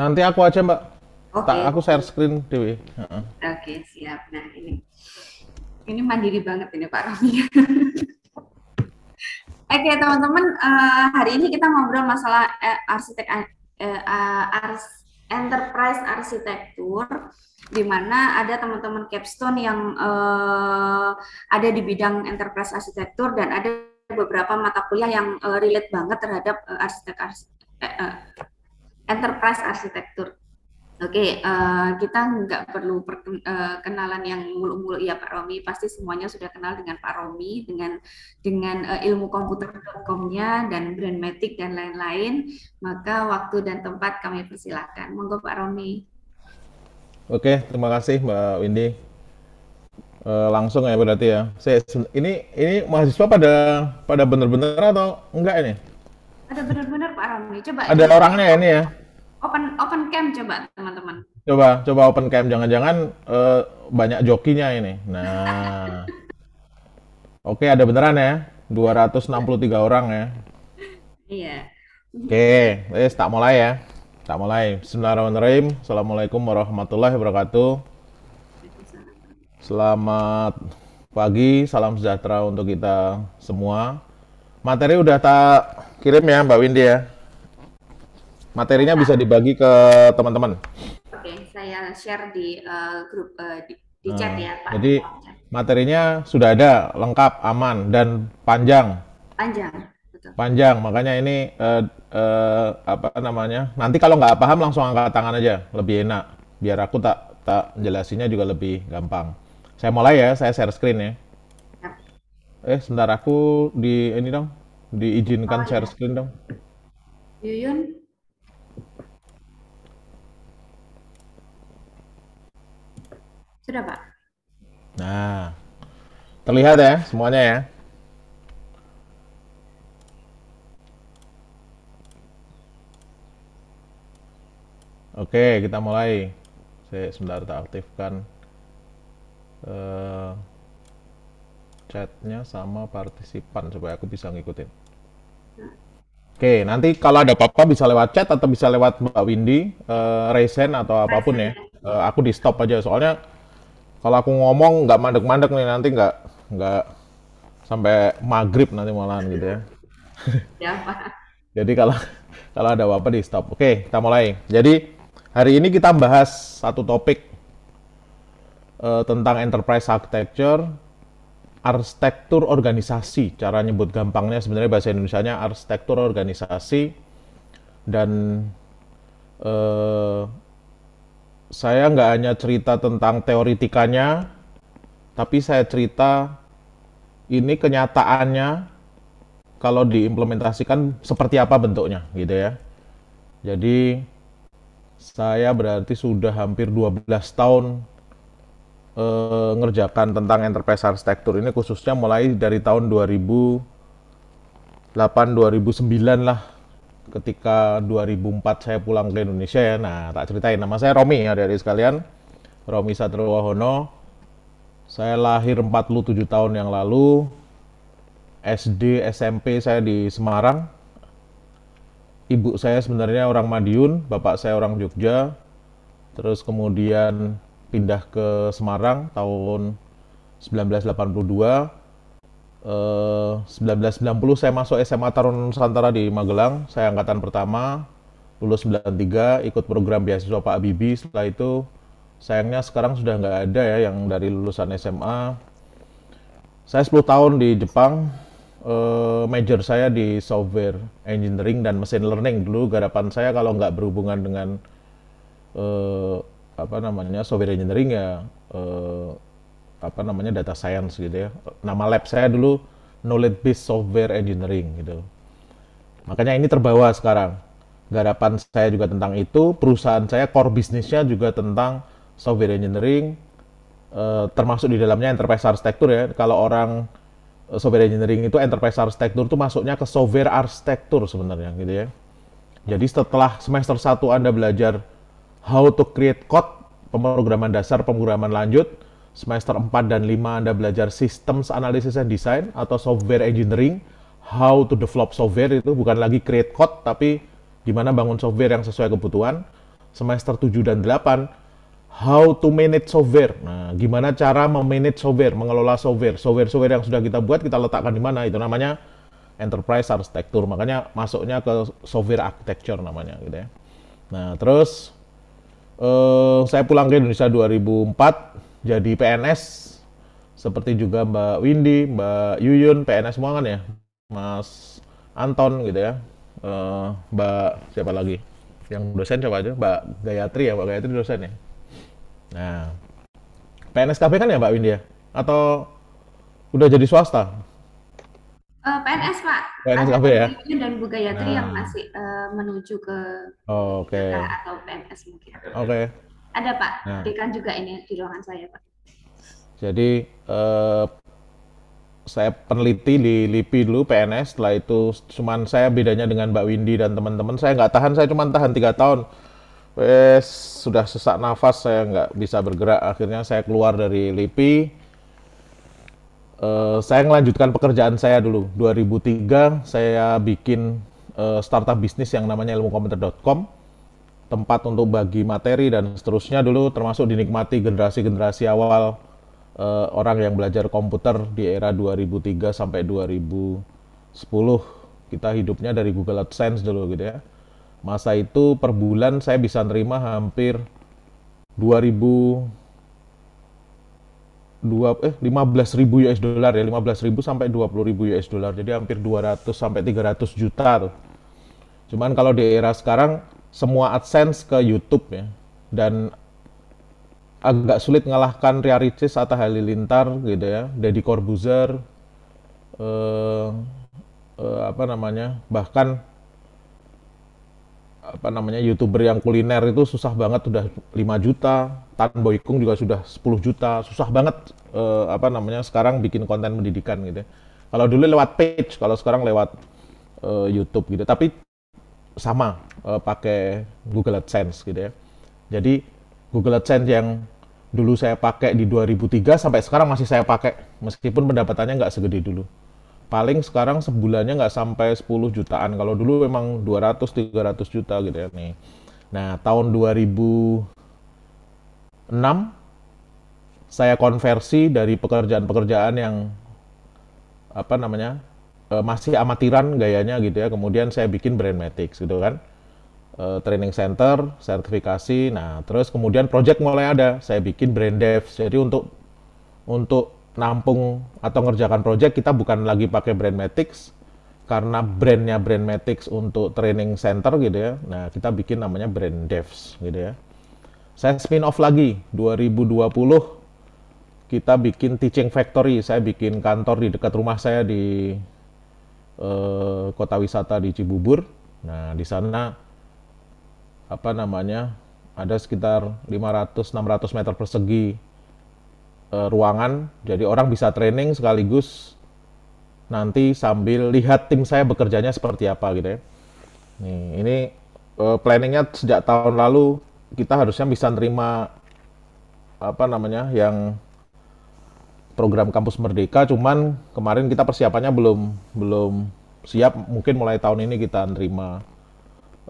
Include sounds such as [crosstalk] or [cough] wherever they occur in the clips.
Nanti aku aja Mbak. Okay. Tak, aku share screen Dewi. Uh -uh. Oke okay, siap. Nah ini ini mandiri banget ini Pak Romi. [laughs] Oke okay, teman-teman, uh, hari ini kita ngobrol masalah eh, arsitek eh, uh, ars enterprise arsitektur, di mana ada teman-teman capstone yang uh, ada di bidang enterprise arsitektur dan ada beberapa mata kuliah yang uh, relate banget terhadap uh, arsitek arsitek, enterprise arsitektur. Oke, okay, uh, eh, kita nggak perlu perken, uh, kenalan yang mulu-mulu ya Pak Romi. Pasti semuanya sudah kenal dengan Pak Romi, dengan dengan uh, ilmu komputer.com-nya dan brandmatic dan lain-lain. Maka waktu dan tempat kami persilahkan. Monggo Pak Romi. Oke, okay, terima kasih Mbak Windy. Uh, langsung ya berarti ya. Saya ini ini mahasiswa pada pada benar-benar atau enggak ini? Ada benar-benar Pak Ramli. Coba. Ada ini. orangnya ini ya. Open open cam coba teman-teman. Coba coba open cam jangan-jangan uh, banyak jokinya ini. Nah. [laughs] Oke, ada beneran ya. 263 orang ya. Iya. Oke, wes tak mulai ya. Tak mulai. Bismillahirrahmanirrahim. Assalamualaikum warahmatullahi wabarakatuh. Selamat pagi, salam sejahtera untuk kita semua materi udah tak kirim ya Mbak Windy ya. Materinya bisa dibagi ke teman-teman. Oke, saya share di uh, grup uh, di, di nah, chat ya Pak. Jadi materinya sudah ada, lengkap, aman dan panjang. Panjang. Betul. Panjang, makanya ini uh, uh, apa namanya? Nanti kalau nggak paham langsung angkat tangan aja, lebih enak. Biar aku tak tak jelasinya juga lebih gampang. Saya mulai ya, saya share screen ya. Eh, sebentar aku di ini dong, diizinkan oh, iya. share ya. screen dong. Yuyun. Iya, Sudah, Pak. Nah, terlihat ya semuanya ya. Oke, kita mulai. Saya sebentar tak aktifkan. Uh, chatnya sama partisipan supaya aku bisa ngikutin. Oke, nanti kalau ada apa-apa bisa lewat chat atau bisa lewat Mbak Windy, uh, resen atau apapun ya. Uh, aku di stop aja soalnya kalau aku ngomong nggak mandek-mandek nih nanti nggak nggak sampai maghrib nanti malahan gitu ya. ya Jadi kalau kalau ada apa-apa di stop. Oke, kita mulai. Jadi hari ini kita bahas satu topik eh, tentang enterprise architecture arsitektur organisasi cara nyebut gampangnya sebenarnya bahasa Indonesia-nya arsitektur organisasi dan eh, saya nggak hanya cerita tentang teoritikanya tapi saya cerita ini kenyataannya kalau diimplementasikan seperti apa bentuknya gitu ya jadi saya berarti sudah hampir 12 tahun Eh, ngerjakan tentang enterprise arsitektur ini khususnya mulai dari tahun 2008 2009 lah ketika 2004 saya pulang ke Indonesia ya. Nah, tak ceritain nama saya Romi ya dari sekalian. Romi Satrio Saya lahir 47 tahun yang lalu. SD, SMP saya di Semarang. Ibu saya sebenarnya orang Madiun, bapak saya orang Jogja. Terus kemudian pindah ke Semarang tahun 1982. Uh, 1990 saya masuk SMA Tarun Nusantara di Magelang, saya angkatan pertama, lulus 93, ikut program beasiswa Pak Abibi. Setelah itu sayangnya sekarang sudah nggak ada ya yang dari lulusan SMA. Saya 10 tahun di Jepang, uh, major saya di software engineering dan machine learning dulu. Garapan saya kalau nggak berhubungan dengan uh, apa namanya software engineering ya eh, apa namanya data science gitu ya. Nama lab saya dulu knowledge based software engineering gitu. Makanya ini terbawa sekarang. Garapan saya juga tentang itu, perusahaan saya core bisnisnya juga tentang software engineering eh, termasuk di dalamnya enterprise architecture ya. Kalau orang eh, software engineering itu enterprise architecture itu masuknya ke software arsitektur sebenarnya gitu ya. Jadi setelah semester 1 Anda belajar How to Create Code, Pemrograman Dasar, Pemrograman Lanjut. Semester 4 dan 5 Anda belajar Systems Analysis and Design atau Software Engineering. How to develop software itu bukan lagi create code, tapi gimana bangun software yang sesuai kebutuhan. Semester 7 dan 8, How to manage software. Nah, gimana cara memanage software, mengelola software. Software-software yang sudah kita buat, kita letakkan di mana. Itu namanya enterprise architecture. Makanya masuknya ke software architecture namanya gitu ya. Nah, terus Uh, saya pulang ke Indonesia 2004 jadi PNS seperti juga Mbak Windy, Mbak Yuyun, PNS semua kan ya, Mas Anton gitu ya, uh, Mbak siapa lagi yang dosen coba aja, Mbak Gayatri ya, Mbak Gayatri dosen ya. Nah, PNS KB kan ya Mbak Windy ya, atau udah jadi swasta? Eh, PNS Pak. PNS apa ya. Dan Gayatri nah. yang ah. masih uh, menuju ke oh, okay. atau PNS mungkin. Oke. Okay. Ada Pak, nah. dekan juga ini di ruangan saya Pak. Jadi uh, saya peneliti di LIPI dulu PNS, setelah itu cuman saya bedanya dengan Mbak Windy dan teman-teman, saya nggak tahan, saya cuma tahan tiga tahun. Wes, sudah sesak nafas, saya nggak bisa bergerak. Akhirnya saya keluar dari LIPI, Eh, saya melanjutkan pekerjaan saya dulu. 2003 saya bikin uh, startup bisnis yang namanya ilmukomputer.com. Tempat untuk bagi materi dan seterusnya dulu termasuk dinikmati generasi-generasi awal uh, orang yang belajar komputer di era 2003 sampai 2010. Kita hidupnya dari Google AdSense dulu gitu ya. Masa itu per bulan saya bisa nerima hampir 2000 dua eh lima belas ribu US dollar ya 15 ribu sampai dua puluh ribu US dollar jadi hampir dua ratus sampai tiga ratus juta tuh cuman kalau di era sekarang semua AdSense ke YouTube ya dan agak sulit ngalahkan Ria Ricis atau Halilintar gitu ya Deddy Corbuzier eh, eh, apa namanya bahkan apa namanya youtuber yang kuliner itu susah banget udah 5 juta Tan Boykung juga sudah 10 juta susah banget eh, apa namanya sekarang bikin konten pendidikan gitu ya. kalau dulu lewat page kalau sekarang lewat eh, YouTube gitu tapi sama eh, pakai Google AdSense gitu ya jadi Google AdSense yang dulu saya pakai di 2003 sampai sekarang masih saya pakai meskipun pendapatannya nggak segede dulu paling sekarang sebulannya nggak sampai 10 jutaan. Kalau dulu memang 200 300 juta gitu ya nih. Nah, tahun 2006 saya konversi dari pekerjaan-pekerjaan yang apa namanya? E, masih amatiran gayanya gitu ya. Kemudian saya bikin brand matrix gitu kan. E, training center, sertifikasi. Nah, terus kemudian project mulai ada. Saya bikin Brand Dev. Jadi untuk untuk nampung atau ngerjakan project kita bukan lagi pakai Brand Brandmatics karena brandnya Brand Brandmatics untuk training center gitu ya. Nah, kita bikin namanya Brand Devs gitu ya. Saya spin off lagi 2020 kita bikin teaching factory. Saya bikin kantor di dekat rumah saya di eh, kota wisata di Cibubur. Nah, di sana apa namanya? Ada sekitar 500 600 meter persegi uh, ruangan. Jadi orang bisa training sekaligus nanti sambil lihat tim saya bekerjanya seperti apa gitu ya. Nih, ini uh, planningnya sejak tahun lalu kita harusnya bisa nerima apa namanya yang program kampus merdeka cuman kemarin kita persiapannya belum belum siap mungkin mulai tahun ini kita nerima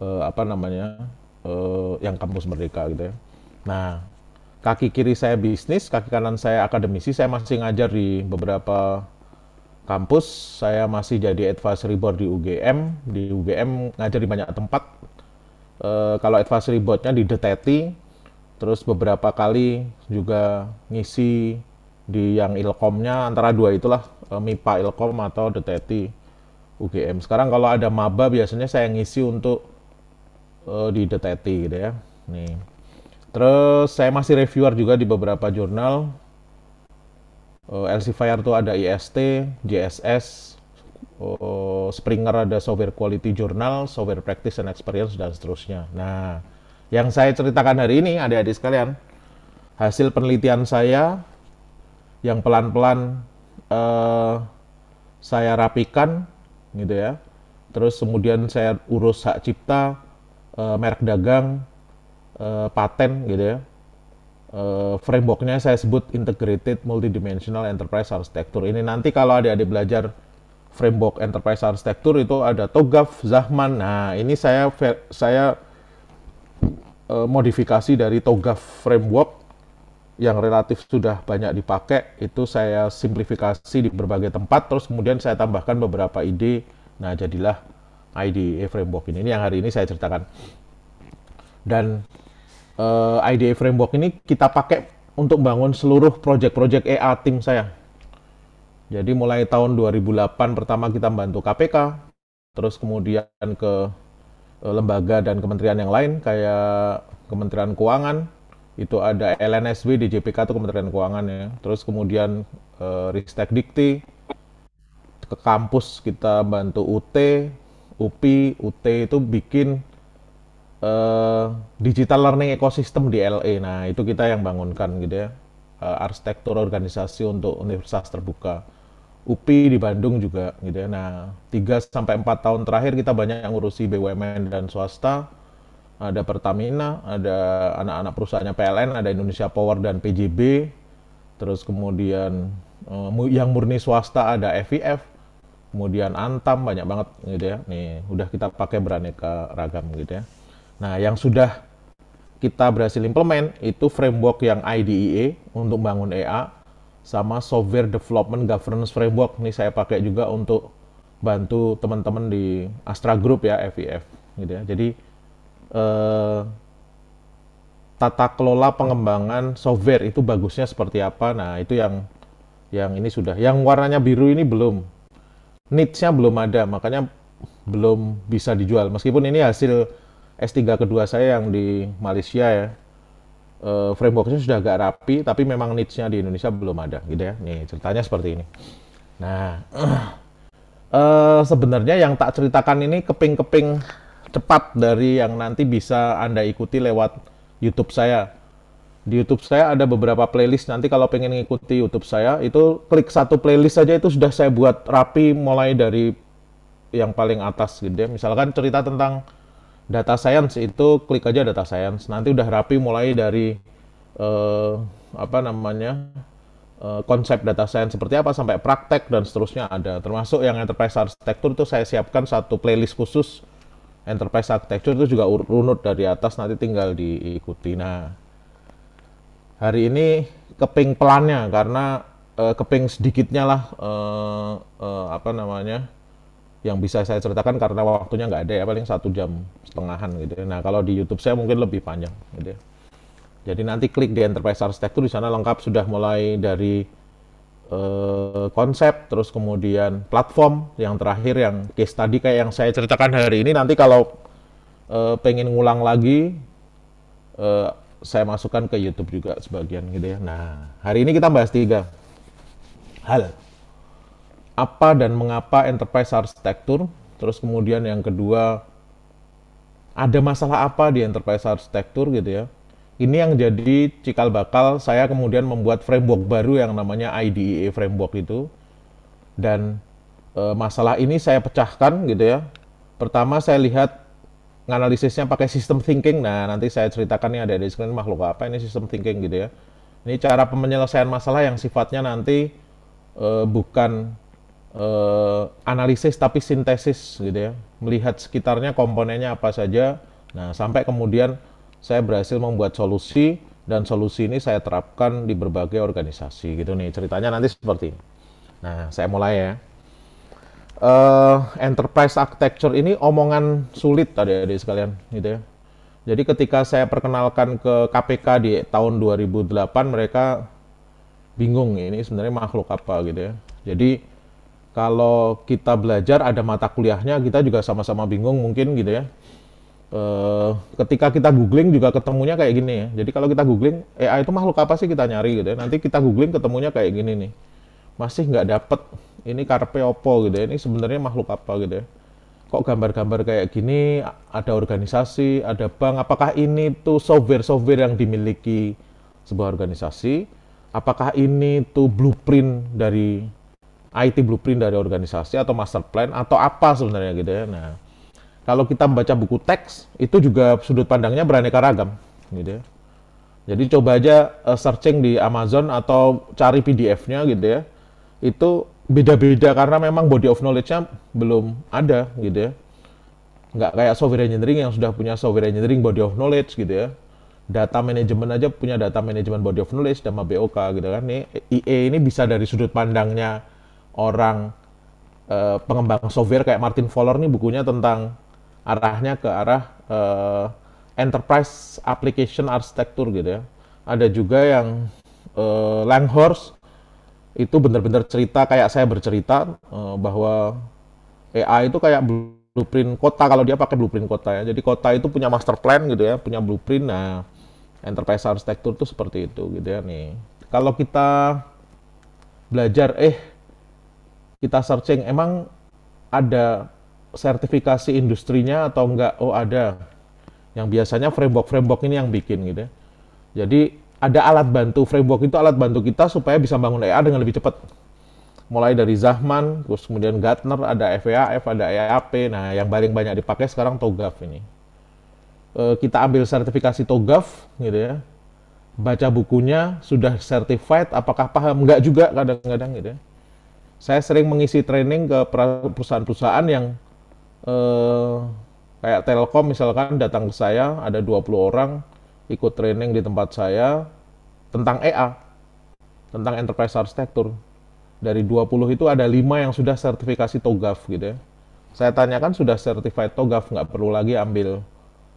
uh, apa namanya uh, yang kampus merdeka gitu ya nah kaki kiri saya bisnis, kaki kanan saya akademisi. Saya masih ngajar di beberapa kampus. Saya masih jadi advisory board di UGM. Di UGM ngajar di banyak tempat. E, kalau advisory boardnya di Deteti, terus beberapa kali juga ngisi di yang ilkomnya antara dua itulah eh, MIPA ilkom atau Deteti UGM. Sekarang kalau ada maba biasanya saya ngisi untuk e, di Deteti gitu ya. Nih Terus saya masih reviewer juga di beberapa jurnal. Uh, eh, Elsevier tuh ada IST, JSS, eh, Springer ada Software Quality Journal, Software Practice and Experience, dan seterusnya. Nah, yang saya ceritakan hari ini, adik-adik sekalian, hasil penelitian saya yang pelan-pelan uh, saya rapikan, gitu ya. Terus kemudian saya urus hak cipta, uh, merek dagang, uh, eh, paten gitu ya. Uh, frameworknya saya sebut Integrated Multidimensional Enterprise Architecture. Ini nanti kalau adik-adik belajar framework Enterprise Architecture itu ada TOGAF, Zahman. Nah, ini saya saya uh, modifikasi dari TOGAF framework yang relatif sudah banyak dipakai itu saya simplifikasi di berbagai tempat terus kemudian saya tambahkan beberapa ide nah jadilah IDE framework ini, ini yang hari ini saya ceritakan dan uh, eh, IDE framework ini kita pakai untuk bangun seluruh project-project EA tim saya. Jadi mulai tahun 2008 pertama kita membantu KPK, terus kemudian ke eh, lembaga dan kementerian yang lain kayak Kementerian Keuangan itu ada LNSW di JPK itu Kementerian Keuangan ya. Terus kemudian uh, Ristek Dikti ke kampus kita bantu UT, UPI, UT itu bikin uh, digital learning ekosistem di LA. Nah, itu kita yang bangunkan gitu ya. Uh, arsitektur organisasi untuk universitas terbuka. UPI di Bandung juga gitu ya. Nah, 3 sampai 4 tahun terakhir kita banyak yang ngurusi BUMN dan swasta. Ada Pertamina, ada anak-anak perusahaannya PLN, ada Indonesia Power dan PJB. Terus kemudian uh, yang murni swasta ada FIF, kemudian Antam banyak banget gitu ya. Nih, udah kita pakai beraneka ragam gitu ya. Nah, yang sudah kita berhasil implement itu framework yang IDEA untuk bangun EA sama software development governance framework ini saya pakai juga untuk bantu teman-teman di Astra Group ya FIF gitu ya. Jadi eh, tata kelola pengembangan software itu bagusnya seperti apa? Nah, itu yang yang ini sudah. Yang warnanya biru ini belum. Needs-nya belum ada, makanya belum bisa dijual. Meskipun ini hasil S3 kedua saya yang di Malaysia ya, eh, frameworknya sudah agak rapi, tapi memang niche nya di Indonesia belum ada, gitu ya. Nih ceritanya seperti ini. Nah, [clears throat] eh, sebenarnya yang tak ceritakan ini keping-keping cepat dari yang nanti bisa anda ikuti lewat YouTube saya. Di YouTube saya ada beberapa playlist. Nanti kalau pengen ngikuti YouTube saya, itu klik satu playlist saja itu sudah saya buat rapi mulai dari yang paling atas gitu ya. Misalkan cerita tentang data science itu klik aja data science. Nanti udah rapi mulai dari uh, apa namanya uh, konsep data science seperti apa sampai praktek dan seterusnya ada. Termasuk yang enterprise architecture itu saya siapkan satu playlist khusus enterprise architecture itu juga runut dari atas nanti tinggal diikuti. Nah hari ini keping pelannya karena uh, keping sedikitnya lah uh, uh, apa namanya yang bisa saya ceritakan karena waktunya nggak ada ya paling satu jam setengahan gitu. Ya. Nah kalau di YouTube saya mungkin lebih panjang gitu. Ya. Jadi nanti klik di Enterprise Architecture di sana lengkap sudah mulai dari uh, konsep terus kemudian platform yang terakhir yang case tadi kayak yang saya ceritakan hari ini nanti kalau uh, pengen ngulang lagi uh, saya masukkan ke YouTube juga sebagian gitu ya. Nah hari ini kita bahas tiga hal apa dan mengapa enterprise arsitektur, terus kemudian yang kedua ada masalah apa di enterprise arsitektur gitu ya. Ini yang jadi cikal bakal saya kemudian membuat framework baru yang namanya IDEA framework itu. Dan e, masalah ini saya pecahkan gitu ya. Pertama saya lihat analisisnya pakai sistem thinking. Nah, nanti saya ceritakan nih ada di screen makhluk apa ini sistem thinking gitu ya. Ini cara penyelesaian masalah yang sifatnya nanti e, bukan Eh, analisis tapi sintesis gitu ya melihat sekitarnya komponennya apa saja nah sampai kemudian saya berhasil membuat solusi dan solusi ini saya terapkan di berbagai organisasi gitu nih ceritanya nanti seperti ini nah saya mulai ya uh, enterprise architecture ini omongan sulit tadi adik sekalian gitu ya jadi ketika saya perkenalkan ke KPK di tahun 2008 mereka bingung ini sebenarnya makhluk apa gitu ya jadi kalau kita belajar ada mata kuliahnya kita juga sama-sama bingung mungkin gitu ya eh, ketika kita googling juga ketemunya kayak gini ya jadi kalau kita googling AI itu makhluk apa sih kita nyari gitu ya nanti kita googling ketemunya kayak gini nih masih nggak dapet ini karpe opo gitu ya ini sebenarnya makhluk apa gitu ya kok gambar-gambar kayak gini ada organisasi ada bank apakah ini tuh software-software yang dimiliki sebuah organisasi apakah ini tuh blueprint dari IT blueprint dari organisasi atau master plan atau apa sebenarnya gitu ya. Nah, kalau kita membaca buku teks itu juga sudut pandangnya beraneka ragam gitu ya. Jadi coba aja uh, searching di Amazon atau cari PDF-nya gitu ya. Itu beda-beda karena memang body of knowledge-nya belum ada gitu ya. Nggak kayak software engineering yang sudah punya software engineering body of knowledge gitu ya. Data management aja punya data management body of knowledge sama BOK gitu kan. Nih, IE ini bisa dari sudut pandangnya orang uh, pengembang software kayak Martin Fowler nih bukunya tentang arahnya ke arah uh, enterprise application arsitektur gitu ya. Ada juga yang uh, eh, Langhorst itu benar-benar cerita kayak saya bercerita uh, bahwa AI itu kayak blueprint kota kalau dia pakai blueprint kota ya. Jadi kota itu punya master plan gitu ya, punya blueprint. Nah, enterprise arsitektur itu seperti itu gitu ya nih. Kalau kita belajar eh kita searching emang ada sertifikasi industrinya atau enggak oh ada yang biasanya framework-framework ini yang bikin gitu ya. jadi ada alat bantu framework itu alat bantu kita supaya bisa bangun AI dengan lebih cepat mulai dari Zahman terus kemudian Gartner ada FAF ada EAP nah yang paling banyak dipakai sekarang TOGAF ini e, kita ambil sertifikasi TOGAF gitu ya baca bukunya sudah certified apakah paham enggak juga kadang-kadang gitu ya saya sering mengisi training ke perusahaan-perusahaan yang eh, kayak Telkom misalkan datang ke saya ada 20 orang ikut training di tempat saya tentang EA tentang enterprise architecture dari 20 itu ada 5 yang sudah sertifikasi TOGAF gitu ya saya tanyakan sudah certified TOGAF nggak perlu lagi ambil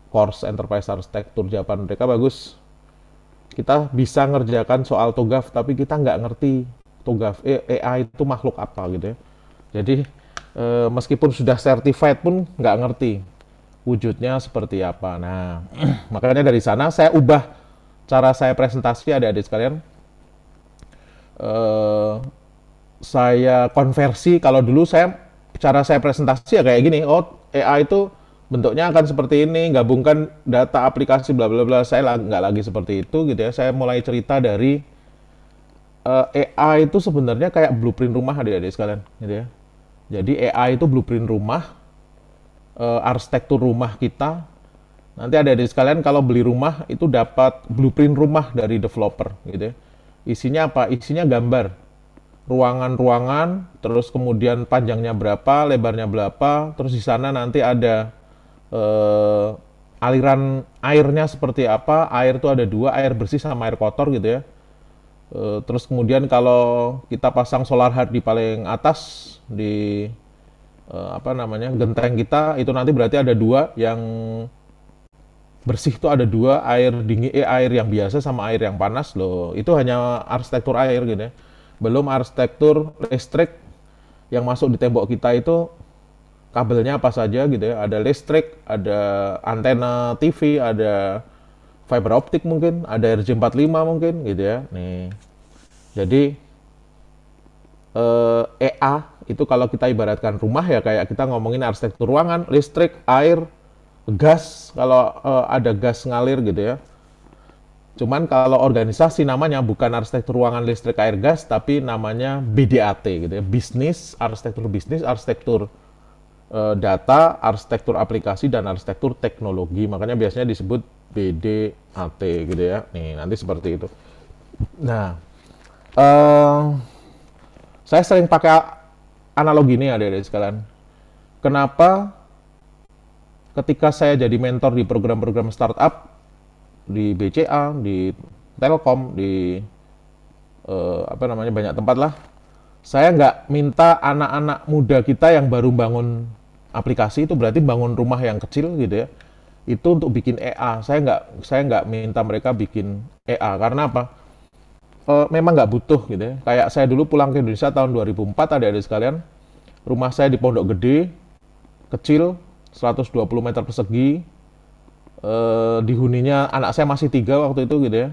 course enterprise architecture jawaban mereka bagus kita bisa ngerjakan soal TOGAF tapi kita nggak ngerti Tugas eh, AI itu makhluk apa gitu ya. Jadi e, meskipun sudah certified pun nggak ngerti wujudnya seperti apa. Nah, [clears throat] makanya dari sana saya ubah cara saya presentasi ada adik sekalian. E, saya konversi kalau dulu saya cara saya presentasi ya kayak gini. Oh, AI itu bentuknya akan seperti ini, gabungkan data aplikasi bla bla bla. Saya nggak lagi seperti itu gitu ya. Saya mulai cerita dari uh, eh, AI itu sebenarnya kayak blueprint rumah adik-adik sekalian, gitu ya. Jadi AI itu blueprint rumah, uh, arsitektur rumah kita. Nanti ada di sekalian kalau beli rumah itu dapat blueprint rumah dari developer, gitu ya. Isinya apa? Isinya gambar, ruangan-ruangan, terus kemudian panjangnya berapa, lebarnya berapa, terus di sana nanti ada uh, aliran airnya seperti apa, air itu ada dua, air bersih sama air kotor gitu ya Eh, terus kemudian kalau kita pasang solar hard di paling atas di uh, apa namanya genteng kita itu nanti berarti ada dua yang bersih itu ada dua air dingin eh, air yang biasa sama air yang panas loh itu hanya arsitektur air gitu ya belum arsitektur listrik yang masuk di tembok kita itu kabelnya apa saja gitu ya ada listrik ada antena TV ada fiber optik mungkin, ada RJ45 mungkin gitu ya. Nih. Jadi eh, EA itu kalau kita ibaratkan rumah ya kayak kita ngomongin arsitektur ruangan, listrik, air, gas kalau eh, ada gas ngalir gitu ya. Cuman kalau organisasi namanya bukan arsitektur ruangan listrik air gas tapi namanya BDAT gitu ya. Bisnis, arsitektur bisnis, arsitektur eh, data, arsitektur aplikasi dan arsitektur teknologi. Makanya biasanya disebut PDAT AT gitu ya. Nih, nanti seperti itu. Nah, uh, saya sering pakai analogi ini ya, dari sekalian. Kenapa ketika saya jadi mentor di program-program startup, di BCA, di Telkom, di uh, apa namanya banyak tempat lah, saya nggak minta anak-anak muda kita yang baru bangun aplikasi itu berarti bangun rumah yang kecil gitu ya itu untuk bikin EA. Saya nggak saya nggak minta mereka bikin EA karena apa? E, memang nggak butuh gitu ya. Kayak saya dulu pulang ke Indonesia tahun 2004 ada ada sekalian. Rumah saya di Pondok Gede, kecil, 120 meter persegi. E, eh, dihuninya anak saya masih tiga waktu itu gitu ya.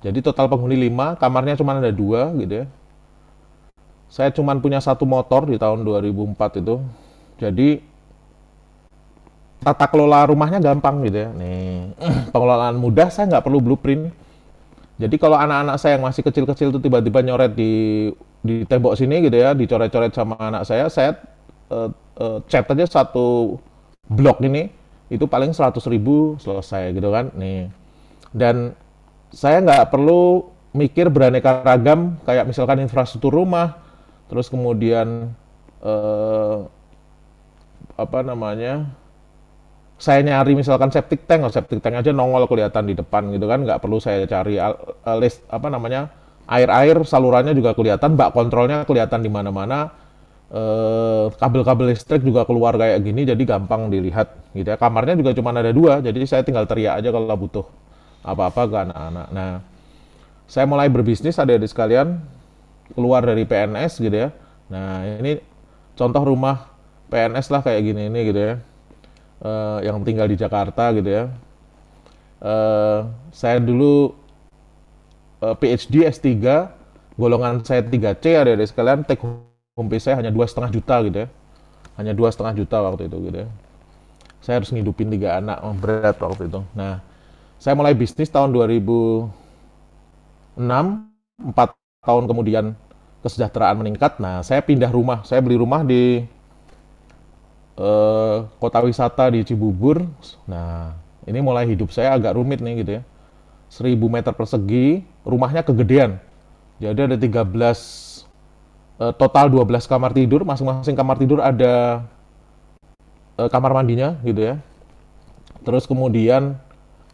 Jadi total penghuni lima, kamarnya cuma ada dua gitu ya. Saya cuma punya satu motor di tahun 2004 itu. Jadi tata kelola rumahnya gampang gitu ya. Nih, [clears throat] pengelolaan mudah, saya nggak perlu blueprint. Jadi kalau anak-anak saya yang masih kecil-kecil itu tiba-tiba nyoret di di tembok sini gitu ya, dicoret-coret sama anak saya, saya uh, uh, cat aja satu blok ini, itu paling 100 ribu selesai gitu kan. Nih, dan saya nggak perlu mikir beraneka ragam kayak misalkan infrastruktur rumah, terus kemudian uh, apa namanya saya nyari misalkan septic tank, oh septic tank aja nongol kelihatan di depan gitu kan, nggak perlu saya cari eh, list apa namanya air-air salurannya juga kelihatan, bak kontrolnya kelihatan di mana-mana, eh, kabel-kabel listrik juga keluar kayak gini, jadi gampang dilihat gitu ya. Kamarnya juga cuma ada dua, jadi saya tinggal teriak aja kalau butuh apa-apa ke anak-anak. Nah, saya mulai berbisnis ada di sekalian keluar dari PNS gitu ya. Nah ini contoh rumah PNS lah kayak gini ini gitu ya uh, yang tinggal di Jakarta gitu ya. Uh, saya dulu uh, eh, PhD S3, golongan saya 3C ada dari sekalian take home saya hanya dua setengah juta gitu ya. Hanya dua setengah juta waktu itu gitu ya. Saya harus ngidupin tiga anak, oh, berat waktu itu. Nah, saya mulai bisnis tahun 2006, 4 tahun kemudian kesejahteraan meningkat. Nah, saya pindah rumah, saya beli rumah di Eh, kota wisata di Cibubur. Nah, ini mulai hidup saya agak rumit nih gitu ya. 1000 meter persegi, rumahnya kegedean. Jadi ada 13 eh, total 12 kamar tidur, masing-masing kamar tidur ada eh, kamar mandinya gitu ya. Terus kemudian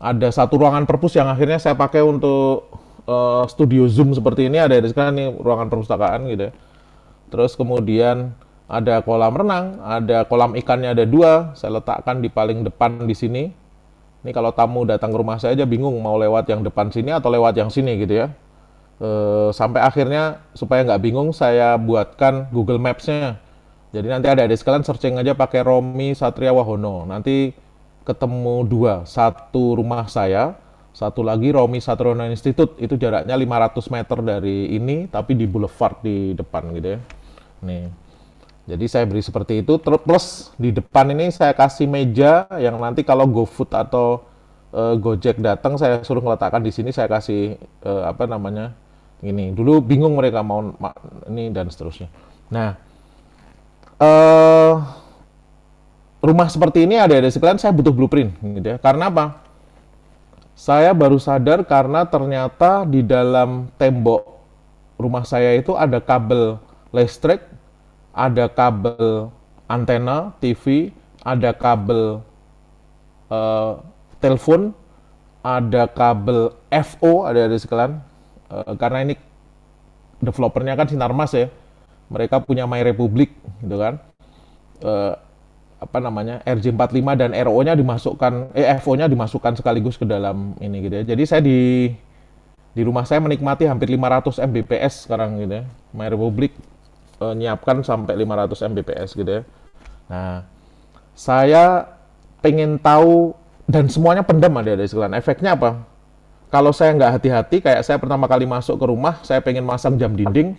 ada satu ruangan perpus yang akhirnya saya pakai untuk uh, studio Zoom seperti ini ada di sekarang ini ruangan perpustakaan gitu ya. Terus kemudian ada kolam renang, ada kolam ikannya ada dua, saya letakkan di paling depan di sini. Ini kalau tamu datang ke rumah saya aja bingung mau lewat yang depan sini atau lewat yang sini gitu ya. E, sampai akhirnya supaya nggak bingung saya buatkan Google Maps-nya. Jadi nanti ada di sekalian searching aja pakai Romi Satria Wahono. Nanti ketemu dua, satu rumah saya, satu lagi Romi Wahono Institute. Itu jaraknya 500 meter dari ini tapi di boulevard di depan gitu ya. Nih. Jadi saya beri seperti itu. plus di depan ini saya kasih meja yang nanti kalau GoFood atau uh, Gojek datang saya suruh meletakkan di sini saya kasih uh, apa namanya ini. Dulu bingung mereka mau ini dan seterusnya. Nah, uh, rumah seperti ini ada-ada sekalian saya butuh blueprint gitu ya. Karena apa? Saya baru sadar karena ternyata di dalam tembok rumah saya itu ada kabel listrik ada kabel antena TV, ada kabel uh, telepon, ada kabel FO, ada ada sekalian. Uh, karena ini developernya kan Sinarmas ya, mereka punya My Republic gitu kan. Uh, apa namanya RJ45 dan RO-nya dimasukkan eh FO-nya dimasukkan sekaligus ke dalam ini gitu ya. Jadi saya di di rumah saya menikmati hampir 500 Mbps sekarang gitu ya. My Republic uh, nyiapkan sampai 500 Mbps gitu ya. Nah, saya pengen tahu dan semuanya pendam ada dari sekalian. Efeknya apa? Kalau saya nggak hati-hati, kayak saya pertama kali masuk ke rumah, saya pengen masang jam dinding,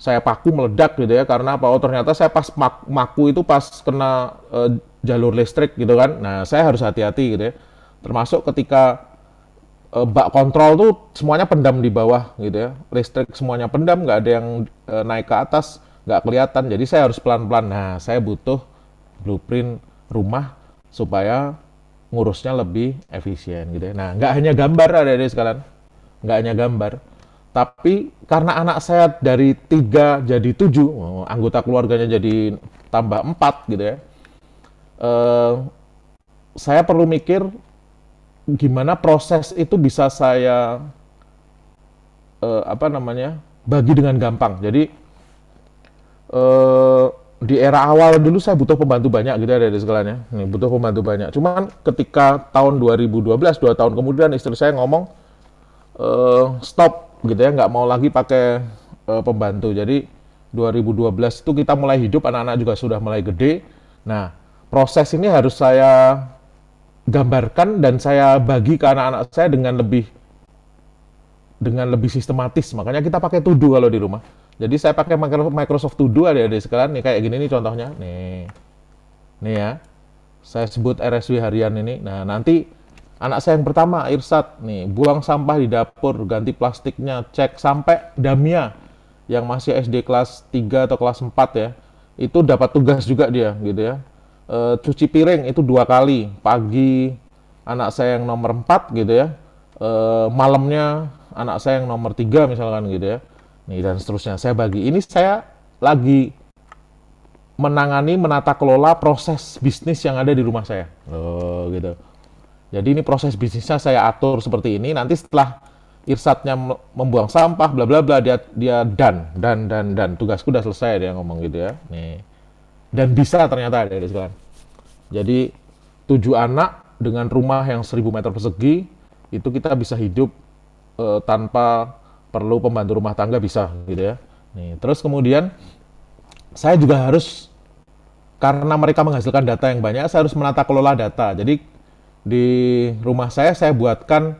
saya paku meledak gitu ya, karena apa? Oh ternyata saya pas mak maku itu pas kena uh, jalur listrik gitu kan. Nah, saya harus hati-hati gitu ya. Termasuk ketika uh, bak kontrol tuh semuanya pendam di bawah gitu ya listrik semuanya pendam nggak ada yang uh, naik ke atas nggak kelihatan. Jadi saya harus pelan-pelan. Nah, saya butuh blueprint rumah supaya ngurusnya lebih efisien gitu ya. Nah, nggak hanya gambar ada di sekalian. Nggak hanya gambar. Tapi karena anak saya dari tiga jadi tujuh, oh, anggota keluarganya jadi tambah empat gitu ya. Eh, saya perlu mikir gimana proses itu bisa saya eh, apa namanya bagi dengan gampang. Jadi Eh, di era awal dulu saya butuh pembantu banyak gitu ya dari segalanya. butuh pembantu banyak. Cuman ketika tahun 2012, dua tahun kemudian istri saya ngomong uh, stop gitu ya, nggak mau lagi pakai uh, pembantu. Jadi 2012 itu kita mulai hidup, anak-anak juga sudah mulai gede. Nah, proses ini harus saya gambarkan dan saya bagi ke anak-anak saya dengan lebih dengan lebih sistematis. Makanya kita pakai tuduh kalau di rumah jadi saya pakai Microsoft To Do ada di sekalian nih kayak gini nih contohnya. Nih. Nih ya. Saya sebut RSW harian ini. Nah, nanti anak saya yang pertama Irsat nih buang sampah di dapur, ganti plastiknya, cek sampai Damia yang masih SD kelas 3 atau kelas 4 ya. Itu dapat tugas juga dia gitu ya. E, cuci piring itu dua kali, pagi anak saya yang nomor 4 gitu ya. E, malamnya anak saya yang nomor 3 misalkan gitu ya nih dan seterusnya. Saya bagi ini saya lagi menangani menata kelola proses bisnis yang ada di rumah saya. Oh, gitu. Jadi ini proses bisnisnya saya atur seperti ini. Nanti setelah irsatnya membuang sampah, bla bla bla, dia dia dan dan dan dan tugasku udah selesai dia ngomong gitu ya. Nih dan bisa ternyata ada Jadi tujuh anak dengan rumah yang seribu meter persegi itu kita bisa hidup uh, tanpa perlu pembantu rumah tangga bisa gitu ya. Nih, terus kemudian saya juga harus karena mereka menghasilkan data yang banyak, saya harus menata kelola data. Jadi di rumah saya saya buatkan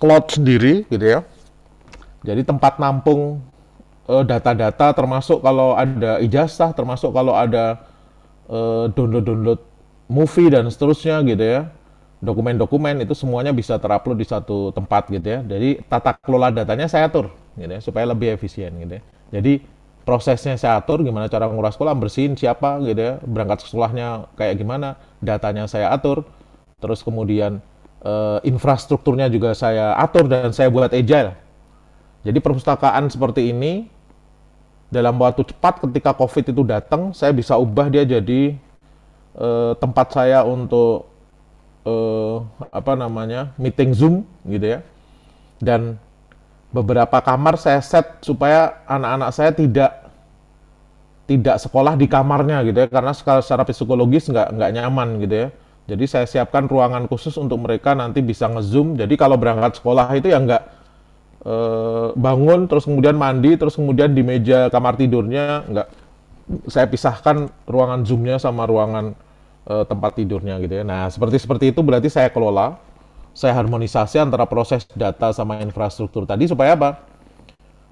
cloud sendiri gitu ya. Jadi tempat nampung eh, data-data uh, termasuk kalau ada ijazah, termasuk kalau ada eh, download-download movie dan seterusnya gitu ya dokumen-dokumen itu semuanya bisa terupload di satu tempat gitu ya. Jadi tata kelola datanya saya atur gitu ya, supaya lebih efisien gitu ya. Jadi prosesnya saya atur, gimana cara nguras sekolah, bersihin siapa gitu ya, berangkat sekolahnya kayak gimana, datanya saya atur, terus kemudian uh, infrastrukturnya juga saya atur dan saya buat agile. Jadi perpustakaan seperti ini dalam waktu cepat ketika COVID itu datang, saya bisa ubah dia jadi eh, tempat saya untuk uh, apa namanya meeting Zoom gitu ya. Dan beberapa kamar saya set supaya anak-anak saya tidak tidak sekolah di kamarnya gitu ya karena secara, secara psikologis nggak nggak nyaman gitu ya. Jadi saya siapkan ruangan khusus untuk mereka nanti bisa ngezoom. Jadi kalau berangkat sekolah itu ya nggak eh, bangun terus kemudian mandi terus kemudian di meja kamar tidurnya nggak saya pisahkan ruangan zoomnya sama ruangan uh, tempat tidurnya gitu ya. Nah, seperti seperti itu berarti saya kelola, saya harmonisasi antara proses data sama infrastruktur tadi supaya apa?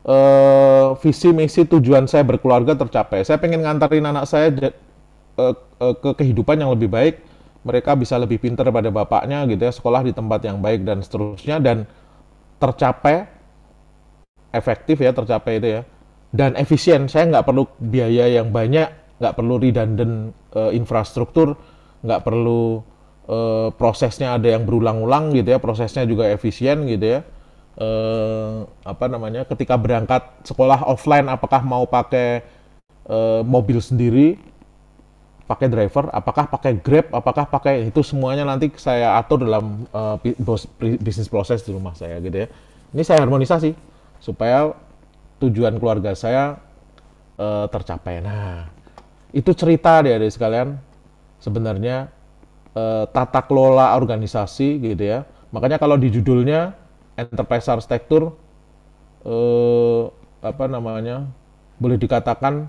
Uh, visi misi tujuan saya berkeluarga tercapai. Saya pengen ngantarin anak saya uh, ke kehidupan yang lebih baik. Mereka bisa lebih pintar pada bapaknya gitu ya, sekolah di tempat yang baik dan seterusnya dan tercapai efektif ya tercapai itu ya dan efisien saya nggak perlu biaya yang banyak nggak perlu redundant uh, infrastruktur, nggak perlu uh, prosesnya ada yang berulang-ulang gitu ya, prosesnya juga efisien gitu ya. Uh, apa namanya? Ketika berangkat sekolah offline, apakah mau pakai uh, mobil sendiri, pakai driver, apakah pakai grab, apakah pakai itu semuanya nanti saya atur dalam uh, bisnis proses di rumah saya gitu ya. Ini saya harmonisasi supaya tujuan keluarga saya uh, tercapai. Nah, itu cerita deh dari sekalian sebenarnya e, tata kelola organisasi gitu ya. Makanya kalau di judulnya enterprise arsitektur e, eh, apa namanya? boleh dikatakan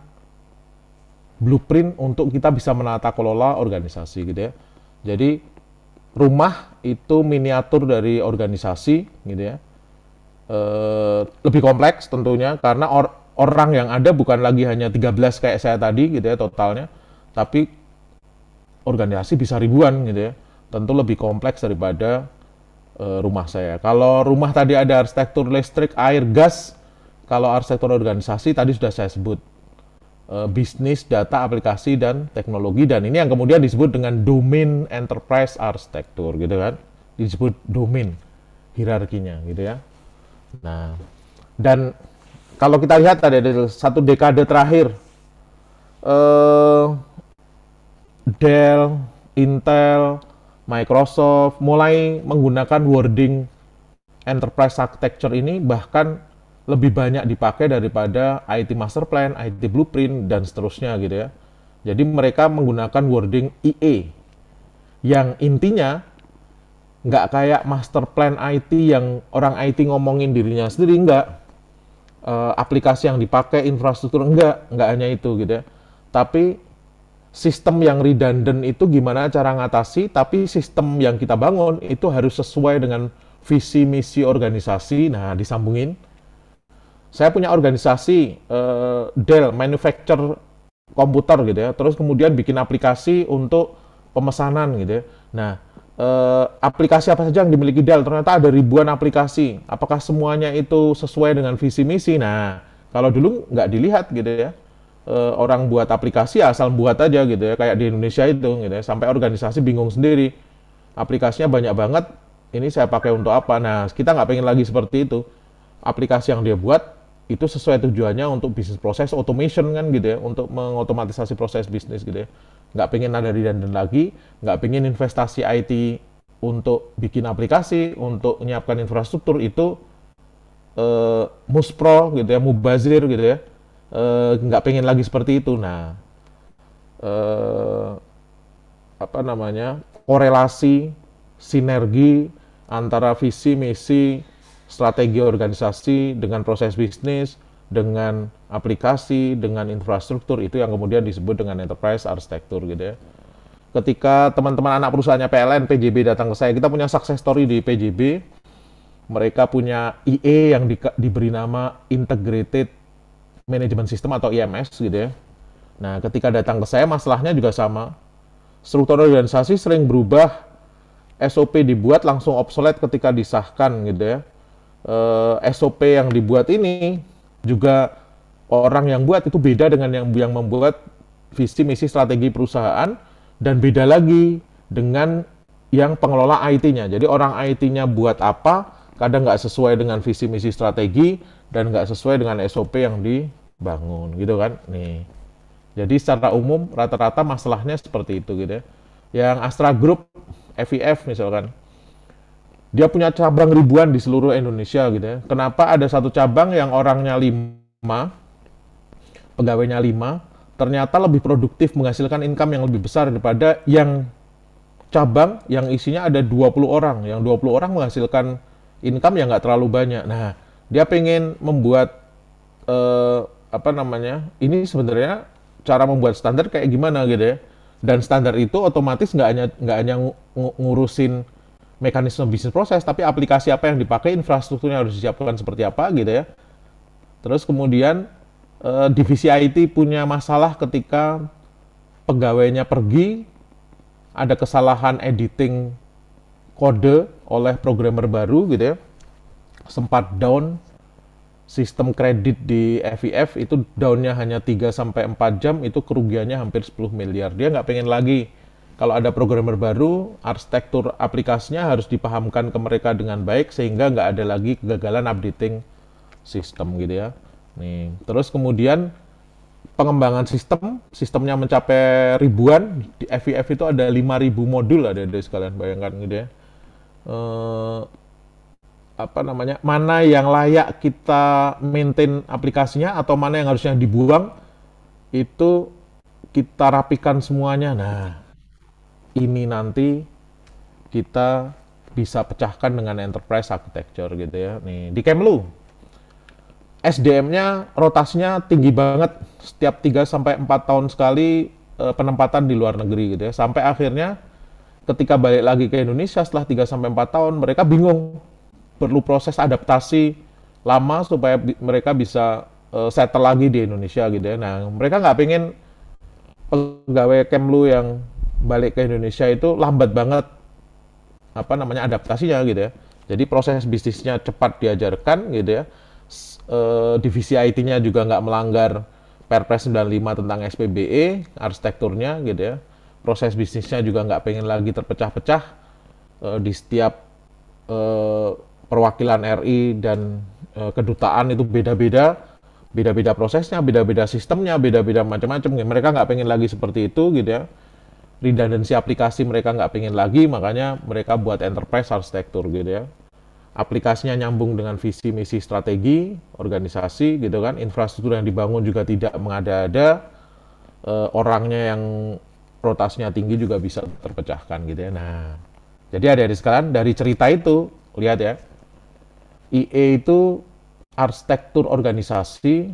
blueprint untuk kita bisa menata kelola organisasi gitu ya. Jadi rumah itu miniatur dari organisasi gitu ya. E, lebih kompleks tentunya karena or, orang yang ada bukan lagi hanya 13 kayak saya tadi gitu ya totalnya, tapi organisasi bisa ribuan gitu ya. Tentu lebih kompleks daripada uh, rumah saya. Kalau rumah tadi ada arsitektur listrik, air, gas, kalau arsitektur organisasi tadi sudah saya sebut uh, bisnis, data, aplikasi dan teknologi dan ini yang kemudian disebut dengan domain enterprise arsitektur gitu kan. Disebut domain hierarkinya gitu ya. Nah, dan kalau kita lihat tadi ada satu dekade terakhir uh, Dell, Intel, Microsoft mulai menggunakan wording enterprise architecture ini bahkan lebih banyak dipakai daripada IT master plan, IT blueprint dan seterusnya gitu ya. Jadi mereka menggunakan wording IE yang intinya nggak kayak master plan IT yang orang IT ngomongin dirinya sendiri nggak uh, aplikasi yang dipakai, infrastruktur enggak, enggak hanya itu gitu ya. Tapi sistem yang redundant itu gimana cara ngatasi, tapi sistem yang kita bangun itu harus sesuai dengan visi misi organisasi. Nah, disambungin. Saya punya organisasi uh, Dell manufacture komputer gitu ya. Terus kemudian bikin aplikasi untuk pemesanan gitu ya. Nah, uh, aplikasi apa saja yang dimiliki Dell. Ternyata ada ribuan aplikasi. Apakah semuanya itu sesuai dengan visi misi? Nah, kalau dulu nggak dilihat gitu ya. Uh, orang buat aplikasi asal buat aja gitu ya. Kayak di Indonesia itu gitu ya. Sampai organisasi bingung sendiri. Aplikasinya banyak banget. Ini saya pakai untuk apa? Nah, kita nggak pengen lagi seperti itu. Aplikasi yang dia buat itu sesuai tujuannya untuk bisnis proses automation kan gitu ya, untuk mengotomatisasi proses bisnis gitu ya nggak pengen ada redundant lagi, nggak pengen investasi IT untuk bikin aplikasi, untuk menyiapkan infrastruktur itu eh, muspro gitu ya, mubazir gitu ya, eh, nggak pengen lagi seperti itu. Nah, eh, apa namanya korelasi, sinergi antara visi, misi, strategi organisasi dengan proses bisnis, dengan aplikasi, dengan infrastruktur itu yang kemudian disebut dengan enterprise arsitektur gitu ya. Ketika teman-teman anak perusahaannya PLN, PJB datang ke saya, kita punya success story di PJB. Mereka punya IE yang di, diberi nama Integrated Management System atau IMS gitu ya. Nah, ketika datang ke saya masalahnya juga sama. Struktur organisasi sering berubah, SOP dibuat langsung obsolete ketika disahkan gitu ya. E, eh, SOP yang dibuat ini juga orang yang buat itu beda dengan yang yang membuat visi misi strategi perusahaan dan beda lagi dengan yang pengelola IT-nya. Jadi orang IT-nya buat apa, kadang nggak sesuai dengan visi misi strategi dan nggak sesuai dengan SOP yang dibangun gitu kan. Nih. Jadi secara umum rata-rata masalahnya seperti itu gitu ya. Yang Astra Group, FIF misalkan, dia punya cabang ribuan di seluruh Indonesia gitu ya. Kenapa ada satu cabang yang orangnya lima, pegawainya lima, ternyata lebih produktif menghasilkan income yang lebih besar daripada yang cabang yang isinya ada 20 orang. Yang 20 orang menghasilkan income yang nggak terlalu banyak. Nah, dia pengen membuat eh, apa namanya? Ini sebenarnya cara membuat standar kayak gimana gitu ya. Dan standar itu otomatis nggak hanya nggak hanya ngurusin mekanisme bisnis proses, tapi aplikasi apa yang dipakai, infrastrukturnya harus disiapkan seperti apa gitu ya. Terus kemudian eh, divisi IT punya masalah ketika pegawainya pergi, ada kesalahan editing kode oleh programmer baru gitu ya. Sempat down sistem kredit di FIF itu downnya hanya 3 sampai 4 jam itu kerugiannya hampir 10 miliar. Dia nggak pengen lagi kalau ada programmer baru, arsitektur aplikasinya harus dipahamkan ke mereka dengan baik sehingga nggak ada lagi kegagalan updating sistem gitu ya. Nih, terus kemudian pengembangan sistem, sistemnya mencapai ribuan, di FIF itu ada 5000 modul ada dari sekalian bayangkan gitu ya. E, apa namanya? Mana yang layak kita maintain aplikasinya atau mana yang harusnya dibuang itu kita rapikan semuanya. Nah, ini nanti kita bisa pecahkan dengan enterprise architecture gitu ya. Nih, di Kemlu SDM-nya rotasinya tinggi banget setiap 3 sampai 4 tahun sekali eh, penempatan di luar negeri gitu ya. Sampai akhirnya ketika balik lagi ke Indonesia setelah 3 sampai 4 tahun mereka bingung perlu proses adaptasi lama supaya mereka bisa uh, settle lagi di Indonesia gitu ya. Nah, mereka nggak pengen pegawai Kemlu yang balik ke Indonesia itu lambat banget apa namanya adaptasinya gitu ya. Jadi proses bisnisnya cepat diajarkan gitu ya. E, divisi IT-nya juga nggak melanggar Perpres 95 tentang SPBE, arsitekturnya gitu ya. Proses bisnisnya juga nggak pengen lagi terpecah-pecah e, di setiap e, perwakilan RI dan e, kedutaan itu beda-beda, beda-beda prosesnya, beda-beda sistemnya, beda-beda macam-macam. Mereka nggak pengen lagi seperti itu gitu ya redundancy aplikasi mereka nggak pengen lagi, makanya mereka buat enterprise arsitektur gitu ya. Aplikasinya nyambung dengan visi, misi, strategi, organisasi gitu kan, infrastruktur yang dibangun juga tidak mengada-ada, e, orangnya yang rotasinya tinggi juga bisa terpecahkan gitu ya. Nah, jadi ada di sekarang dari cerita itu, lihat ya, IE itu arsitektur organisasi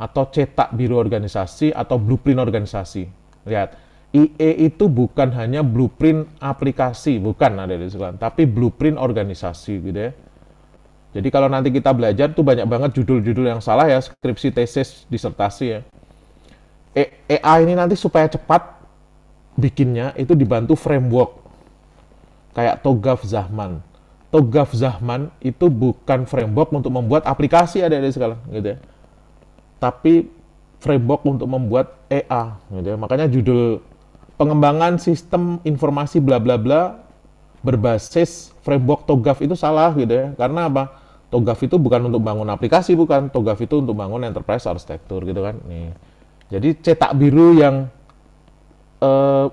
atau cetak biru organisasi atau blueprint organisasi. Lihat, IE itu bukan hanya blueprint aplikasi, bukan ada di sekolah, tapi blueprint organisasi gitu ya. Jadi kalau nanti kita belajar tuh banyak banget judul-judul yang salah ya, skripsi, tesis, disertasi ya. E, e AI ini nanti supaya cepat bikinnya itu dibantu framework kayak Togaf Zahman. Togaf Zahman itu bukan framework untuk membuat aplikasi ada di sekolah gitu ya. Tapi framework untuk membuat EA gitu ya. Makanya judul pengembangan sistem informasi bla bla bla berbasis framework TOGAF itu salah gitu ya. Karena apa? TOGAF itu bukan untuk bangun aplikasi bukan, TOGAF itu untuk bangun enterprise arsitektur gitu kan. Nih. Jadi cetak biru yang eh,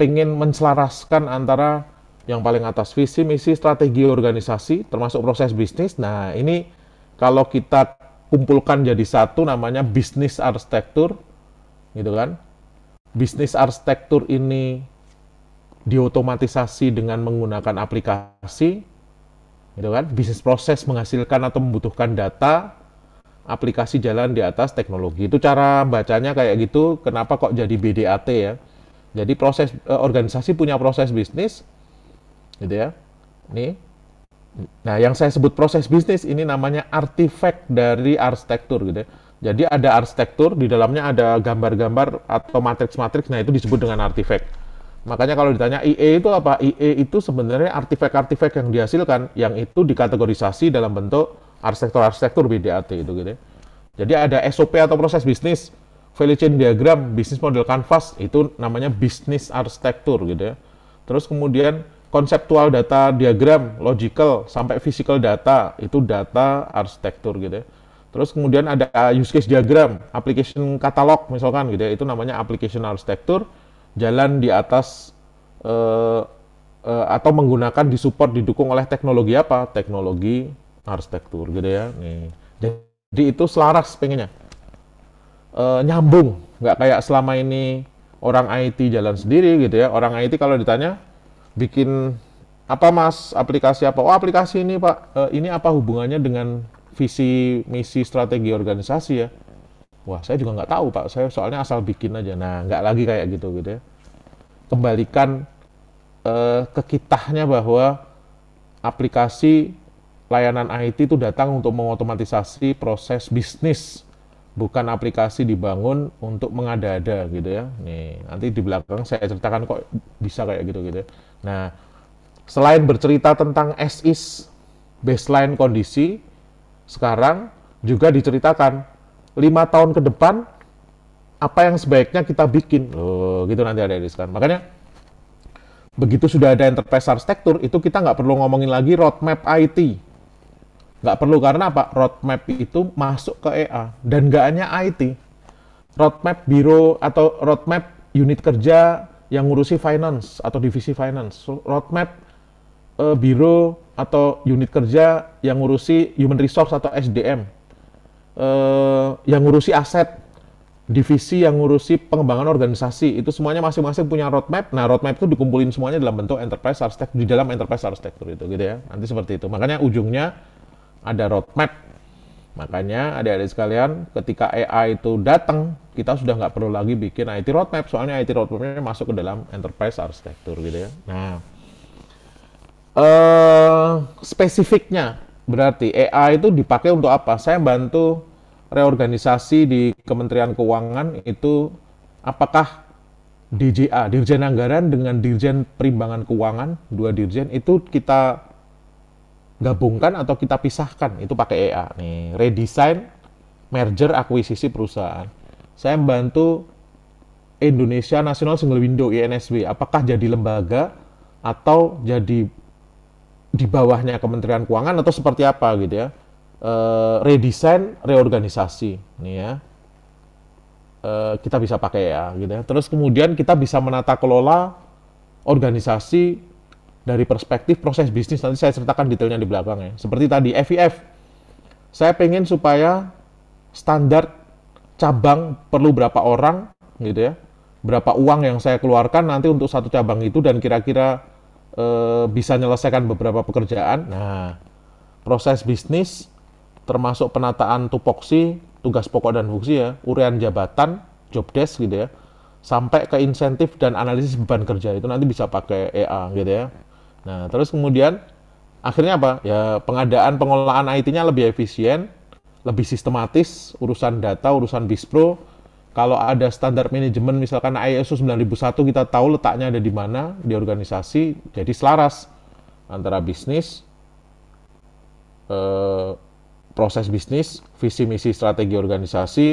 pengen menselaraskan antara yang paling atas visi, misi, strategi organisasi, termasuk proses bisnis. Nah ini kalau kita kumpulkan jadi satu namanya bisnis arsitektur gitu kan bisnis arsitektur ini diotomatisasi dengan menggunakan aplikasi, gitu kan? Bisnis proses menghasilkan atau membutuhkan data, aplikasi jalan di atas teknologi. Itu cara bacanya kayak gitu. Kenapa kok jadi BDAT ya? Jadi proses eh, organisasi punya proses bisnis, gitu ya. Nih. Nah, yang saya sebut proses bisnis ini namanya artifact dari arsitektur, gitu ya jadi ada arsitektur, di dalamnya ada gambar-gambar atau matriks-matriks, nah itu disebut dengan artifak. Makanya kalau ditanya IE itu apa? IE itu sebenarnya artifak-artifak yang dihasilkan, yang itu dikategorisasi dalam bentuk arsitektur-arsitektur BDAT itu gitu ya. Jadi ada SOP atau proses bisnis, value chain diagram, bisnis model canvas, itu namanya bisnis arsitektur gitu ya. Terus kemudian konseptual data diagram, logical, sampai physical data, itu data arsitektur gitu ya. Terus kemudian ada use case diagram, application catalog, misalkan gitu ya, itu namanya application architecture, jalan di atas uh, uh, atau menggunakan disupport didukung oleh teknologi apa? Teknologi arsitektur gitu ya. Nih. Jadi itu selaras pengennya. Uh, nyambung, nggak kayak selama ini orang IT jalan sendiri gitu ya. Orang IT kalau ditanya bikin apa mas aplikasi apa? Oh aplikasi ini pak, uh, ini apa hubungannya dengan visi misi strategi organisasi ya wah saya juga nggak tahu pak saya soalnya asal bikin aja nah nggak lagi kayak gitu gitu ya kembalikan eh, ke kitahnya bahwa aplikasi layanan IT itu datang untuk mengotomatisasi proses bisnis bukan aplikasi dibangun untuk mengada-ada gitu ya. Nih, nanti di belakang saya ceritakan kok bisa kayak gitu gitu. Ya. Nah, selain bercerita tentang SIS baseline kondisi, sekarang juga diceritakan lima tahun ke depan apa yang sebaiknya kita bikin oh, gitu nanti ada kan makanya begitu sudah ada enterprise arsitektur itu kita nggak perlu ngomongin lagi roadmap IT nggak perlu karena apa roadmap itu masuk ke EA dan nggak hanya IT roadmap biro atau roadmap unit kerja yang ngurusi finance atau divisi finance roadmap uh, biro atau unit kerja yang ngurusi human resource atau SDM, uh, eh, yang ngurusi aset, divisi yang ngurusi pengembangan organisasi, itu semuanya masing-masing punya roadmap. Nah, roadmap itu dikumpulin semuanya dalam bentuk enterprise architecture, di dalam enterprise architecture itu gitu ya. Nanti seperti itu. Makanya ujungnya ada roadmap. Makanya adik-adik sekalian, ketika AI itu datang, kita sudah nggak perlu lagi bikin IT roadmap, soalnya IT roadmapnya masuk ke dalam enterprise architecture gitu ya. Nah, Eh, spesifiknya berarti AI itu dipakai untuk apa? Saya bantu reorganisasi di Kementerian Keuangan itu apakah DJA, Dirjen Anggaran dengan Dirjen Perimbangan Keuangan, dua dirjen itu kita gabungkan atau kita pisahkan itu pakai EA nih, redesign, merger, akuisisi perusahaan. Saya membantu Indonesia National Single Window INSW apakah jadi lembaga atau jadi di bawahnya Kementerian Keuangan atau seperti apa gitu ya. uh, redesign, reorganisasi nih ya. uh, kita bisa pakai ya gitu ya. Terus kemudian kita bisa menata kelola organisasi dari perspektif proses bisnis nanti saya ceritakan detailnya di belakang ya. Seperti tadi FIF. Saya pengen supaya standar cabang perlu berapa orang gitu ya. Berapa uang yang saya keluarkan nanti untuk satu cabang itu dan kira-kira e, bisa menyelesaikan beberapa pekerjaan. Nah, proses bisnis termasuk penataan tupoksi, tugas pokok dan fungsi ya, urian jabatan, job desk gitu ya, sampai ke insentif dan analisis beban kerja itu nanti bisa pakai EA gitu ya. Nah, terus kemudian akhirnya apa? Ya pengadaan pengelolaan IT-nya lebih efisien, lebih sistematis, urusan data, urusan bispro, kalau ada standar manajemen misalkan ISO 9001 kita tahu letaknya ada di mana di organisasi jadi selaras antara bisnis eh, proses bisnis visi misi strategi organisasi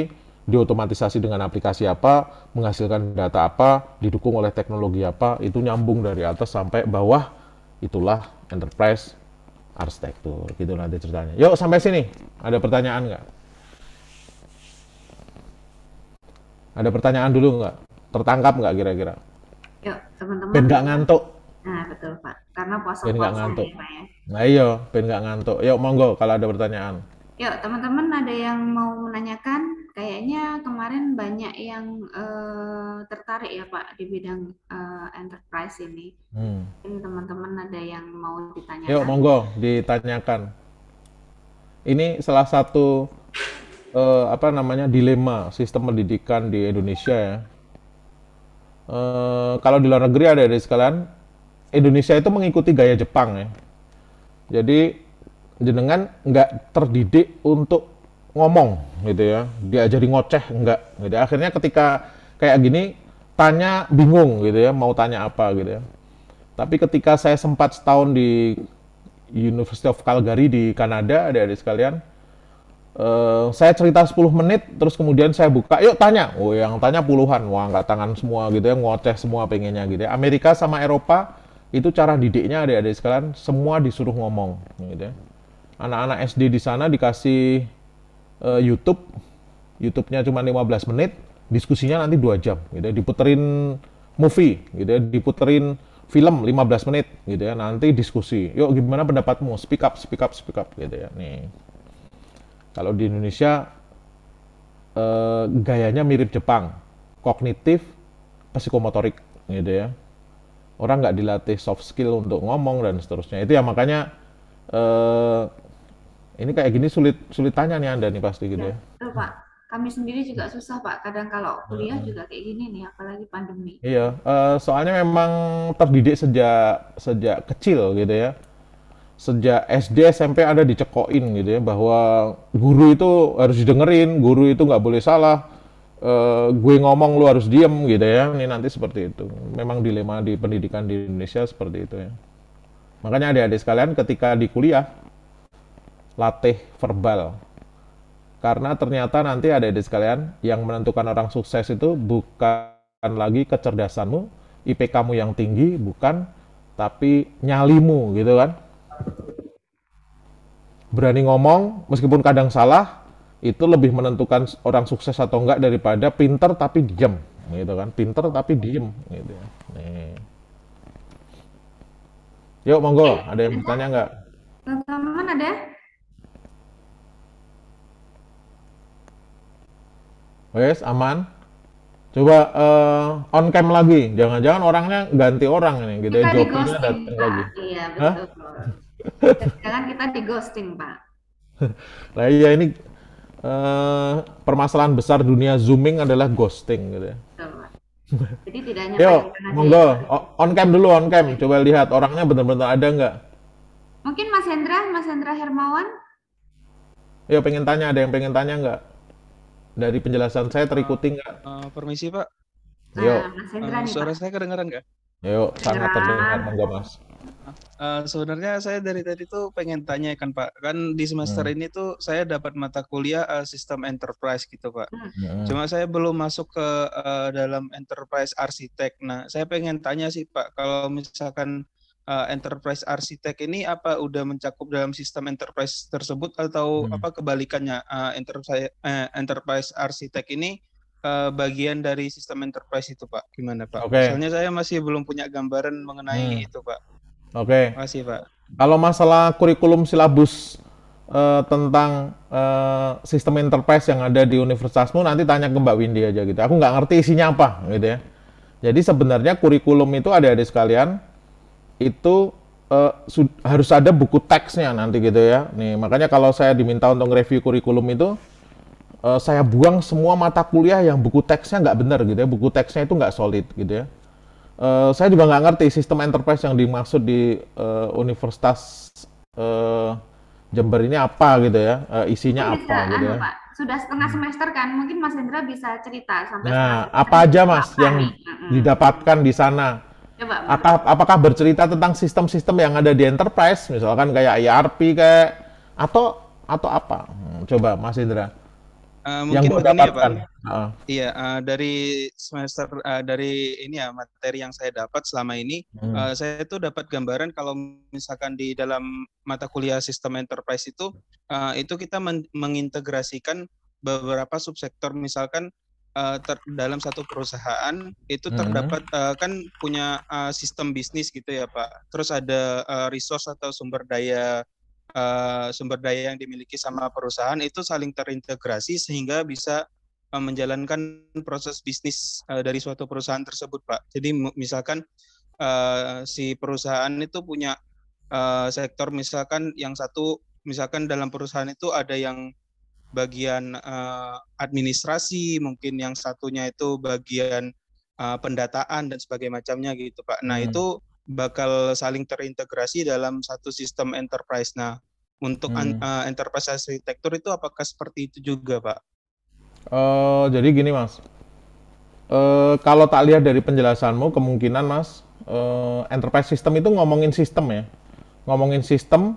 diotomatisasi dengan aplikasi apa menghasilkan data apa didukung oleh teknologi apa itu nyambung dari atas sampai bawah itulah enterprise arsitektur gitu nanti ceritanya yuk sampai sini ada pertanyaan nggak Ada pertanyaan dulu nggak? Tertangkap nggak kira-kira? Yuk, teman-teman. Ben nggak ngantuk. Nah, betul, Pak. Karena puasa-puasa ben ngantuk. Ya, Pak, ya. Nah, iya, ben nggak ngantuk. Yuk, monggo kalau ada pertanyaan. Yuk, teman-teman ada yang mau menanyakan? Kayaknya kemarin banyak yang uh, tertarik ya, Pak, di bidang uh, enterprise ini. Hmm. Ini teman-teman ada yang mau ditanyakan? Yuk, monggo ditanyakan. Ini salah satu uh, apa namanya dilema sistem pendidikan di Indonesia ya. Uh, kalau di luar negeri ada ya, dari sekalian, Indonesia itu mengikuti gaya Jepang ya. Jadi jenengan nggak terdidik untuk ngomong gitu ya, diajari ngoceh nggak. jadi gitu ya. Akhirnya ketika kayak gini tanya bingung gitu ya, mau tanya apa gitu ya. Tapi ketika saya sempat setahun di University of Calgary di Kanada, ada dari sekalian, Uh, saya cerita 10 menit, terus kemudian saya buka, yuk tanya. Oh, yang tanya puluhan. Wah, nggak tangan semua gitu ya, ngoceh semua pengennya gitu ya. Amerika sama Eropa, itu cara didiknya ada adik sekalian, semua disuruh ngomong gitu ya. Anak-anak SD di sana dikasih uh, YouTube, YouTube-nya cuma 15 menit, diskusinya nanti 2 jam gitu ya. Diputerin movie gitu ya, diputerin film 15 menit gitu ya. Nanti diskusi. Yuk gimana pendapatmu? Speak up, speak up, speak up gitu ya. Nih. Kalau di Indonesia eh, gayanya mirip Jepang, kognitif, psikomotorik gitu ya. Orang nggak dilatih soft skill untuk ngomong dan seterusnya. Itu ya makanya eh, ini kayak gini sulit sulit tanya nih Anda nih pasti gitu ya. ya. Pak, kami sendiri juga hmm. susah Pak. Kadang kalau hmm. kuliah juga kayak gini nih, apalagi pandemi. Iya, uh, soalnya memang terdidik sejak sejak kecil gitu ya sejak SD SMP ada dicekoin gitu ya bahwa guru itu harus didengerin, guru itu nggak boleh salah. Uh, gue ngomong lu harus diem gitu ya ini nanti seperti itu memang dilema di pendidikan di Indonesia seperti itu ya makanya adik-adik sekalian ketika di kuliah latih verbal karena ternyata nanti ada adik sekalian yang menentukan orang sukses itu bukan lagi kecerdasanmu IP kamu yang tinggi bukan tapi nyalimu gitu kan Berani ngomong meskipun kadang salah itu lebih menentukan orang sukses atau enggak daripada pinter tapi diem gitu kan pinter tapi diem gitu ya. Nih. Yuk monggo, ada yang bertanya enggak? Teman-teman ada? Wes aman. Coba uh, on cam lagi, jangan-jangan orangnya ganti orang ini, gitu ya. Jokernya datang lagi. Iya betul. Jangan kita di ghosting, Pak. [laughs] Nah iya ini uh, permasalahan besar dunia zooming adalah ghosting gitu ya. Jadi tidak hanya [laughs] Yo, monggo on cam dulu on cam coba lihat orangnya benar-benar ada nggak? Mungkin Mas Hendra, Mas Hendra Hermawan? Yo pengen tanya ada yang pengen tanya nggak? Dari penjelasan saya terikuti eh, nggak? Uh, uh, permisi Pak. Yo. Uh, Mas Hendra uh, nih, suara Pak. saya kedengaran nggak? Yuk, sangat terdengar, monggo Mas. Eh, sebenarnya saya dari tadi tuh pengen tanya kan Pak, kan di semester hmm. ini tuh saya dapat mata kuliah uh, sistem enterprise gitu Pak. Hmm. Cuma saya belum masuk ke uh, dalam enterprise arsitek. Nah, saya pengen tanya sih Pak, kalau misalkan uh, enterprise arsitek ini apa udah mencakup dalam sistem enterprise tersebut atau hmm. apa kebalikannya uh, enterprise uh, enterprise arsitek ini bagian dari sistem enterprise itu pak gimana pak? Okay. Soalnya saya masih belum punya gambaran mengenai hmm. itu pak. Oke. Okay. kasih, Pak. Kalau masalah kurikulum silabus eh, tentang eh, sistem enterprise yang ada di universitasmu nanti tanya ke Mbak Windy aja gitu. Aku nggak ngerti isinya apa gitu ya. Jadi sebenarnya kurikulum itu ada adik sekalian itu eh, harus ada buku teksnya nanti gitu ya. Nih makanya kalau saya diminta untuk review kurikulum itu eh, saya buang semua mata kuliah yang buku teksnya nggak benar gitu ya. Buku teksnya itu nggak solid gitu ya Uh, saya juga nggak ngerti sistem enterprise yang dimaksud di uh, Universitas uh, Jember ini apa gitu ya, uh, isinya bisa, apa gitu anu, ya. sudah setengah semester kan, mungkin Mas Hendra bisa cerita sampai Nah, apa aja Mas apa yang nih? didapatkan di sana? Coba, apakah, apakah bercerita tentang sistem-sistem yang ada di enterprise, misalkan kayak ERP kayak atau atau apa? Hmm, coba Mas Indra. Eh, mungkin yang begini ya Pak. Iya uh, dari semester uh, dari ini ya materi yang saya dapat selama ini hmm. uh, saya itu dapat gambaran kalau misalkan di dalam mata kuliah sistem enterprise itu uh, itu kita men mengintegrasikan beberapa subsektor misalkan uh, dalam satu perusahaan itu hmm. terdapat hmm. uh, kan punya uh, sistem bisnis gitu ya Pak. Terus ada uh, resource atau sumber daya uh, sumber daya yang dimiliki sama perusahaan itu saling terintegrasi sehingga bisa uh, menjalankan proses bisnis uh, dari suatu perusahaan tersebut, Pak. Jadi misalkan uh, si perusahaan itu punya uh, sektor misalkan yang satu misalkan dalam perusahaan itu ada yang bagian uh, administrasi, mungkin yang satunya itu bagian uh, pendataan dan sebagainya macamnya gitu, Pak. Nah, hmm. itu bakal saling terintegrasi dalam satu sistem enterprise. Nah, untuk hmm. uh, enterprise arsitektur itu apakah seperti itu juga, Pak? Uh, jadi gini, Mas. Uh, kalau tak lihat dari penjelasanmu, kemungkinan, Mas, uh, enterprise system itu ngomongin sistem ya. Ngomongin sistem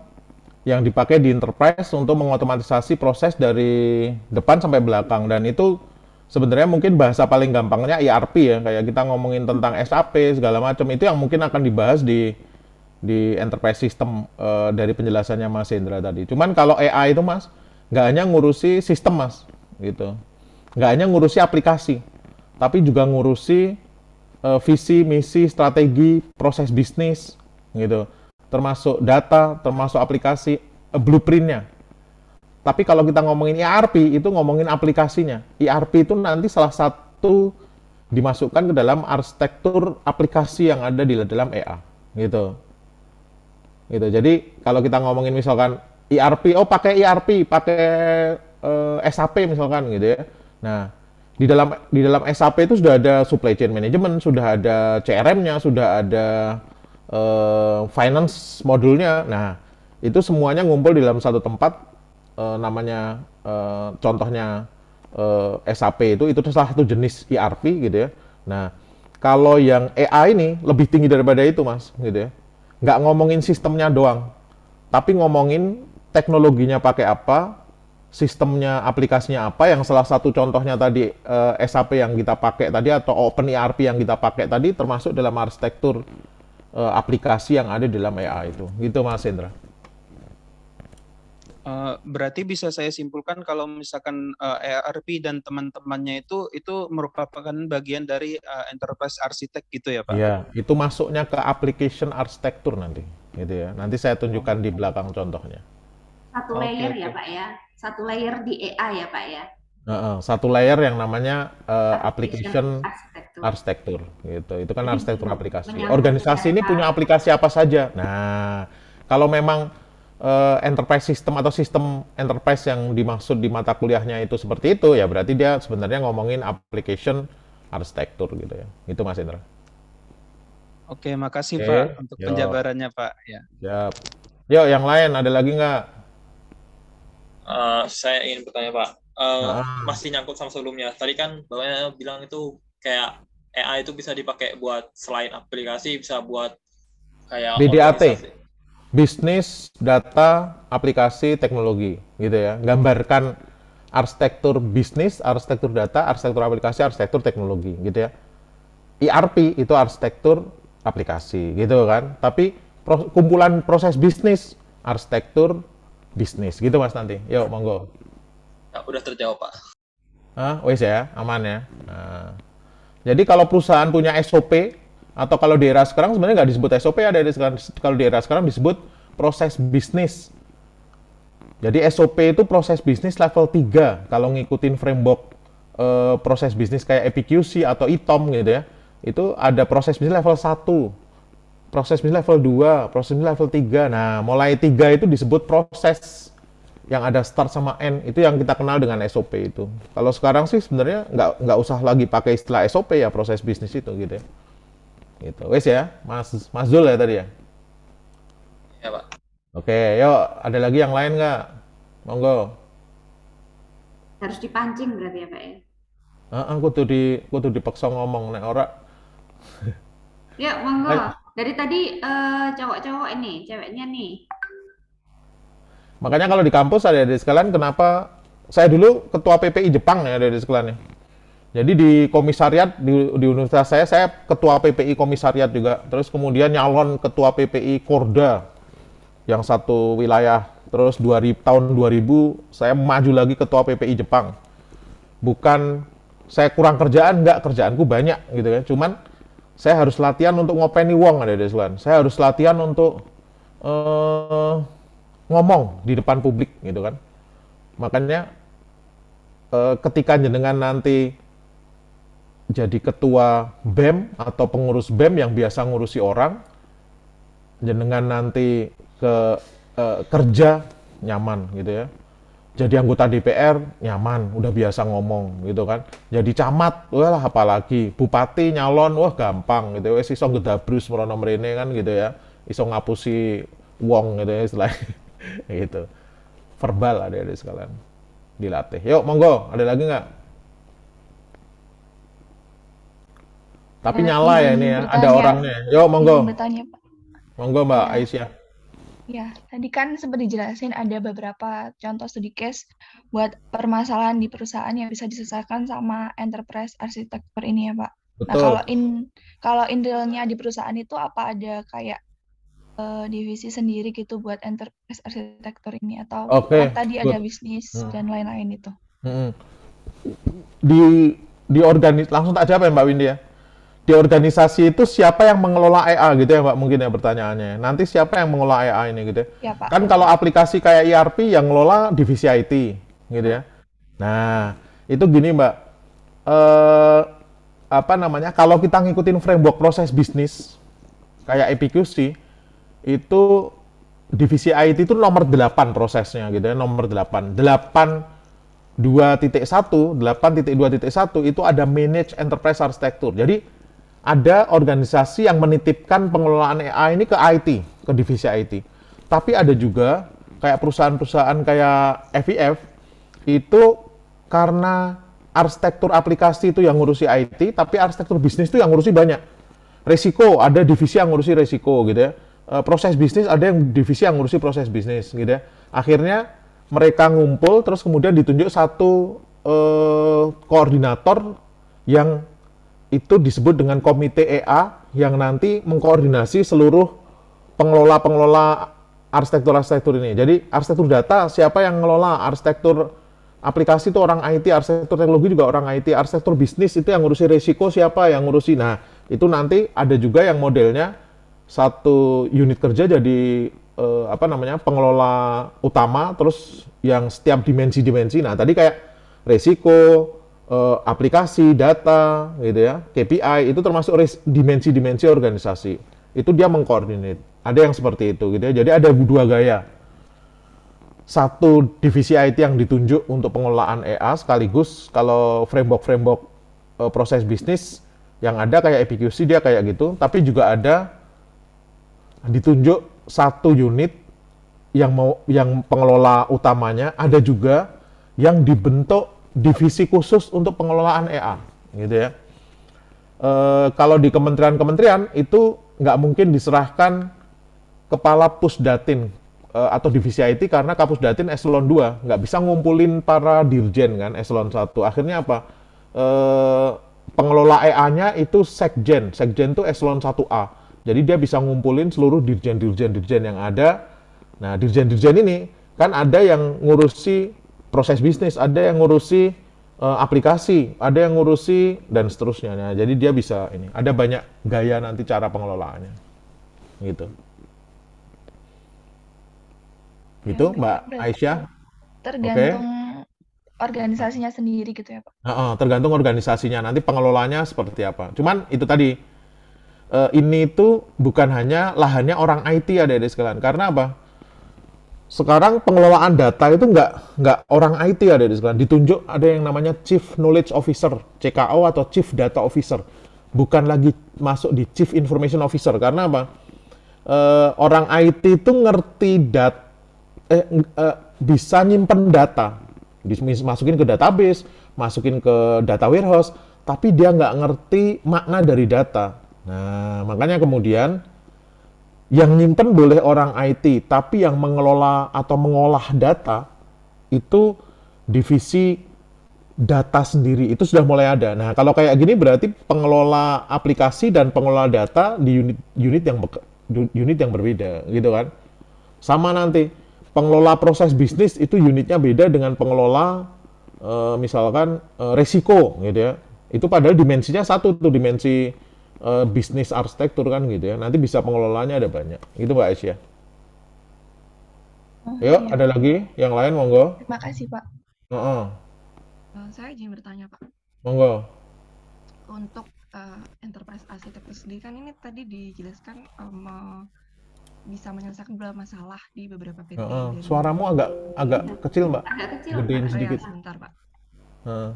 yang dipakai di enterprise untuk mengotomatisasi proses dari depan sampai belakang dan itu sebenarnya mungkin bahasa paling gampangnya ERP ya kayak kita ngomongin tentang SAP segala macam itu yang mungkin akan dibahas di di enterprise system uh, dari penjelasannya Mas Hendra tadi. Cuman kalau AI itu Mas nggak hanya ngurusi sistem Mas gitu, nggak hanya ngurusi aplikasi, tapi juga ngurusi uh, visi, misi, strategi, proses bisnis gitu, termasuk data, termasuk aplikasi, uh, blueprintnya tapi kalau kita ngomongin ERP itu ngomongin aplikasinya. ERP itu nanti salah satu dimasukkan ke dalam arsitektur aplikasi yang ada di dalam EA gitu. Gitu. Jadi kalau kita ngomongin misalkan ERP, oh pakai ERP, pakai eh, SAP misalkan gitu ya. Nah, di dalam di dalam SAP itu sudah ada supply chain management, sudah ada CRM-nya, sudah ada eh, finance modulnya. Nah, itu semuanya ngumpul di dalam satu tempat eh, namanya eh, contohnya eh, SAP itu itu salah satu jenis ERP gitu ya. Nah, kalau yang AI ini lebih tinggi daripada itu, Mas, gitu ya. Nggak ngomongin sistemnya doang, tapi ngomongin teknologinya pakai apa, sistemnya, aplikasinya apa, yang salah satu contohnya tadi eh, SAP yang kita pakai tadi atau Open ERP yang kita pakai tadi termasuk dalam arsitektur eh, aplikasi yang ada dalam AI itu. Gitu Mas Indra. Eh, berarti bisa saya simpulkan kalau misalkan uh, eh, ERP dan teman-temannya itu itu merupakan bagian dari uh, enterprise architect gitu ya Pak? Iya, itu masuknya ke application arsitektur nanti, gitu ya. Nanti saya tunjukkan di oh. belakang contohnya. Satu layer okay, ya Pak ya, satu layer di AI ya Pak ya. Uh, satu layer yang namanya uh, application arsitektur, gitu. Itu kan arsitektur aplikasi. Organisasi ini punya aplikasi apa saja. Nah, kalau memang uh, enterprise system atau sistem enterprise yang dimaksud di mata kuliahnya itu seperti itu ya berarti dia sebenarnya ngomongin application arsitektur gitu ya itu mas Indra oke makasih oke, pak untuk yo. penjabarannya pak ya Siap. yo yang lain ada lagi nggak uh, saya ingin bertanya pak uh, ah. masih nyangkut sama sebelumnya tadi kan bapaknya bilang itu kayak AI itu bisa dipakai buat selain aplikasi bisa buat kayak BDAT bisnis, data, aplikasi, teknologi, gitu ya. Gambarkan arsitektur bisnis, arsitektur data, arsitektur aplikasi, arsitektur teknologi, gitu ya. ERP itu arsitektur aplikasi, gitu kan. Tapi pro kumpulan proses bisnis, arsitektur bisnis, gitu mas nanti. Yuk, monggo. Ya, udah terjawab pak. Ah, oh, wes ya, aman ya. Nah. Jadi kalau perusahaan punya SOP, atau kalau di era sekarang sebenarnya nggak disebut SOP ada di sekarang. Kalau di era sekarang disebut proses bisnis. Jadi SOP itu proses bisnis level 3 kalau ngikutin framework e, proses bisnis kayak EPQC atau ITOM gitu ya. Itu ada proses bisnis level 1, proses bisnis level 2, proses bisnis level 3. Nah, mulai 3 itu disebut proses yang ada start sama end itu yang kita kenal dengan SOP itu. Kalau sekarang sih sebenarnya nggak nggak usah lagi pakai istilah SOP ya proses bisnis itu gitu ya. Gitu. Wes ya, Mas Mas Zul ya tadi ya? Iya, Pak. Oke, yuk ada lagi yang lain nggak? Monggo. Harus dipancing berarti ya, Pak ya? Heeh, aku tuh di aku tuh dipaksa ngomong nek ora. ya, monggo. Ay. Dari tadi uh, cowok-cowok ini, ceweknya nih. Makanya kalau di kampus ada di sekalian kenapa saya dulu ketua PPI Jepang ya dari sekalian ya. Jadi di komisariat di, di universitas saya, saya ketua PPI komisariat juga. Terus kemudian nyalon ketua PPI Korda yang satu wilayah. Terus 2000, tahun 2000 saya maju lagi ketua PPI Jepang. Bukan saya kurang kerjaan, enggak kerjaanku banyak gitu kan. Cuman saya harus latihan untuk ngopeni wong ada desulan. Saya harus latihan untuk eh, ngomong di depan publik gitu kan. Makanya eh, ketika jenengan nanti jadi ketua BEM atau pengurus BEM yang biasa ngurusi orang, jenengan nanti ke uh, kerja nyaman gitu ya. Jadi anggota DPR nyaman, udah biasa ngomong gitu kan. Jadi camat, wah apalagi bupati nyalon, wah gampang gitu. Ya. Wes iso gedabrus merono mrene kan gitu ya. Iso ngapusi wong gitu ya istilah [laughs] gitu. Verbal ada ada sekalian dilatih. Yuk monggo, ada lagi nggak? Tapi ada nyala ya ini ya, bertanya. ada orangnya. Yo, hmm, monggo. Bertanya, Pak. Monggo Mbak ya. Aisyah. Ya, tadi kan sempat dijelasin ada beberapa contoh studi case buat permasalahan di perusahaan yang bisa diselesaikan sama enterprise arsitektur ini ya, Pak. Nah, Betul. Nah, kalau in kalau in realnya di perusahaan itu apa ada kayak uh, divisi sendiri gitu buat enterprise arsitektur ini atau okay. Kan tadi Good. ada bisnis hmm. dan lain-lain itu? Hmm. Di di organis langsung tak jawab ya Mbak Windy ya? di organisasi itu siapa yang mengelola e AI gitu ya Mbak? mungkin ya pertanyaannya. Nanti siapa yang mengelola e AI ini gitu ya. ya Pak. Kan kalau aplikasi kayak ERP yang ngelola divisi IT gitu ya. Nah, itu gini Mbak. Eh apa namanya? Kalau kita ngikutin framework proses bisnis kayak EPQC itu divisi IT itu nomor 8 prosesnya gitu ya, nomor 8. 8 2.1, 8.2.1 itu ada manage enterprise architecture. Jadi ada organisasi yang menitipkan pengelolaan AI ini ke IT, ke divisi IT. Tapi ada juga kayak perusahaan-perusahaan kayak FIF itu karena arsitektur aplikasi itu yang ngurusi IT, tapi arsitektur bisnis itu yang ngurusi banyak. Resiko ada divisi yang ngurusi resiko gitu ya. E, proses bisnis ada yang divisi yang ngurusi proses bisnis gitu ya. Akhirnya mereka ngumpul terus kemudian ditunjuk satu e, koordinator yang itu disebut dengan komite EA yang nanti mengkoordinasi seluruh pengelola-pengelola arsitektur-arsitektur ini. Jadi arsitektur data siapa yang ngelola, arsitektur aplikasi itu orang IT, arsitektur teknologi juga orang IT, arsitektur bisnis itu yang ngurusi risiko siapa yang ngurusi. Nah, itu nanti ada juga yang modelnya satu unit kerja jadi eh, apa namanya? pengelola utama terus yang setiap dimensi-dimensi. Nah, tadi kayak risiko, uh, aplikasi, data, gitu ya, KPI itu termasuk dimensi-dimensi organisasi. Itu dia mengkoordinir Ada yang seperti itu, gitu ya. Jadi ada dua gaya. Satu divisi IT yang ditunjuk untuk pengelolaan EA sekaligus kalau framework-framework uh, proses bisnis yang ada kayak EPQC dia kayak gitu, tapi juga ada ditunjuk satu unit yang mau yang pengelola utamanya, ada juga yang dibentuk divisi khusus untuk pengelolaan EA, gitu ya. E, kalau di kementerian-kementerian itu nggak mungkin diserahkan kepala pusdatin e, atau divisi IT karena kapusdatin eselon 2 nggak bisa ngumpulin para dirjen kan eselon 1. Akhirnya apa? Eh, e, pengelola EA-nya itu sekjen, sekjen itu eselon 1A. Jadi dia bisa ngumpulin seluruh dirjen-dirjen-dirjen yang ada. Nah, dirjen-dirjen ini kan ada yang ngurusi proses bisnis, ada yang ngurusi uh, aplikasi, ada yang ngurusi dan seterusnya. Nah, jadi dia bisa ini. Ada banyak gaya nanti cara pengelolaannya. Gitu. Gitu, Mbak Aisyah. Tergantung okay. organisasinya sendiri gitu ya, Pak. Uh, uh, tergantung organisasinya. Nanti pengelolanya seperti apa. Cuman itu tadi uh, ini itu bukan hanya lahannya orang IT ada di sekalian. Karena apa? sekarang pengelolaan data itu nggak nggak orang IT ada di sekarang ditunjuk ada yang namanya Chief Knowledge Officer CKO atau Chief Data Officer bukan lagi masuk di Chief Information Officer karena apa eh, orang IT itu ngerti dat eh, eh, bisa nyimpen data masukin ke database masukin ke data warehouse tapi dia nggak ngerti makna dari data nah makanya kemudian yang nyimpen boleh orang IT, tapi yang mengelola atau mengolah data itu divisi data sendiri itu sudah mulai ada. Nah, kalau kayak gini berarti pengelola aplikasi dan pengelola data di unit unit yang unit yang berbeda, gitu kan? Sama nanti pengelola proses bisnis itu unitnya beda dengan pengelola eh, misalkan eh, resiko, gitu ya. Itu padahal dimensinya satu tuh dimensi uh, bisnis arsitektur kan gitu ya. Nanti bisa pengelolanya ada banyak. Gitu Mbak Aisyah. Oh, Yuk, iya. ada lagi yang lain monggo. Terima kasih Pak. Uh -uh. saya ingin bertanya Pak. Monggo. Untuk uh, enterprise arsitektur sendiri kan ini tadi dijelaskan um, bisa menyelesaikan beberapa masalah di beberapa PT. Uh, uh. Suaramu agak agak ya. kecil Mbak. Agak kecil. Gedein Pak. sedikit. Sebentar Pak. Uh.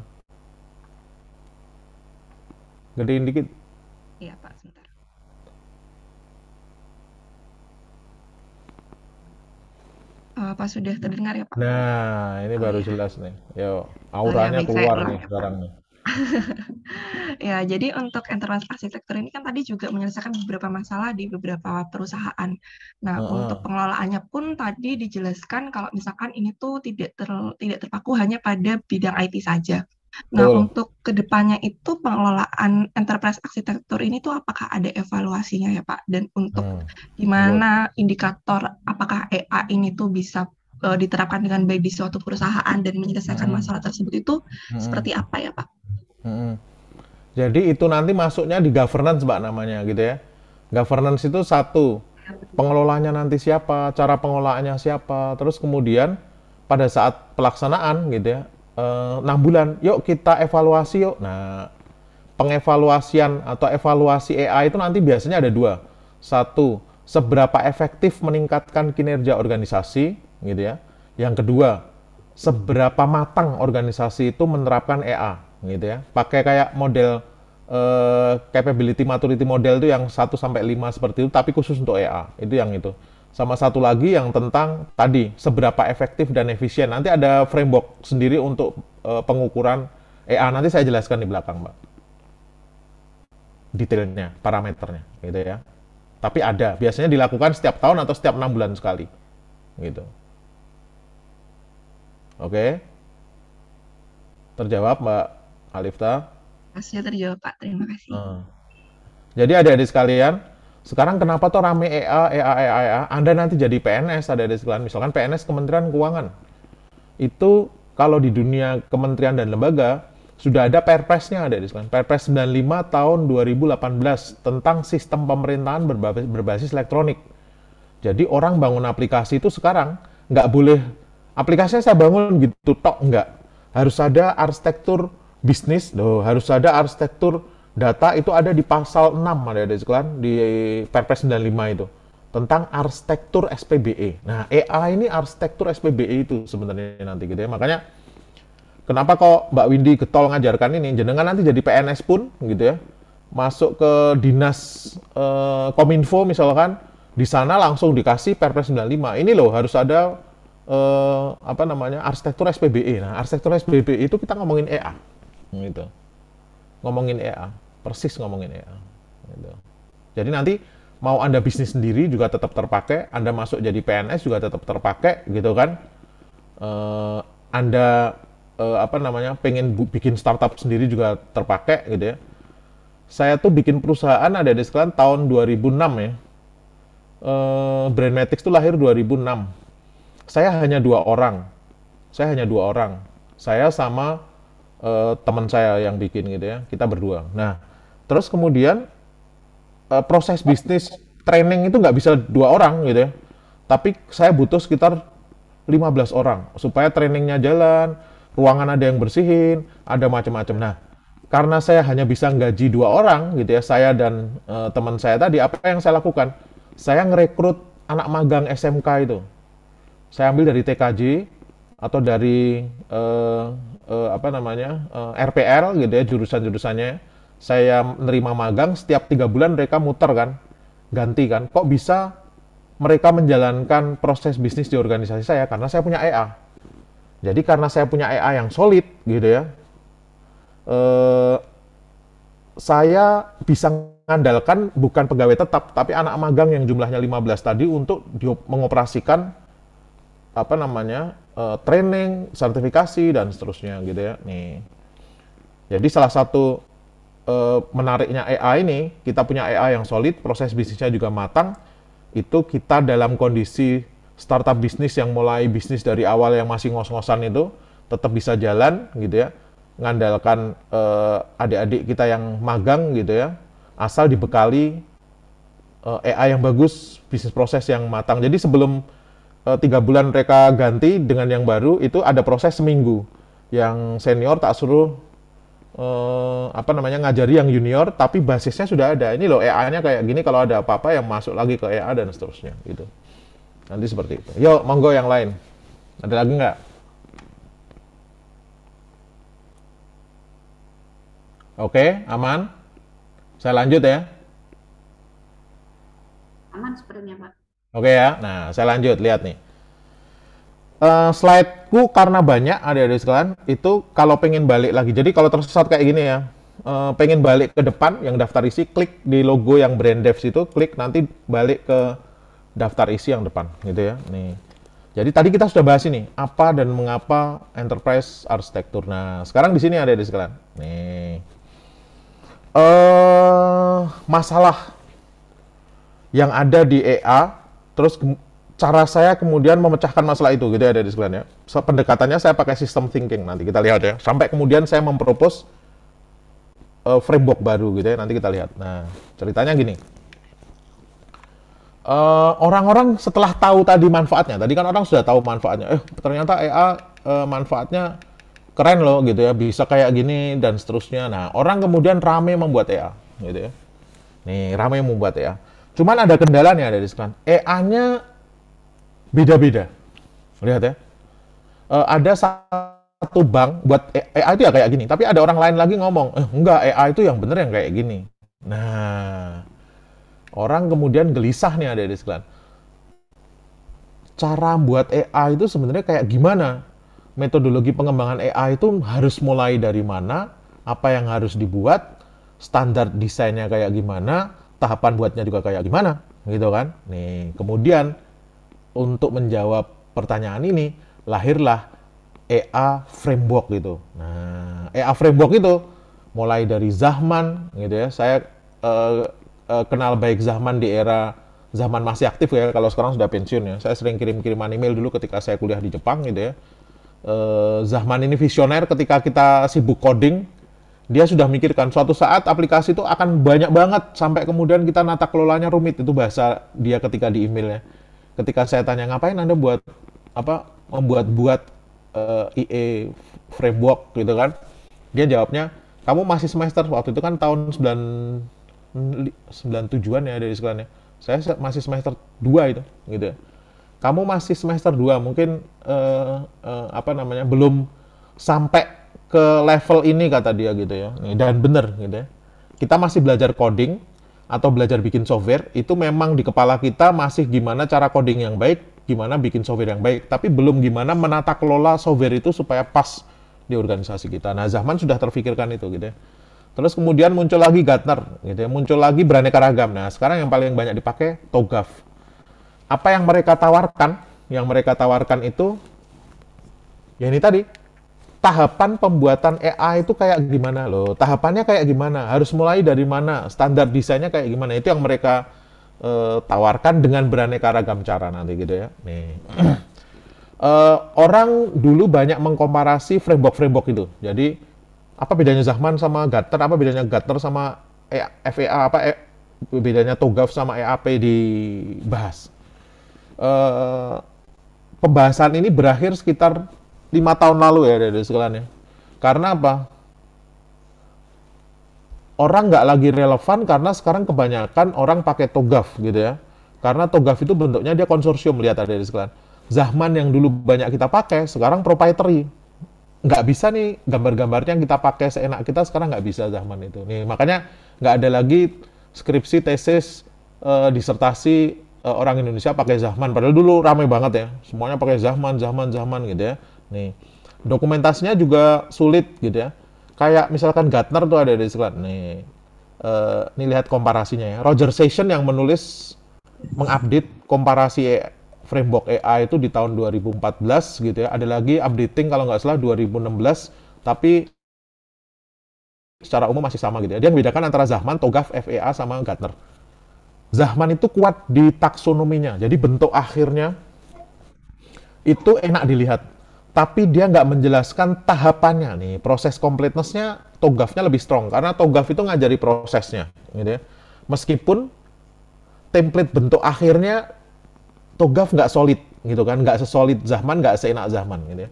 Gedein dikit. Iya Pak, sebentar. Eh, Pak sudah terdengar ya Pak? Nah, ini oh, baru ya. jelas nih. Yo, oh, iya, auranya oh, ya, keluar nih ya, sekarang nih. [laughs] ya, jadi untuk enterprise arsitektur ini kan tadi juga menyelesaikan beberapa masalah di beberapa perusahaan. Nah, uh -huh. untuk pengelolaannya pun tadi dijelaskan kalau misalkan ini tuh tidak ter, tidak terpaku hanya pada bidang IT saja. Nah, Betul. untuk kedepannya itu pengelolaan enterprise arsitektur ini tuh apakah ada evaluasinya ya Pak? Dan untuk hmm. gimana Betul. indikator apakah EA ini tuh bisa uh, diterapkan dengan baik di suatu perusahaan dan menyelesaikan hmm. masalah tersebut itu hmm. seperti apa ya Pak? Hmm. Jadi itu nanti masuknya di governance Pak namanya gitu ya. Governance itu satu, pengelolanya nanti siapa, cara pengelolaannya siapa, terus kemudian pada saat pelaksanaan gitu ya, Eh, enam bulan, yuk kita evaluasi yuk. Nah, pengevaluasian atau evaluasi AI itu nanti biasanya ada dua. Satu, seberapa efektif meningkatkan kinerja organisasi, gitu ya. Yang kedua, seberapa matang organisasi itu menerapkan EA, gitu ya. Pakai kayak model eh, capability maturity model itu yang 1 sampai 5 seperti itu, tapi khusus untuk EA. Itu yang itu. Sama satu lagi yang tentang tadi seberapa efektif dan efisien. Nanti ada framework sendiri untuk uh, pengukuran EA. Nanti saya jelaskan di belakang, Mbak. Detailnya, parameternya, gitu ya. Tapi ada, biasanya dilakukan setiap tahun atau setiap enam bulan sekali, gitu. Oke, terjawab Mbak Alifta. terjawab Pak, terima kasih. Hmm. Jadi ada adik sekalian, sekarang kenapa tuh rame EA, EA, EA, EA? Anda nanti jadi PNS, ada di sekalian. Misalkan PNS Kementerian Keuangan. Itu kalau di dunia kementerian dan lembaga, sudah ada perpresnya ada di sekalian. Perpres 95 tahun 2018 tentang sistem pemerintahan berbasis, berbasis elektronik. Jadi orang bangun aplikasi itu sekarang nggak boleh aplikasinya saya bangun gitu tok nggak harus ada arsitektur bisnis loh harus ada arsitektur Data itu ada di pasal 6 ada di sekalian di Perpres 95 itu tentang arsitektur SPBE. Nah, AI ini arsitektur SPBE itu sebenarnya nanti gitu ya. Makanya kenapa kok Mbak Windy getol ngajarkan ini? Jenengan nanti jadi PNS pun gitu ya. Masuk ke dinas eh, Kominfo misalkan, di sana langsung dikasih Perpres 95. Ini loh harus ada eh, apa namanya? arsitektur SPBE. Nah, arsitektur SPBE itu kita ngomongin EA gitu. Ngomongin EA persis ngomongin ya. Gitu. Jadi nanti mau Anda bisnis sendiri juga tetap terpakai, Anda masuk jadi PNS juga tetap terpakai, gitu kan? Uh, anda uh, apa namanya pengen bu- bikin startup sendiri juga terpakai, gitu ya. Saya tuh bikin perusahaan ada di sekalian tahun 2006 ya. Uh, eh, Brandmatics tuh lahir 2006. Saya hanya dua orang. Saya hanya dua orang. Saya sama uh, teman saya yang bikin gitu ya. Kita berdua. Nah, terus kemudian uh, proses bisnis training itu nggak bisa dua orang gitu ya tapi saya butuh sekitar 15 orang supaya trainingnya jalan ruangan ada yang bersihin ada macam-macam nah karena saya hanya bisa gaji dua orang gitu ya saya dan uh, teman saya tadi apa yang saya lakukan saya ngerekrut anak magang SMK itu saya ambil dari TKJ atau dari uh, uh, apa namanya uh, RPL gitu ya jurusan-jurusannya saya menerima magang setiap tiga bulan mereka muter kan ganti kan kok bisa mereka menjalankan proses bisnis di organisasi saya karena saya punya EA jadi karena saya punya EA yang solid gitu ya eh, saya bisa mengandalkan bukan pegawai tetap tapi anak magang yang jumlahnya 15 tadi untuk mengoperasikan apa namanya uh, training, sertifikasi dan seterusnya gitu ya. Nih. Jadi salah satu Eh, menariknya AI ini, kita punya AI yang solid, proses bisnisnya juga matang, itu kita dalam kondisi startup bisnis yang mulai bisnis dari awal yang masih ngos-ngosan itu tetap bisa jalan gitu ya, ngandalkan adik eh, adik-adik kita yang magang gitu ya, asal dibekali uh, eh, AI yang bagus, bisnis proses yang matang. Jadi sebelum tiga bulan mereka ganti dengan yang baru itu ada proses seminggu yang senior tak suruh eh, apa namanya ngajari yang junior tapi basisnya sudah ada ini loh EA-nya kayak gini kalau ada apa-apa yang masuk lagi ke EA dan seterusnya gitu nanti seperti itu yuk monggo yang lain ada lagi nggak Oke, aman. Saya lanjut ya. Aman sepertinya, Pak. Oke ya. Nah, saya lanjut. Lihat nih uh, eh, slide karena banyak ada ada sekalian, itu kalau pengen balik lagi. Jadi kalau tersesat kayak gini ya, uh, pengen balik ke depan yang daftar isi, klik di logo yang brand devs itu, klik nanti balik ke daftar isi yang depan gitu ya. Nih. Jadi tadi kita sudah bahas ini, apa dan mengapa enterprise arsitektur. Nah, sekarang di sini ada di sekalian. Nih. Eh, uh, masalah yang ada di EA terus cara saya kemudian memecahkan masalah itu gitu ya dari sekalian ya. Pendekatannya saya pakai sistem thinking nanti kita lihat ya. Sampai kemudian saya mempropos uh, eh, framework baru gitu ya nanti kita lihat. Nah ceritanya gini. Eh, orang-orang uh, setelah tahu tadi manfaatnya, tadi kan orang sudah tahu manfaatnya. Eh ternyata EA uh, eh, manfaatnya keren loh gitu ya, bisa kayak gini dan seterusnya. Nah orang kemudian rame membuat EA gitu ya. Nih rame membuat EA. Cuman ada kendalanya dari sekarang. EA-nya beda-beda. Lihat ya. Uh, ada satu bank buat e- e AI itu ya kayak gini, tapi ada orang lain lagi ngomong, eh, enggak e AI itu yang bener yang kayak gini. Nah, orang kemudian gelisah nih ada di sekalian. Cara buat AI itu sebenarnya kayak gimana? Metodologi pengembangan AI itu harus mulai dari mana? Apa yang harus dibuat? Standar desainnya kayak gimana? Tahapan buatnya juga kayak gimana? Gitu kan? Nih, kemudian untuk menjawab pertanyaan ini lahirlah EA framework gitu. Nah, EA framework itu mulai dari Zahman gitu ya. Saya uh, uh, kenal baik Zahman di era Zahman masih aktif ya. Kalau sekarang sudah pensiun ya. Saya sering kirim-kiriman email dulu ketika saya kuliah di Jepang gitu ya. Uh, Zahman ini visioner ketika kita sibuk coding, dia sudah mikirkan suatu saat aplikasi itu akan banyak banget sampai kemudian kita nata kelolanya rumit itu bahasa dia ketika di emailnya ketika saya tanya ngapain Anda buat apa membuat-buat uh, eh, IE framework gitu kan. Dia jawabnya, "Kamu masih semester waktu itu kan tahun 9 97-an ya dari sekolahnya. Saya masih semester 2 itu gitu ya. Kamu masih semester 2, mungkin uh, uh, apa namanya? belum sampai ke level ini kata dia gitu ya. dan bener gitu ya. Kita masih belajar coding, atau belajar bikin software itu memang di kepala kita masih gimana cara coding yang baik, gimana bikin software yang baik, tapi belum gimana menata kelola software itu supaya pas di organisasi kita. Nah, Zahman sudah terfikirkan itu gitu ya. Terus kemudian muncul lagi Gartner, gitu ya, muncul lagi beraneka ragam. Nah, sekarang yang paling banyak dipakai TOGAF. Apa yang mereka tawarkan? Yang mereka tawarkan itu ya ini tadi, tahapan pembuatan AI itu kayak gimana loh? Tahapannya kayak gimana? Harus mulai dari mana? Standar desainnya kayak gimana? Itu yang mereka uh, tawarkan dengan beraneka ragam cara nanti gitu ya. Nih. Uh, [clears throat] orang dulu banyak mengkomparasi framework-framework itu. Jadi apa bedanya Zahman sama Gatter? Apa bedanya Gatter sama e FEA? Apa e bedanya TOGAF sama EAP dibahas? Uh, pembahasan ini berakhir sekitar lima tahun lalu ya dari sekalian ya. Karena apa? Orang nggak lagi relevan karena sekarang kebanyakan orang pakai togaf gitu ya. Karena togaf itu bentuknya dia konsorsium lihat ada di sekalian. Zahman yang dulu banyak kita pakai sekarang proprietary nggak bisa nih gambar-gambarnya yang kita pakai seenak kita sekarang nggak bisa zahman itu nih makanya nggak ada lagi skripsi tesis eh, disertasi eh, orang Indonesia pakai Zahman padahal dulu ramai banget ya semuanya pakai Zahman Zahman Zahman gitu ya Nih. Dokumentasinya juga sulit gitu ya. Kayak misalkan Gartner tuh ada di sekolah. Nih. Uh, nih lihat komparasinya ya. Roger Session yang menulis mengupdate komparasi framework AI itu di tahun 2014 gitu ya. Ada lagi updating kalau nggak salah 2016 tapi secara umum masih sama gitu ya. Dia membedakan antara Zahman, Togaf, FEA, sama Gartner. Zahman itu kuat di taksonominya, jadi bentuk akhirnya itu enak dilihat tapi dia nggak menjelaskan tahapannya nih proses completenessnya togafnya lebih strong karena togaf itu ngajari prosesnya gitu ya meskipun template bentuk akhirnya togaf nggak solid gitu kan nggak sesolid Zahman nggak seenak Zahman gitu ya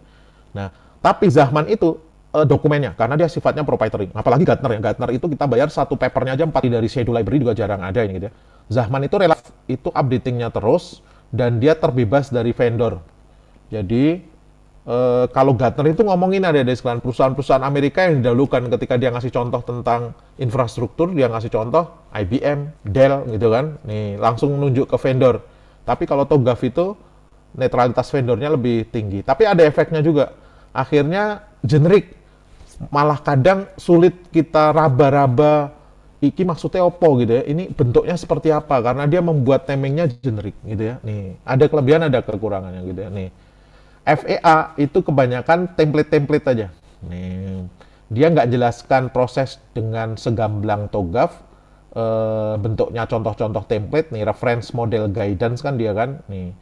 nah tapi Zahman itu eh, dokumennya karena dia sifatnya proprietary apalagi Gartner ya Gartner itu kita bayar satu papernya aja empat dari schedule library juga jarang ada ini gitu ya Zahman itu relatif itu updatingnya terus dan dia terbebas dari vendor jadi Eh, kalau Gartner itu ngomongin ada dari sekalian perusahaan-perusahaan Amerika yang didahulukan ketika dia ngasih contoh tentang infrastruktur, dia ngasih contoh IBM, Dell gitu kan. Nih, langsung nunjuk ke vendor. Tapi kalau TOGAF itu netralitas vendornya lebih tinggi. Tapi ada efeknya juga. Akhirnya generik. Malah kadang sulit kita raba-raba iki maksudnya opo gitu ya. Ini bentuknya seperti apa karena dia membuat timingnya generik gitu ya. Nih, ada kelebihan ada kekurangannya gitu ya. Nih FEA itu kebanyakan template-template aja. Nih, dia nggak jelaskan proses dengan segamblang togaf, e, bentuknya contoh-contoh template, nih reference model guidance kan dia kan, nih.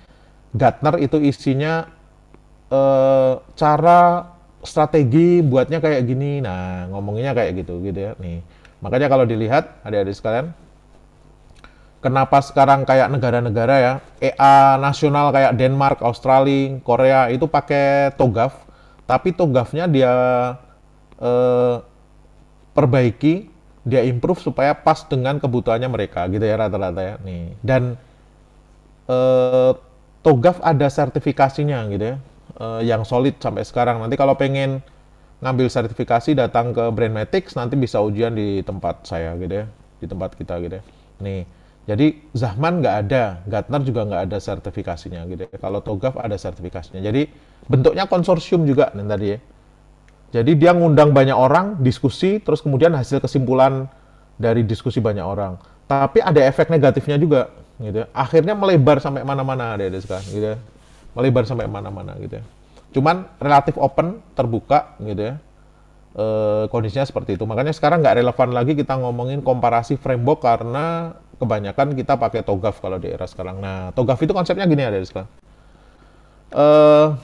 Gartner itu isinya e, cara strategi buatnya kayak gini, nah ngomongnya kayak gitu gitu ya, nih. Makanya kalau dilihat, adik-adik sekalian, kenapa sekarang kayak negara-negara ya EA nasional kayak Denmark, Australia, Korea itu pakai TOGAF tapi TOGAFnya dia eh, perbaiki dia improve supaya pas dengan kebutuhannya mereka gitu ya rata-rata ya nih dan eh, TOGAF ada sertifikasinya gitu ya eh, yang solid sampai sekarang nanti kalau pengen ngambil sertifikasi datang ke Brandmatics nanti bisa ujian di tempat saya gitu ya di tempat kita gitu ya nih jadi Zahman nggak ada, Gartner juga nggak ada sertifikasinya gitu. Ya. Kalau Togaf ada sertifikasinya. Jadi bentuknya konsorsium juga nih tadi ya. Jadi dia ngundang banyak orang, diskusi, terus kemudian hasil kesimpulan dari diskusi banyak orang. Tapi ada efek negatifnya juga gitu. Ya. Akhirnya melebar sampai mana-mana ada -mana, sekarang gitu. Ya. Melebar sampai mana-mana gitu. Cuman relatif open, terbuka gitu ya. Eh, kondisinya seperti itu. Makanya sekarang nggak relevan lagi kita ngomongin komparasi framework karena kebanyakan kita pakai togaf kalau di era sekarang. Nah, togaf itu konsepnya gini ya dari sekarang. Uh,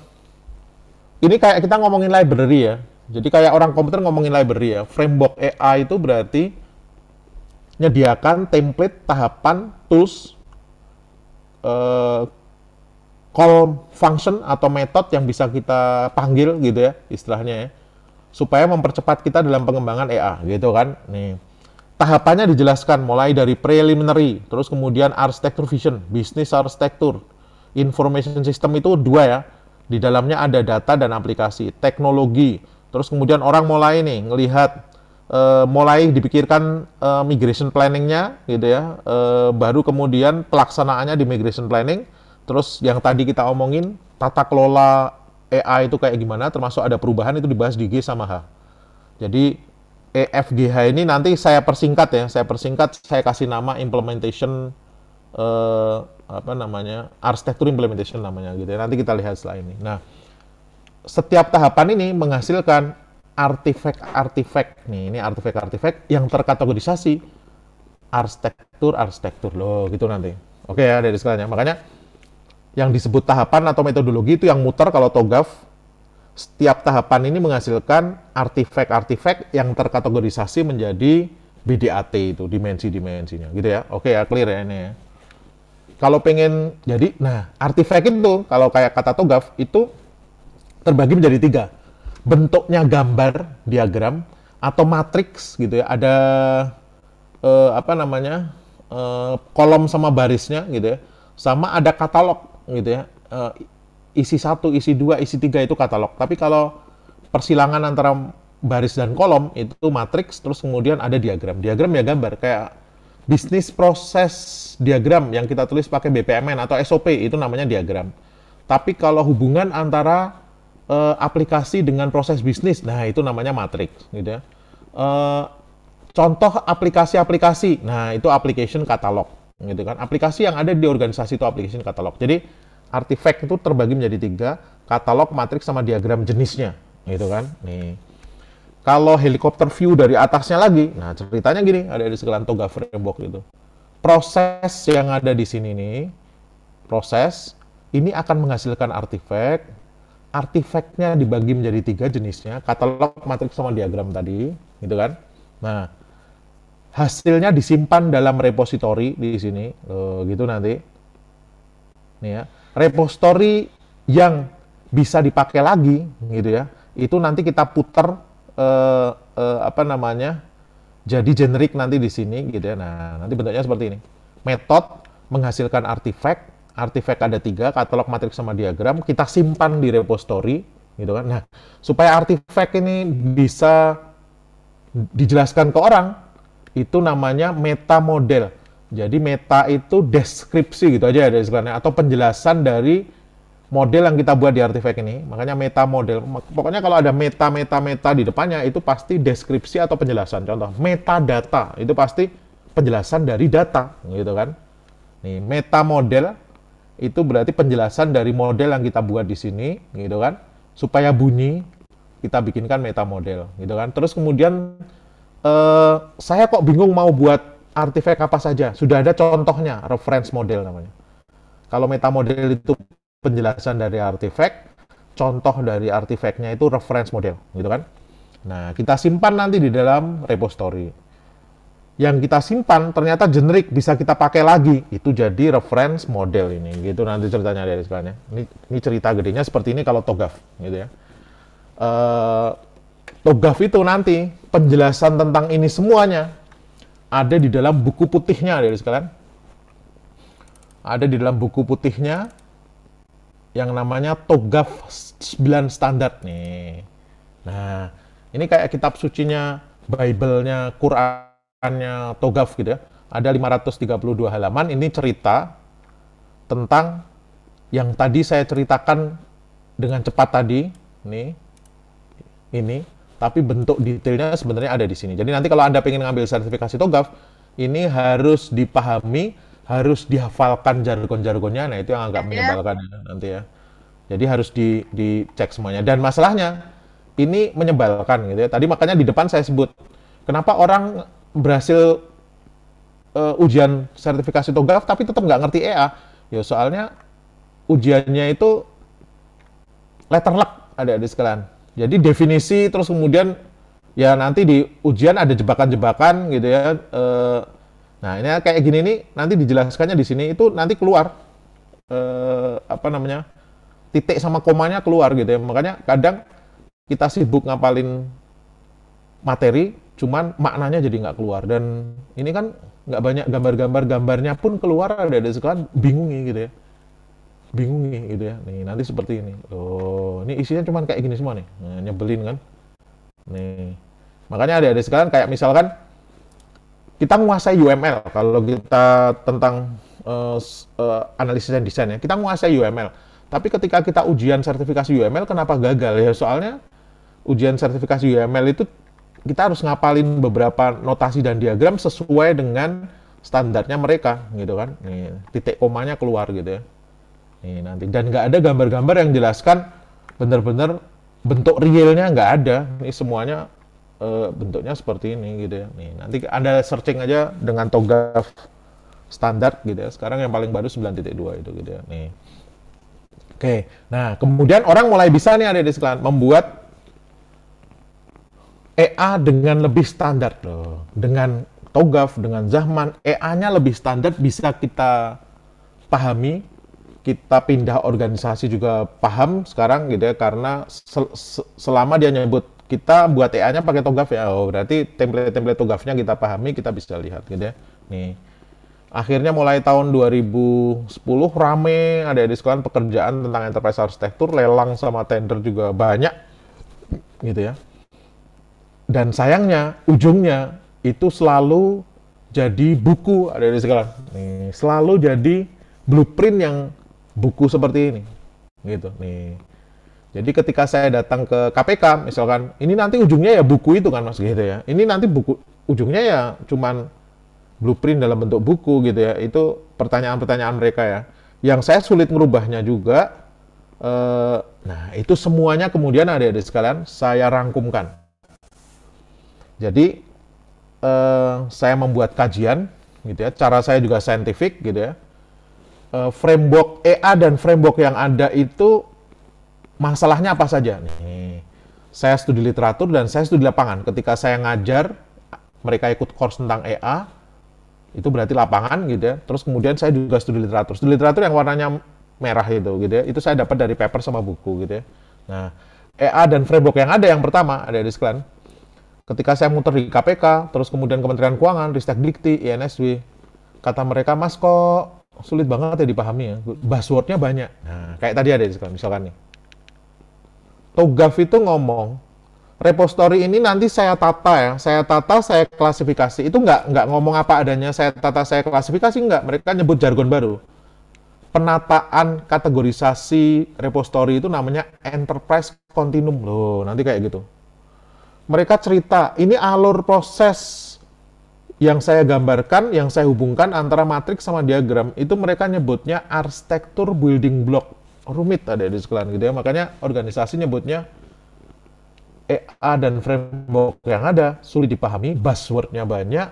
ini kayak kita ngomongin library ya. Jadi kayak orang komputer ngomongin library ya. Framework AI itu berarti menyediakan template, tahapan, tools, uh, call function atau metode yang bisa kita panggil gitu ya istilahnya ya. Supaya mempercepat kita dalam pengembangan AI gitu kan. Nih tahapannya dijelaskan mulai dari preliminary, terus kemudian architecture vision, business architecture, information system itu dua ya. Di dalamnya ada data dan aplikasi, teknologi. Terus kemudian orang mulai nih ngelihat e, mulai dipikirkan e, migration planningnya gitu ya. E, baru kemudian pelaksanaannya di migration planning. Terus yang tadi kita omongin tata kelola AI itu kayak gimana, termasuk ada perubahan itu dibahas di G sama H. Jadi EFGH ini nanti saya persingkat ya, saya persingkat, saya kasih nama implementation eh, apa namanya arsitektur implementation namanya gitu. Ya. Nanti kita lihat setelah ini. Nah, setiap tahapan ini menghasilkan artifact-artifact nih, ini artifact-artifact yang terkategorisasi arsitektur arsitektur loh gitu nanti. Oke ya dari sekalian Makanya yang disebut tahapan atau metodologi itu yang muter kalau TOGAF setiap tahapan ini menghasilkan artifact-artifact yang terkategorisasi menjadi BDAT itu dimensi-dimensinya gitu ya oke ya clear ya ini ya kalau pengen jadi nah artifact itu kalau kayak kata togaf itu terbagi menjadi tiga bentuknya gambar diagram atau matriks gitu ya ada eh, apa namanya eh, kolom sama barisnya gitu ya sama ada katalog gitu ya eh, isi satu, isi dua, isi tiga itu katalog. Tapi kalau persilangan antara baris dan kolom itu matriks, terus kemudian ada diagram. Diagram ya gambar, kayak bisnis proses diagram yang kita tulis pakai BPMN atau SOP itu namanya diagram. Tapi kalau hubungan antara e, aplikasi dengan proses bisnis, nah itu namanya matriks, gitu ya. E, contoh aplikasi-aplikasi, nah itu application katalog, gitu kan. Aplikasi yang ada di organisasi itu application katalog. Jadi artifact itu terbagi menjadi tiga, katalog, matriks, sama diagram jenisnya, gitu kan? Nih, kalau helikopter view dari atasnya lagi, nah ceritanya gini, ada di segala toga framework itu. Proses yang ada di sini nih, proses ini akan menghasilkan artefak. Artefaknya dibagi menjadi tiga jenisnya, katalog, matriks, sama diagram tadi, gitu kan? Nah, hasilnya disimpan dalam repository di sini, Loh, gitu nanti. Nih ya repository yang bisa dipakai lagi gitu ya itu nanti kita putar eh, uh, apa namanya jadi generik nanti di sini gitu ya nah nanti bentuknya seperti ini metode menghasilkan artifact artifact ada tiga katalog matriks sama diagram kita simpan di repository gitu kan nah supaya artifact ini bisa dijelaskan ke orang itu namanya meta model jadi meta itu deskripsi gitu aja ya sebenarnya atau penjelasan dari model yang kita buat di artifact ini. Makanya meta model. Pokoknya kalau ada meta meta meta di depannya itu pasti deskripsi atau penjelasan. Contoh metadata itu pasti penjelasan dari data gitu kan. Nih meta model itu berarti penjelasan dari model yang kita buat di sini gitu kan. Supaya bunyi kita bikinkan meta model gitu kan. Terus kemudian eh, saya kok bingung mau buat artifact apa saja. Sudah ada contohnya, reference model namanya. Kalau meta model itu penjelasan dari artifact, contoh dari artifactnya itu reference model, gitu kan? Nah, kita simpan nanti di dalam repository. Yang kita simpan ternyata generik, bisa kita pakai lagi. Itu jadi reference model ini, gitu nanti ceritanya dari sekarang. Ya. Ini, ini cerita gedenya seperti ini kalau TOGAF, gitu ya. Uh, TOGAF itu nanti penjelasan tentang ini semuanya ada di dalam buku putihnya dari sekalian. Ada di dalam buku putihnya yang namanya Togaf 9 standar nih. Nah, ini kayak kitab sucinya, Bible-nya, Qur'annya Togaf gitu ya. Ada 532 halaman, ini cerita tentang yang tadi saya ceritakan dengan cepat tadi, nih, ini, tapi bentuk detailnya sebenarnya ada di sini. Jadi nanti kalau Anda ingin ngambil sertifikasi TOGAF, ini harus dipahami, harus dihafalkan jargon-jargonnya. Nah, itu yang agak iya. menyebalkan ya, nanti ya. Jadi harus di dicek semuanya. Dan masalahnya ini menyebalkan gitu ya. Tadi makanya di depan saya sebut, kenapa orang berhasil uh, ujian sertifikasi TOGAF tapi tetap nggak ngerti EA? Ya soalnya ujiannya itu letter luck ada di sekalian jadi definisi terus kemudian ya nanti di ujian ada jebakan-jebakan gitu ya. E, nah ini kayak gini nih nanti dijelaskannya di sini itu nanti keluar e, apa namanya titik sama komanya keluar gitu ya. Makanya kadang kita sibuk ngapalin materi, cuman maknanya jadi nggak keluar. Dan ini kan nggak banyak gambar-gambar gambarnya pun keluar ada ada sekolah bingung ya gitu ya bingung nih gitu ya nih nanti seperti ini oh ini isinya cuma kayak gini semua nih nah, nyebelin kan nih makanya ada ada sekarang kayak misalkan kita menguasai UML kalau kita tentang uh, uh, analisis dan desain ya kita menguasai UML tapi ketika kita ujian sertifikasi UML kenapa gagal ya soalnya ujian sertifikasi UML itu kita harus ngapalin beberapa notasi dan diagram sesuai dengan standarnya mereka gitu kan nih, titik komanya keluar gitu ya Nih, nanti dan nggak ada gambar-gambar yang jelaskan benar-benar bentuk realnya nggak ada. Ini semuanya uh, bentuknya seperti ini gitu ya. Nih, nanti Anda searching aja dengan TOGAF standar gitu ya. Sekarang yang paling baru 9.2 itu gitu ya. Nih. Oke. Nah, kemudian orang mulai bisa nih ada di sekalian membuat EA dengan lebih standar loh. Dengan TOGAF, dengan Zahman, EA-nya lebih standar bisa kita pahami kita pindah organisasi juga paham sekarang gitu ya karena sel selama dia nyebut kita buat TA-nya pakai togaf ya oh berarti template-template togafnya kita pahami kita bisa lihat gitu ya nih akhirnya mulai tahun 2010 rame ada di sekolah pekerjaan tentang enterprise arsitektur lelang sama tender juga banyak gitu ya dan sayangnya ujungnya itu selalu jadi buku ada di sekolah nih selalu jadi blueprint yang buku seperti ini gitu nih jadi ketika saya datang ke KPK misalkan ini nanti ujungnya ya buku itu kan mas gitu ya ini nanti buku ujungnya ya cuman blueprint dalam bentuk buku gitu ya itu pertanyaan-pertanyaan mereka ya yang saya sulit merubahnya juga eh, nah itu semuanya kemudian ada di sekalian saya rangkumkan jadi eh, saya membuat kajian gitu ya cara saya juga saintifik gitu ya uh, framework EA dan framework yang ada itu masalahnya apa saja nih? Saya studi literatur dan saya studi lapangan. Ketika saya ngajar, mereka ikut course tentang EA, itu berarti lapangan gitu ya. Terus kemudian saya juga studi literatur. Studi literatur yang warnanya merah itu gitu ya. Itu saya dapat dari paper sama buku gitu ya. Nah, EA dan framework yang ada yang pertama ada di sekalian. Ketika saya muter di KPK, terus kemudian Kementerian Keuangan, Ristek Dikti, INSW, kata mereka, Mas kok sulit banget ya dipahami ya. Buzzwordnya banyak. Nah, kayak tadi ada misalkan nih. Togaf itu ngomong, repository ini nanti saya tata ya, saya tata, saya klasifikasi. Itu nggak nggak ngomong apa adanya, saya tata, saya klasifikasi nggak. Mereka nyebut jargon baru. Penataan kategorisasi repository itu namanya enterprise continuum loh. Nanti kayak gitu. Mereka cerita, ini alur proses yang saya gambarkan, yang saya hubungkan antara matriks sama diagram, itu mereka nyebutnya arsitektur building block. Rumit ada di sekolah gitu ya, makanya organisasi nyebutnya EA dan framework yang ada, sulit dipahami, buzzwordnya banyak,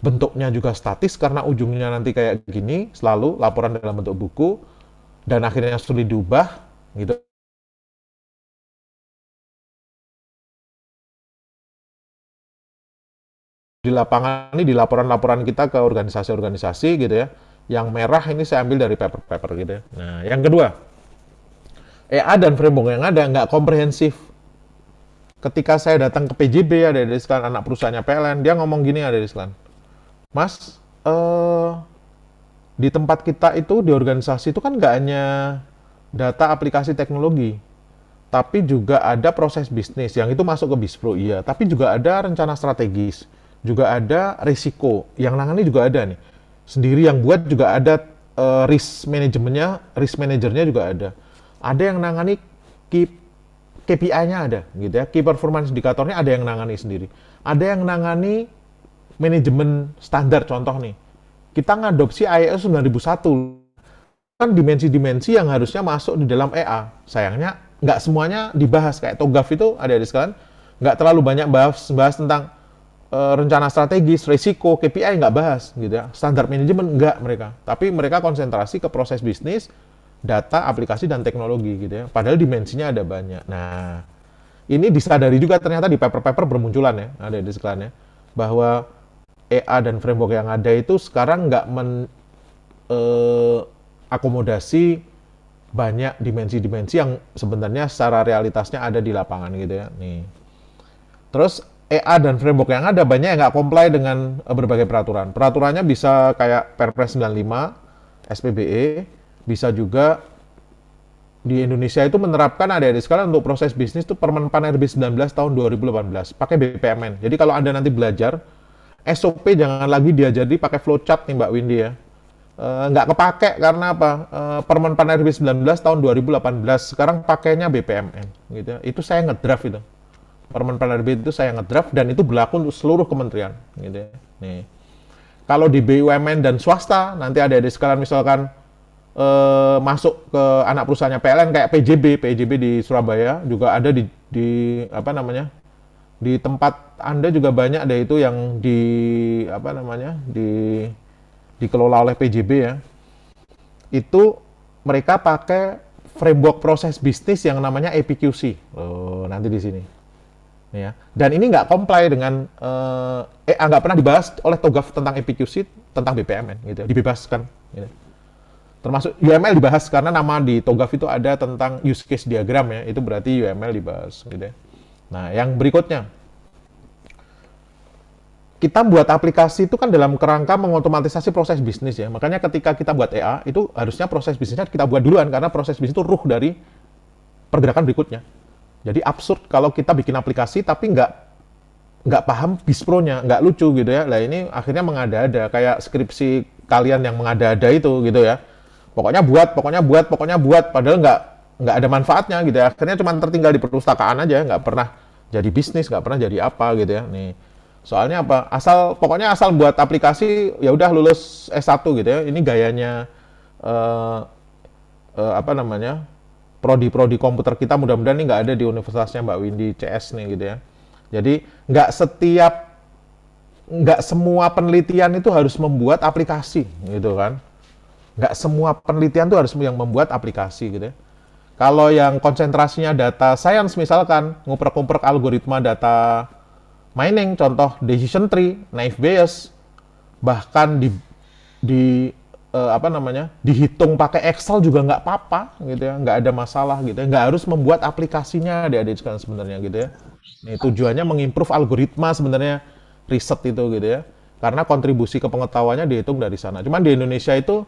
bentuknya juga statis karena ujungnya nanti kayak gini, selalu laporan dalam bentuk buku, dan akhirnya sulit diubah, gitu di lapangan ini di laporan-laporan kita ke organisasi-organisasi gitu ya. Yang merah ini saya ambil dari paper-paper gitu ya. Nah, yang kedua, EA dan framework yang ada nggak komprehensif. Ketika saya datang ke PJB ada di sekalian anak perusahaannya PLN, dia ngomong gini ada di sekalian. Mas, eh, di tempat kita itu di organisasi itu kan nggak hanya data aplikasi teknologi, tapi juga ada proses bisnis yang itu masuk ke Bispro iya, tapi juga ada rencana strategis juga ada risiko. Yang nangani juga ada nih. Sendiri yang buat juga ada uh, risk manajemennya, risk manajernya juga ada. Ada yang nangani KPI-nya ada, gitu ya. Key performance indikatornya ada yang nangani sendiri. Ada yang nangani manajemen standar contoh nih. Kita ngadopsi ISO 9001 kan dimensi-dimensi yang harusnya masuk di dalam EA. Sayangnya nggak semuanya dibahas kayak TOGAF itu ada di sekalian nggak terlalu banyak bahas bahas tentang Eh, rencana strategis, risiko, KPI nggak bahas gitu ya. Standar manajemen nggak mereka. Tapi mereka konsentrasi ke proses bisnis, data, aplikasi dan teknologi gitu ya. Padahal dimensinya ada banyak. Nah, ini disadari juga ternyata di paper-paper bermunculan ya, ada di sekalian ya, bahwa EA dan framework yang ada itu sekarang nggak men eh, akomodasi banyak dimensi-dimensi yang sebenarnya secara realitasnya ada di lapangan gitu ya. Nih. Terus EA dan framework yang ada banyak yang nggak comply dengan eh, berbagai peraturan. Peraturannya bisa kayak Perpres 95, SPBE, bisa juga di Indonesia itu menerapkan ada di sekarang untuk proses bisnis itu Permen Pan RB 19 tahun 2018 pakai BPMN. Jadi kalau Anda nanti belajar SOP jangan lagi dia jadi pakai flowchart nih Mbak Windy ya. E, nggak kepake karena apa? E, Permen Pan RB 19 tahun 2018 sekarang pakainya BPMN gitu ya. Itu saya ngedraft itu. Permen Penerbit itu saya ngedraft dan itu berlaku untuk seluruh kementerian gitu ya. Nih. Kalau di BUMN dan swasta nanti ada di sekalian misalkan eh, masuk ke anak perusahaannya PLN kayak PJB, PJB di Surabaya juga ada di di apa namanya? di tempat Anda juga banyak ada itu yang di apa namanya? di dikelola oleh PJB ya. Itu mereka pakai framework proses bisnis yang namanya APQC. Oh, nanti di sini ya. Dan ini nggak comply dengan uh, eh nggak pernah dibahas oleh TOGAF tentang MPQC tentang BPMN gitu, ya. dibebaskan. Gitu. Termasuk UML dibahas karena nama di TOGAF itu ada tentang use case diagram ya, itu berarti UML dibahas gitu ya. Nah, yang berikutnya kita buat aplikasi itu kan dalam kerangka mengotomatisasi proses bisnis ya. Makanya ketika kita buat EA itu harusnya proses bisnisnya kita buat duluan karena proses bisnis itu ruh dari pergerakan berikutnya jadi absurd kalau kita bikin aplikasi tapi nggak nggak paham bispronya, nggak lucu gitu ya. Lah ini akhirnya mengada-ada kayak skripsi kalian yang mengada-ada itu gitu ya. Pokoknya buat, pokoknya buat, pokoknya buat. Padahal nggak nggak ada manfaatnya gitu ya. Akhirnya cuma tertinggal di perpustakaan aja, nggak pernah jadi bisnis, nggak pernah jadi apa gitu ya. Nih soalnya apa? Asal pokoknya asal buat aplikasi ya udah lulus S1 gitu ya. Ini gayanya uh, apa namanya? prodi-prodi komputer kita mudah-mudahan ini nggak ada di universitasnya Mbak Windy CS nih gitu ya. Jadi nggak setiap nggak semua penelitian itu harus membuat aplikasi gitu kan. Nggak semua penelitian itu harus yang membuat aplikasi gitu ya. Kalau yang konsentrasinya data science misalkan nguprek-nguprek algoritma data mining contoh decision tree, naive bias bahkan di di uh, apa namanya dihitung pakai Excel juga nggak apa-apa gitu ya nggak ada masalah gitu ya nggak harus membuat aplikasinya adik-adik sekarang sebenarnya gitu ya nih tujuannya mengimprove algoritma sebenarnya riset itu gitu ya karena kontribusi kepengetahuannya dihitung dari sana cuman di Indonesia itu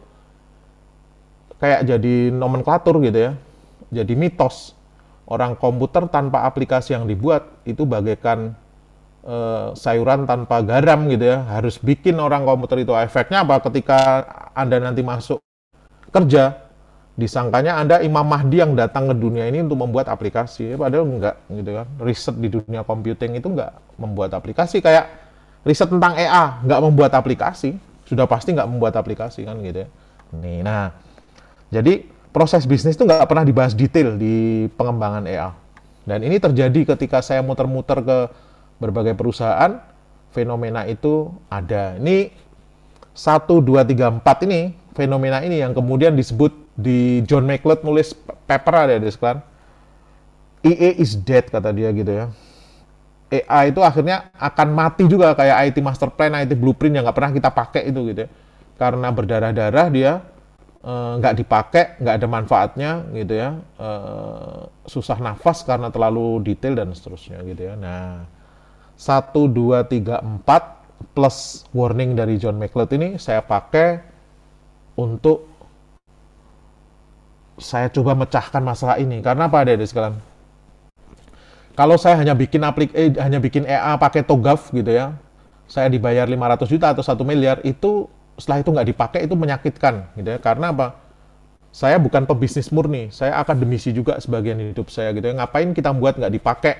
kayak jadi nomenklatur gitu ya jadi mitos orang komputer tanpa aplikasi yang dibuat itu bagaikan Eh, sayuran tanpa garam gitu ya harus bikin orang komputer itu efeknya apa ketika anda nanti masuk kerja disangkanya anda Imam Mahdi yang datang ke dunia ini untuk membuat aplikasi eh, padahal enggak gitu kan riset di dunia computing itu enggak membuat aplikasi kayak riset tentang EA enggak membuat aplikasi sudah pasti enggak membuat aplikasi kan gitu ya nih nah jadi proses bisnis itu nggak pernah dibahas detail di pengembangan EA dan ini terjadi ketika saya muter-muter ke berbagai perusahaan fenomena itu ada. Ini 1, 2, 3, 4 ini fenomena ini yang kemudian disebut di John McLeod nulis paper ada di sekalian. EA is dead kata dia gitu ya. AI itu akhirnya akan mati juga kayak IT master plan, IT blueprint yang nggak pernah kita pakai itu gitu ya. Karena berdarah-darah dia eh, nggak e, dipakai, nggak ada manfaatnya gitu ya, E, susah nafas karena terlalu detail dan seterusnya gitu ya. Nah, 1, 2, 3, 4 plus warning dari John McLeod ini saya pakai untuk saya coba mecahkan masalah ini. Karena apa ada di sekalian? Kalau saya hanya bikin aplik eh, hanya bikin EA pakai TOGAF gitu ya, saya dibayar 500 juta atau 1 miliar itu setelah itu nggak dipakai itu menyakitkan gitu ya. Karena apa? Saya bukan pebisnis murni, saya akademisi juga sebagian hidup saya gitu ya. Ngapain kita buat nggak dipakai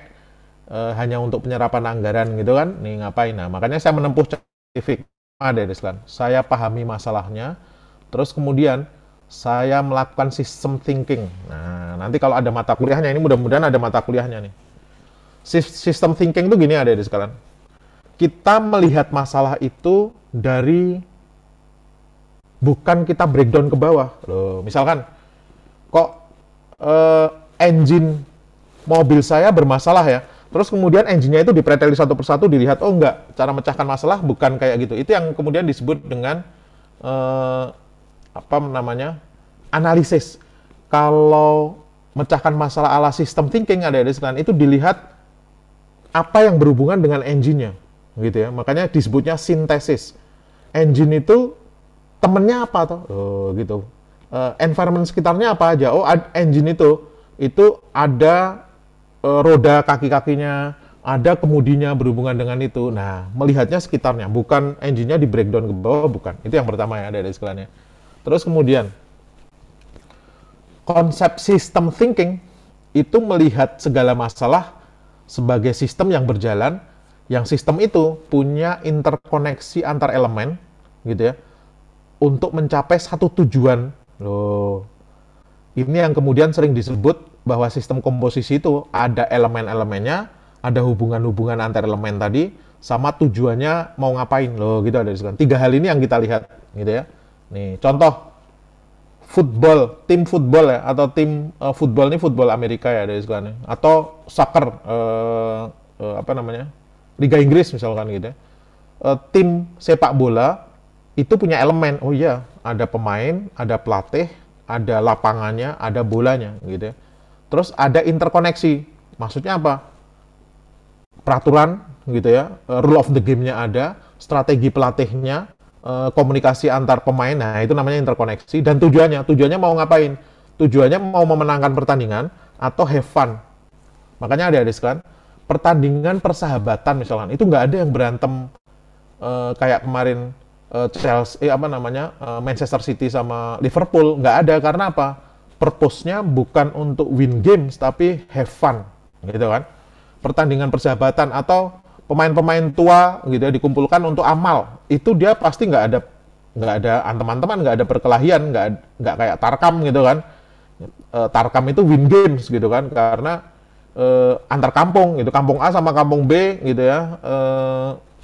uh, hanya untuk penyerapan anggaran gitu kan, nih ngapain? Nah, makanya saya menempuh scientific ada Deslan. Saya pahami masalahnya, terus kemudian saya melakukan sistem thinking. Nah, nanti kalau ada mata kuliahnya ini mudah-mudahan ada mata kuliahnya nih. Sistem thinking tuh gini ada di sekalian. Kita melihat masalah itu dari bukan kita breakdown ke bawah. Loh, misalkan kok uh, engine mobil saya bermasalah ya Terus kemudian engine-nya itu dipreteli satu persatu, dilihat, oh enggak, cara mecahkan masalah bukan kayak gitu. Itu yang kemudian disebut dengan, eh, apa namanya, analisis. Kalau mecahkan masalah ala sistem thinking ada di sana, itu dilihat apa yang berhubungan dengan engine-nya. Gitu ya, makanya disebutnya sintesis. Engine itu temennya apa toh? Oh, gitu. Uh, environment sekitarnya apa aja? Oh, engine itu itu ada Eh, roda kaki-kakinya ada kemudinya berhubungan dengan itu. Nah, melihatnya sekitarnya, bukan engine-nya di breakdown ke bawah, bukan. Itu yang pertama yang ada dari sekolahnya Terus kemudian, konsep sistem thinking itu melihat segala masalah sebagai sistem yang berjalan, yang sistem itu punya interkoneksi antar elemen, gitu ya, untuk mencapai satu tujuan. Loh, ini yang kemudian sering disebut bahwa sistem komposisi itu ada elemen-elemennya, ada hubungan-hubungan antar elemen tadi, sama tujuannya mau ngapain loh gitu ada disebut. Kan. Tiga hal ini yang kita lihat gitu ya. Nih contoh football, tim football ya atau tim uh, football ini football Amerika ya ada disebutkan ya. atau soccer uh, uh, apa namanya Liga Inggris misalkan gitu ya. Uh, tim sepak bola itu punya elemen. Oh iya, ada pemain, ada pelatih, ada lapangannya, ada bolanya gitu ya. Terus ada interkoneksi. Maksudnya apa? Peraturan gitu ya, eh, rule of the game-nya ada, strategi pelatihnya, eh, komunikasi antar pemain. Nah, itu namanya interkoneksi dan tujuannya, tujuannya mau ngapain? Tujuannya mau memenangkan pertandingan atau have fun. Makanya ada adik kan, pertandingan persahabatan misalkan itu nggak ada yang berantem eh, kayak kemarin uh, Chelsea eh, apa namanya uh, Manchester City sama Liverpool nggak ada karena apa purpose-nya bukan untuk win games tapi have fun gitu kan pertandingan persahabatan atau pemain-pemain tua gitu ya dikumpulkan untuk amal itu dia pasti nggak ada nggak ada teman-teman nggak ada perkelahian nggak nggak kayak tarkam gitu kan eh, tarkam itu win games gitu kan karena e, antar kampung gitu kampung A sama kampung B gitu ya e,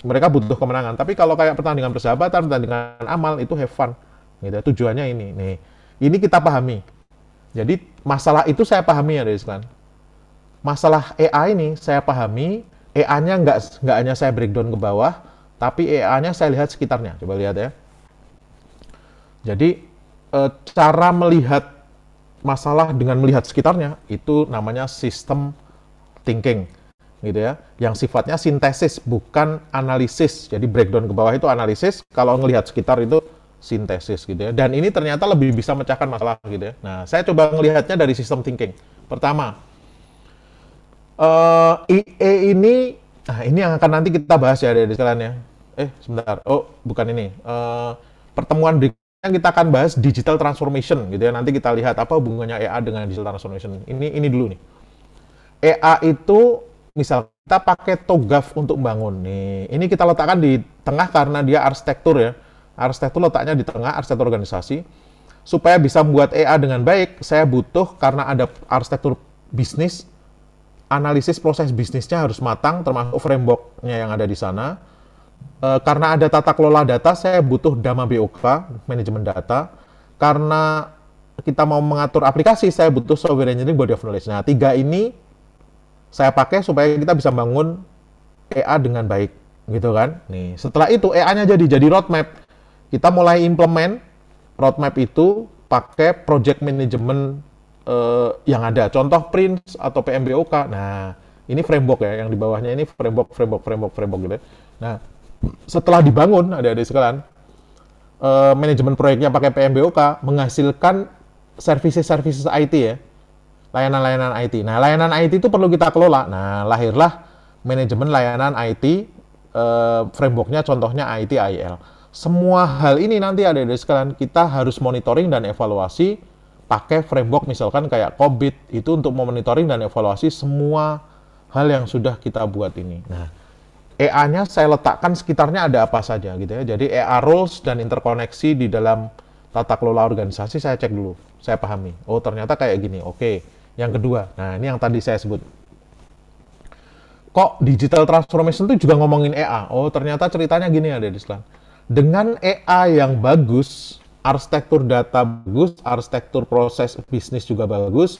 mereka butuh kemenangan. Tapi kalau kayak pertandingan persahabatan, pertandingan amal itu have fun. Gitu. Ya. Tujuannya ini. Nih, ini kita pahami. Jadi masalah itu saya pahami ya dari Masalah AI ini saya pahami. AI-nya nggak nggak hanya saya breakdown ke bawah, tapi AI-nya saya lihat sekitarnya. Coba lihat ya. Jadi e, cara melihat masalah dengan melihat sekitarnya itu namanya sistem thinking gitu ya, yang sifatnya sintesis bukan analisis. Jadi breakdown ke bawah itu analisis, kalau ngelihat sekitar itu sintesis gitu ya. Dan ini ternyata lebih bisa mecahkan masalah gitu ya. Nah, saya coba ngelihatnya dari sistem thinking. Pertama, uh, eh, IE ini, nah ini yang akan nanti kita bahas ya dari sekalian ya. Eh, sebentar. Oh, bukan ini. Uh, pertemuan berikutnya kita akan bahas digital transformation gitu ya. Nanti kita lihat apa hubungannya EA dengan digital transformation. Ini ini dulu nih. EA itu misal kita pakai togaf untuk bangun nih. Ini kita letakkan di tengah karena dia arsitektur ya. Arsitektur letaknya di tengah, arsitektur organisasi. Supaya bisa membuat EA dengan baik, saya butuh karena ada arsitektur bisnis, analisis proses bisnisnya harus matang, termasuk frameworknya yang ada di sana. E, karena ada tata kelola data, saya butuh Dama BOK, manajemen data. Karena kita mau mengatur aplikasi, saya butuh software engineering body of knowledge. Nah, tiga ini saya pakai supaya kita bisa bangun EA dengan baik gitu kan nih setelah itu EA-nya jadi jadi roadmap kita mulai implement roadmap itu pakai project management uh, yang ada contoh Prince atau PMBOK nah ini framework ya yang di bawahnya ini framework framework framework framework gitu ya. nah setelah dibangun ada-ada sekalian uh, eh, manajemen proyeknya pakai PMBOK menghasilkan services-services IT ya layanan-layanan IT. Nah, layanan IT itu perlu kita kelola. Nah, lahirlah manajemen layanan IT, eh, frameworknya contohnya IT IL. Semua hal ini nanti ada di sekalian kita harus monitoring dan evaluasi pakai framework misalkan kayak COVID itu untuk memonitoring dan evaluasi semua hal yang sudah kita buat ini. Nah, EA-nya saya letakkan sekitarnya ada apa saja gitu ya. Jadi EA roles dan interkoneksi di dalam tata kelola organisasi saya cek dulu, saya pahami. Oh ternyata kayak gini, oke. Okay. Yang kedua, nah ini yang tadi saya sebut. Kok digital transformation itu juga ngomongin EA? Oh, ternyata ceritanya gini ya, Dedislan. Dengan EA yang bagus, arsitektur data bagus, arsitektur proses bisnis juga bagus,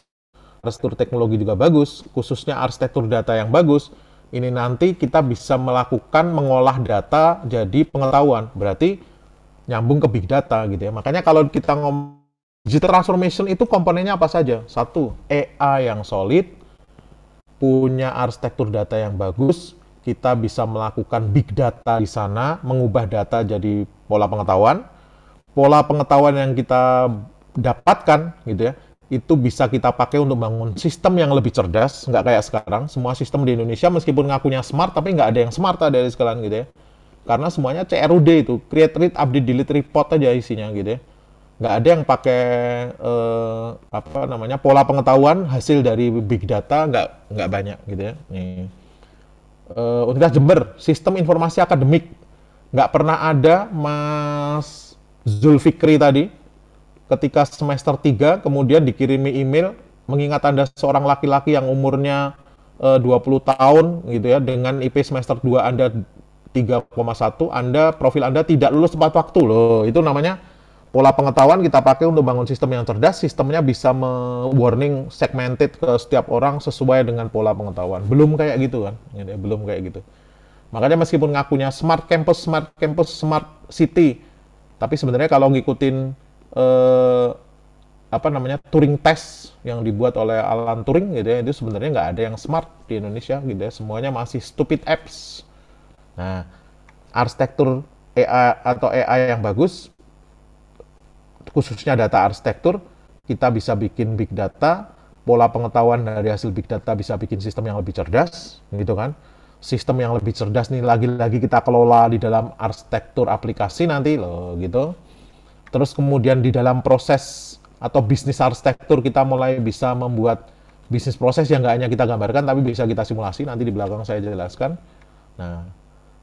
arsitektur teknologi juga bagus, khususnya arsitektur data yang bagus, ini nanti kita bisa melakukan mengolah data jadi pengetahuan. Berarti nyambung ke big data gitu ya. Makanya kalau kita ngomong Digital transformation itu komponennya apa saja? Satu, AI yang solid, punya arsitektur data yang bagus, kita bisa melakukan big data di sana, mengubah data jadi pola pengetahuan. Pola pengetahuan yang kita dapatkan, gitu ya, itu bisa kita pakai untuk bangun sistem yang lebih cerdas, nggak kayak sekarang. Semua sistem di Indonesia meskipun ngakunya smart, tapi nggak ada yang smart dari sekarang gitu ya. Karena semuanya CRUD itu, create, read, update, delete, report aja isinya gitu ya nggak ada yang pakai eh, apa namanya pola pengetahuan hasil dari big data nggak nggak banyak gitu ya nih eh, Universitas Jember sistem informasi akademik nggak pernah ada Mas Zulfikri tadi ketika semester 3 kemudian dikirimi email mengingat Anda seorang laki-laki yang umurnya eh, 20 tahun gitu ya dengan IP semester 2 Anda 3,1 Anda profil Anda tidak lulus tepat waktu loh itu namanya pola pengetahuan kita pakai untuk bangun sistem yang cerdas, sistemnya bisa warning segmented ke setiap orang sesuai dengan pola pengetahuan. Belum kayak gitu kan, ya belum kayak gitu. Makanya meskipun ngakunya smart campus, smart campus, smart city, tapi sebenarnya kalau ngikutin eh, apa namanya Turing test yang dibuat oleh Alan Turing gitu ya, itu sebenarnya nggak ada yang smart di Indonesia gitu ya, semuanya masih stupid apps. Nah, arsitektur AI atau AI yang bagus khususnya data arsitektur, kita bisa bikin big data, pola pengetahuan dari hasil big data bisa bikin sistem yang lebih cerdas, gitu kan. Sistem yang lebih cerdas nih lagi-lagi kita kelola di dalam arsitektur aplikasi nanti loh, gitu. Terus kemudian di dalam proses atau bisnis arsitektur kita mulai bisa membuat bisnis proses yang nggak hanya kita gambarkan tapi bisa kita simulasi nanti di belakang saya jelaskan. Nah,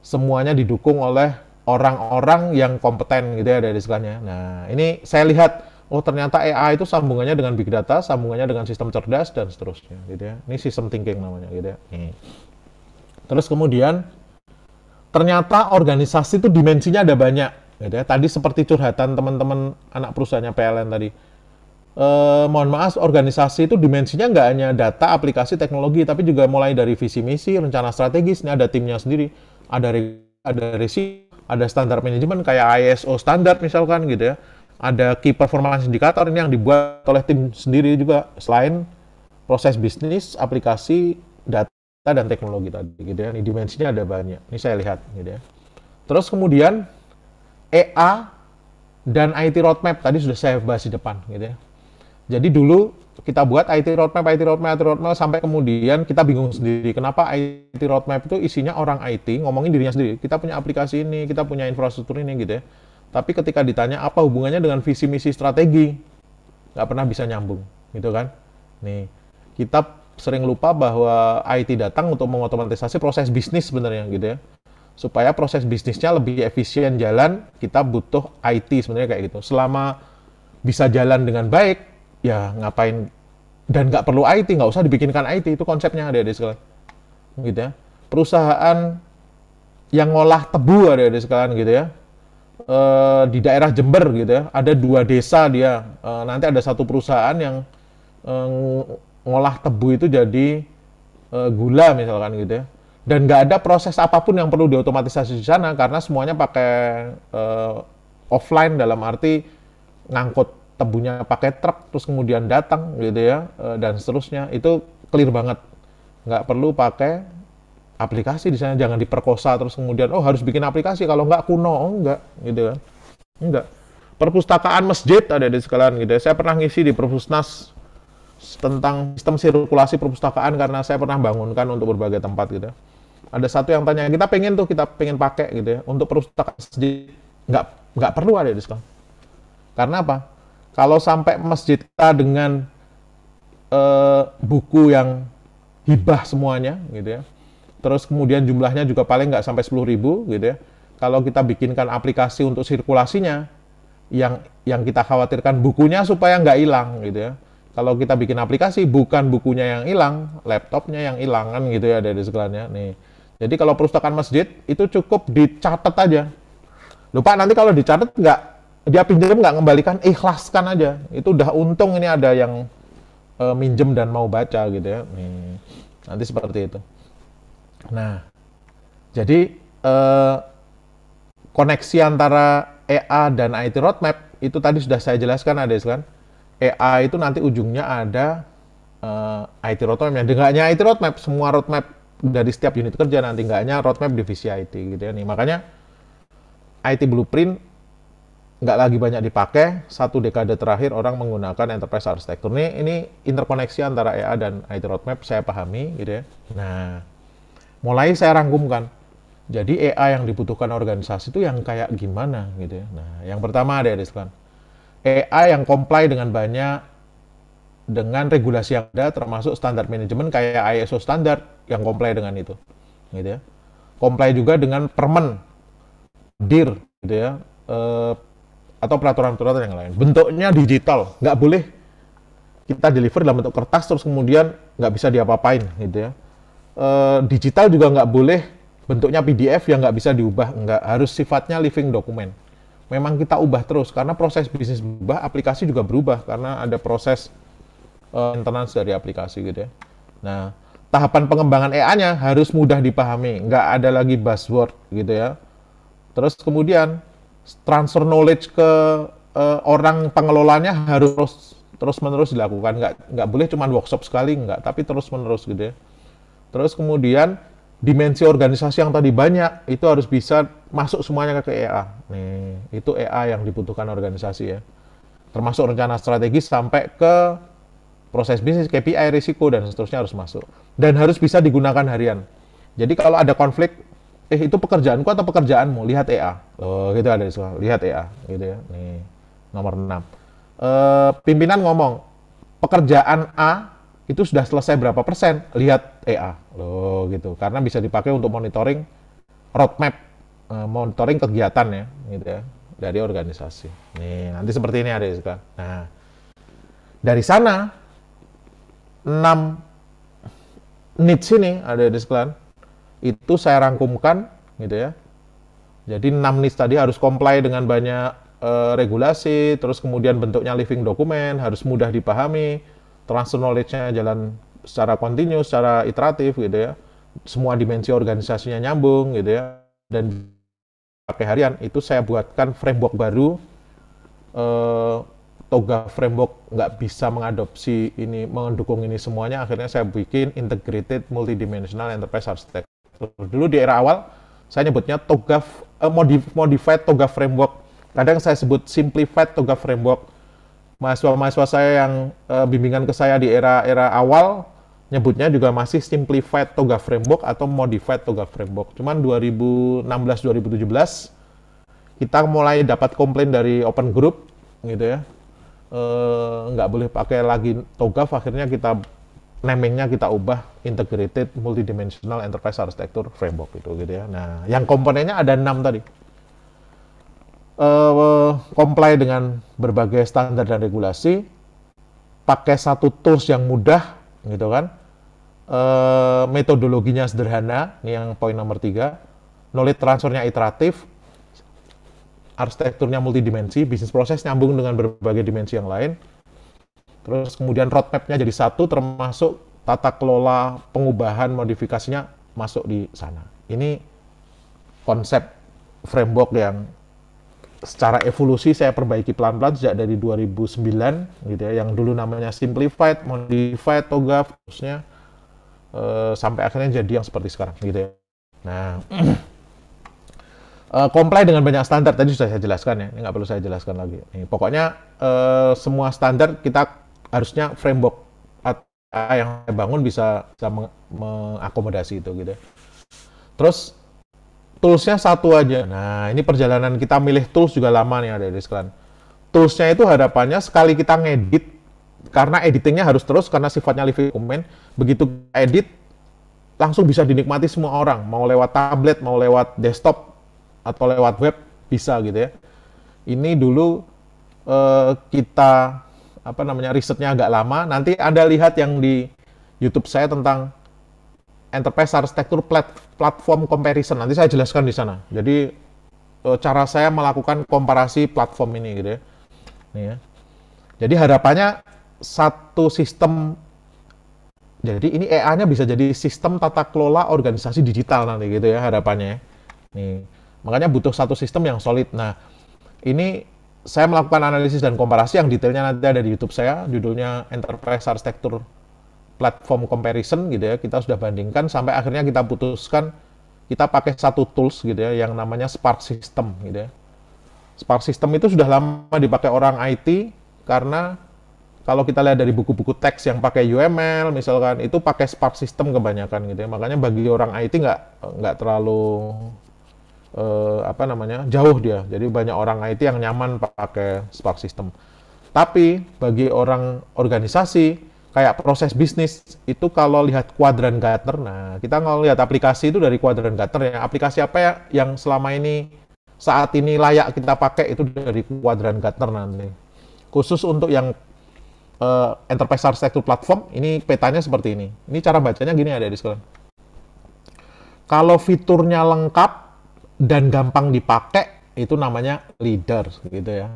semuanya didukung oleh orang-orang yang kompeten gitu ya dari segalanya. Nah, ini saya lihat oh ternyata AI itu sambungannya dengan big data, sambungannya dengan sistem cerdas dan seterusnya gitu ya. Ini sistem thinking namanya gitu ya. Hmm. Terus kemudian ternyata organisasi itu dimensinya ada banyak gitu ya. Tadi seperti curhatan teman-teman anak perusahaannya PLN tadi. Eh, mohon maaf, organisasi itu dimensinya nggak hanya data, aplikasi, teknologi, tapi juga mulai dari visi misi, rencana strategis, ini ada timnya sendiri, ada ada resi ada standar manajemen kayak ISO standar misalkan gitu ya. Ada key performance indicator ini yang dibuat oleh tim sendiri juga selain proses bisnis, aplikasi, data dan teknologi tadi gitu ya. Ini dimensinya ada banyak. Ini saya lihat gitu ya. Terus kemudian EA dan IT roadmap tadi sudah saya bahas di depan gitu ya. Jadi dulu kita buat IT roadmap, IT roadmap, IT roadmap sampai kemudian kita bingung sendiri kenapa IT roadmap itu isinya orang IT ngomongin dirinya sendiri. Kita punya aplikasi ini, kita punya infrastruktur ini gitu ya. Tapi ketika ditanya apa hubungannya dengan visi misi strategi, nggak pernah bisa nyambung, gitu kan? Nih, kita sering lupa bahwa IT datang untuk mengotomatisasi proses bisnis sebenarnya gitu ya. Supaya proses bisnisnya lebih efisien jalan, kita butuh IT sebenarnya kayak gitu. Selama bisa jalan dengan baik, ya ngapain dan nggak perlu IT, nggak usah dibikinkan IT itu konsepnya ada di sekalian, gitu ya. Perusahaan yang ngolah tebu ada di sekalian gitu ya. E, di daerah Jember gitu ya, ada dua desa dia. E, nanti ada satu perusahaan yang e, ngolah tebu itu jadi e, gula misalkan gitu ya. Dan nggak ada proses apapun yang perlu diotomatisasi di sana karena semuanya pakai e, offline dalam arti ngangkut tebunya pakai truk terus kemudian datang gitu ya eh, dan seterusnya itu clear banget nggak perlu pakai aplikasi di sana jangan diperkosa terus kemudian oh harus bikin aplikasi kalau nggak kuno oh, nggak gitu kan nggak perpustakaan masjid ada di sekalian gitu ya saya pernah ngisi di perpusnas tentang sistem sirkulasi perpustakaan karena saya pernah bangunkan untuk berbagai tempat gitu ya. ada satu yang tanya kita pengen tuh kita pengen pakai gitu ya untuk perpustakaan masjid nggak nggak perlu ada di sekalian karena apa kalau sampai masjid kita dengan eh, buku yang hibah semuanya, gitu ya. Terus kemudian jumlahnya juga paling nggak sampai sepuluh ribu, gitu ya. Kalau kita bikinkan aplikasi untuk sirkulasinya, yang yang kita khawatirkan bukunya supaya nggak hilang, gitu ya. Kalau kita bikin aplikasi, bukan bukunya yang hilang, laptopnya yang hilang kan gitu ya dari segalanya. Nih, jadi kalau perpustakaan masjid itu cukup dicatat aja. Lupa nanti kalau dicatat nggak dia pinjam nggak ngembalikan ikhlaskan aja itu udah untung ini ada yang uh, minjem dan mau baca gitu ya nih nanti seperti itu nah jadi uh, koneksi antara EA dan IT roadmap itu tadi sudah saya jelaskan ada kan EA itu nanti ujungnya ada uh, e, IT roadmap ya nggak IT roadmap semua roadmap dari setiap unit kerja nanti enggaknya roadmap divisi IT gitu ya nih makanya IT blueprint nggak lagi banyak dipakai. Satu dekade terakhir orang menggunakan enterprise architecture. Ini, ini interkoneksi antara EA dan IT roadmap saya pahami gitu ya. Nah, mulai saya rangkumkan. Jadi EA yang dibutuhkan organisasi itu yang kayak gimana gitu ya. Nah, yang pertama ada ya kan. EA yang comply dengan banyak dengan regulasi yang ada termasuk standar manajemen kayak ISO standar yang comply dengan itu. Gitu ya. Comply juga dengan permen DIR gitu ya. E, atau peraturan-peraturan yang lain. Bentuknya digital, nggak boleh kita deliver dalam bentuk kertas terus kemudian nggak bisa diapa-apain gitu ya. E, digital juga nggak boleh bentuknya PDF yang nggak bisa diubah, nggak harus sifatnya living document. Memang kita ubah terus karena proses bisnis berubah, aplikasi juga berubah karena ada proses e, maintenance dari aplikasi gitu ya. Nah, tahapan pengembangan EA-nya harus mudah dipahami, nggak ada lagi buzzword gitu ya. Terus kemudian transfer knowledge ke uh, orang pengelolanya harus terus terus menerus dilakukan nggak nggak boleh cuma workshop sekali nggak tapi terus menerus gitu ya terus kemudian dimensi organisasi yang tadi banyak itu harus bisa masuk semuanya ke EA nih itu EA yang dibutuhkan organisasi ya termasuk rencana strategis sampai ke proses bisnis KPI risiko dan seterusnya harus masuk dan harus bisa digunakan harian jadi kalau ada konflik eh itu pekerjaanku atau pekerjaanmu lihat EA oh gitu ada di sekolah lihat EA gitu ya nih nomor enam e, pimpinan ngomong pekerjaan A itu sudah selesai berapa persen lihat EA loh gitu karena bisa dipakai untuk monitoring roadmap e, monitoring kegiatan ya gitu ya dari organisasi nih nanti seperti ini ada sekolah. nah dari sana enam needs ini ada di sekolah itu saya rangkumkan gitu ya. Jadi 6 NIS tadi harus comply dengan banyak uh, regulasi, terus kemudian bentuknya living document harus mudah dipahami, transfer knowledge-nya jalan secara kontinu, secara iteratif gitu ya. Semua dimensi organisasinya nyambung gitu ya. Dan pakai harian itu saya buatkan framework baru uh, Toga framework nggak bisa mengadopsi ini, mendukung ini semuanya, akhirnya saya bikin integrated multidimensional enterprise architecture. Dulu di era awal, saya nyebutnya toga eh, modif Modified toga Framework. Kadang saya sebut Simplified toga Framework. Mahasiswa-mahasiswa saya yang eh, bimbingan ke saya di era-era awal, nyebutnya juga masih Simplified toga Framework atau Modified toga Framework. Cuman 2016-2017, kita mulai dapat komplain dari open group, gitu ya, eh, nggak boleh pakai lagi TOGAF, akhirnya kita namingnya kita ubah integrated multidimensional enterprise architecture framework gitu, gitu ya. Nah, yang komponennya ada enam tadi. Uh, comply dengan berbagai standar dan regulasi, pakai satu tools yang mudah, gitu kan? Uh, metodologinya sederhana, ini yang poin nomor tiga. Knowledge transfernya iteratif, arsitekturnya multidimensi, bisnis proses nyambung dengan berbagai dimensi yang lain Terus kemudian roadmapnya jadi satu, termasuk tata kelola pengubahan modifikasinya masuk di sana. Ini konsep framework yang secara evolusi saya perbaiki pelan-pelan sejak dari 2009 gitu ya, yang dulu namanya simplified, modified, toga, terusnya e, sampai akhirnya jadi yang seperti sekarang gitu ya. Nah, e, [clears throat] comply dengan banyak standar tadi sudah saya jelaskan ya, Ini nggak perlu saya jelaskan lagi. Ini, pokoknya e, semua standar kita harusnya framework yang saya bangun bisa bisa mengakomodasi itu gitu. Terus toolsnya satu aja. Nah ini perjalanan kita milih tools juga lama nih ada di sekalian. Toolsnya itu harapannya sekali kita ngedit karena editingnya harus terus karena sifatnya live comment Begitu edit langsung bisa dinikmati semua orang mau lewat tablet mau lewat desktop atau lewat web bisa gitu ya. Ini dulu eh, kita apa namanya risetnya agak lama. Nanti Anda lihat yang di YouTube saya tentang enterprise arsitektur plat platform comparison. Nanti saya jelaskan di sana. Jadi e, cara saya melakukan komparasi platform ini gitu ya. Nih ya. Jadi harapannya satu sistem jadi ini EA-nya bisa jadi sistem tata kelola organisasi digital nanti gitu ya harapannya. Ya. Nih. Makanya butuh satu sistem yang solid. Nah, ini saya melakukan analisis dan komparasi yang detailnya nanti ada di YouTube saya, judulnya Enterprise Architecture Platform Comparison gitu ya. Kita sudah bandingkan sampai akhirnya kita putuskan kita pakai satu tools gitu ya yang namanya Spark System gitu ya. Spark System itu sudah lama dipakai orang IT karena kalau kita lihat dari buku-buku teks yang pakai UML misalkan itu pakai Spark System kebanyakan gitu ya. Makanya bagi orang IT nggak nggak terlalu eh, apa namanya jauh dia. Jadi banyak orang IT yang nyaman pakai Spark System. Tapi bagi orang organisasi kayak proses bisnis itu kalau lihat kuadran Gartner, nah kita ngelihat aplikasi itu dari kuadran Gartner ya aplikasi apa ya yang selama ini saat ini layak kita pakai itu dari kuadran Gartner nanti. Khusus untuk yang uh, enterprise architecture platform ini petanya seperti ini. Ini cara bacanya gini ada di sekolah Kalau fiturnya lengkap dan gampang dipakai itu namanya leader gitu ya.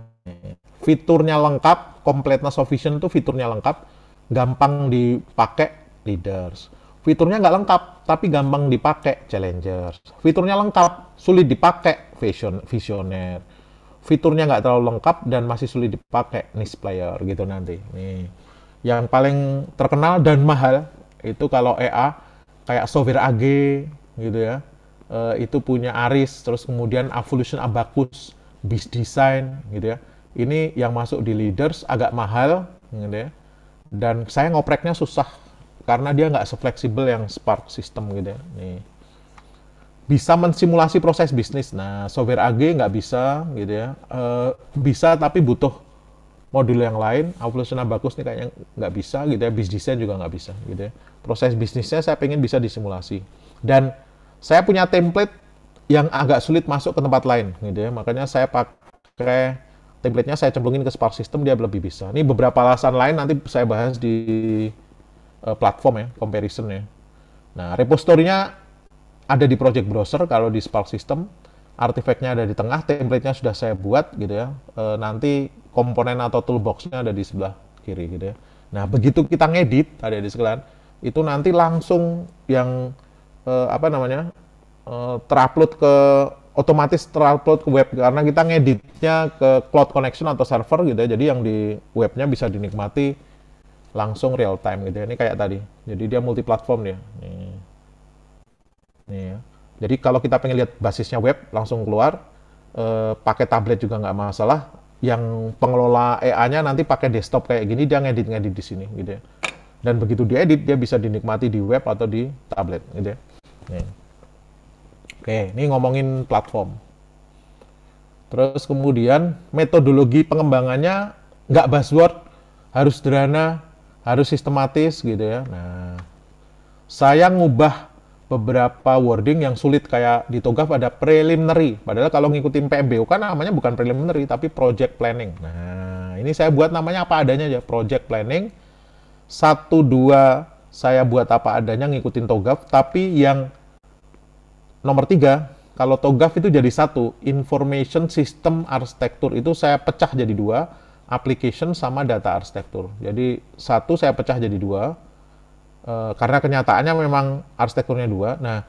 Fiturnya lengkap, completeness of vision itu fiturnya lengkap, gampang dipakai leaders. Fiturnya nggak lengkap, tapi gampang dipakai challengers. Fiturnya lengkap, sulit dipakai vision visioner. Fiturnya nggak terlalu lengkap dan masih sulit dipakai niche player gitu nanti. Nih, yang paling terkenal dan mahal itu kalau EA kayak software AG gitu ya Eh, itu punya Aris, terus kemudian Evolution Abacus, Beast Design gitu ya. Ini yang masuk di leaders agak mahal gitu ya. Dan saya ngopreknya susah karena dia nggak sefleksibel yang Spark system gitu ya. Nih. Bisa mensimulasi proses bisnis. Nah, software AG nggak bisa gitu ya. E, bisa tapi butuh modul yang lain. Evolution Abacus ini kayaknya nggak bisa gitu ya. Beast design juga nggak bisa gitu ya. Proses bisnisnya saya pengen bisa disimulasi. Dan saya punya template yang agak sulit masuk ke tempat lain gitu ya. Makanya saya pakai template-nya saya cemplungin ke Spark System dia lebih bisa. Ini beberapa alasan lain nanti saya bahas di uh, platform ya, comparison ya. Nah, repository ada di project browser kalau di Spark System. Artifact-nya ada di tengah, template-nya sudah saya buat gitu ya. Eh, nanti komponen atau toolbox-nya ada di sebelah kiri gitu ya. Nah, begitu kita ngedit, ada di sekalian, itu nanti langsung yang uh, apa namanya uh, terupload ke otomatis terupload ke web karena kita ngeditnya ke cloud connection atau server gitu ya. Jadi yang di webnya bisa dinikmati langsung real time gitu ya. Ini kayak tadi. Jadi dia multi platform dia. Nih. ya. Jadi kalau kita pengen lihat basisnya web langsung keluar, eh, pakai tablet juga nggak masalah. Yang pengelola EA-nya nanti pakai desktop kayak gini dia ngedit-ngedit di sini gitu ya. Dan begitu diedit dia bisa dinikmati di web atau di tablet gitu ya. Nih. Iya. Oke, ini ngomongin platform. Terus kemudian metodologi pengembangannya nggak buzzword, harus sederhana, harus sistematis gitu ya. Nah, saya ngubah beberapa wording yang sulit kayak di TOGAF ada preliminary. Padahal kalau ngikutin PMBU kan namanya bukan preliminary tapi project planning. Nah, ini saya buat namanya apa adanya aja, project planning. Satu dua saya buat apa adanya ngikutin TOGAF, tapi yang Nomor tiga, kalau TOGAF itu jadi satu, Information System arsitektur itu saya pecah jadi dua, application sama data arsitektur. Jadi satu saya pecah jadi dua, e, karena kenyataannya memang arsitekturnya dua. Nah,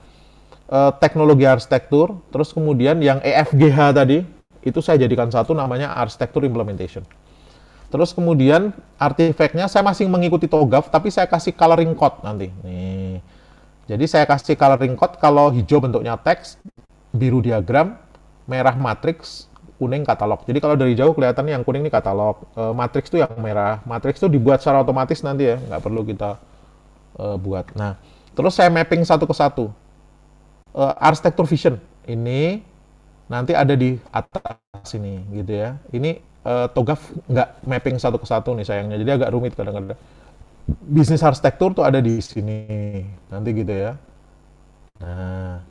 e, teknologi arsitektur, terus kemudian yang EFGH tadi, itu saya jadikan satu namanya arsitektur implementation. Terus kemudian artifactnya saya masih mengikuti TOGAF, tapi saya kasih coloring code nanti. Nih, jadi saya kasih coloring code kalau hijau bentuknya teks, biru diagram, merah matrix, kuning katalog. Jadi kalau dari jauh kelihatannya yang kuning ini katalog, e, matriks itu yang merah. Matrix itu dibuat secara otomatis nanti ya, nggak perlu kita e, buat. Nah, terus saya mapping satu ke satu. E, arsitektur vision ini nanti ada di atas ini gitu ya. Ini e, togaf nggak mapping satu ke satu nih sayangnya, jadi agak rumit kadang-kadang bisnis arsitektur tuh ada di sini nanti gitu ya. Nah,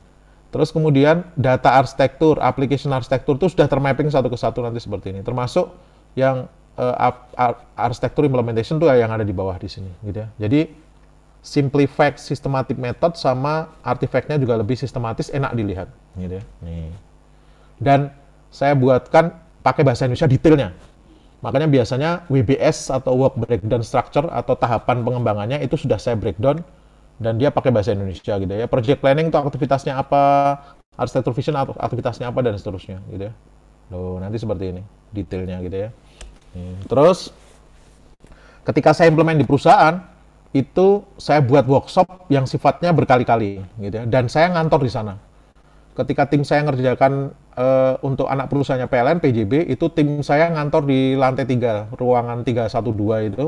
terus kemudian data arsitektur, application arsitektur itu sudah termapping satu ke satu nanti seperti ini. Termasuk yang uh, arsitektur implementation tuh ya yang ada di bawah di sini gitu ya. Jadi simplified systematic method sama artifactnya juga lebih sistematis enak dilihat gitu ya. Nih. Dan saya buatkan pakai bahasa Indonesia detailnya Makanya biasanya WBS atau work breakdown structure atau tahapan pengembangannya itu sudah saya breakdown dan dia pakai bahasa Indonesia gitu ya. Project planning itu aktivitasnya apa, architecture vision atau aktivitasnya apa dan seterusnya gitu ya. Loh, nanti seperti ini detailnya gitu ya. Hmm, terus ketika saya implement di perusahaan itu saya buat workshop yang sifatnya berkali-kali gitu ya dan saya ngantor di sana ketika tim saya ngerjakan uh, untuk anak perusahaannya PLN PJB itu tim saya ngantor di lantai 3 ruangan 312 itu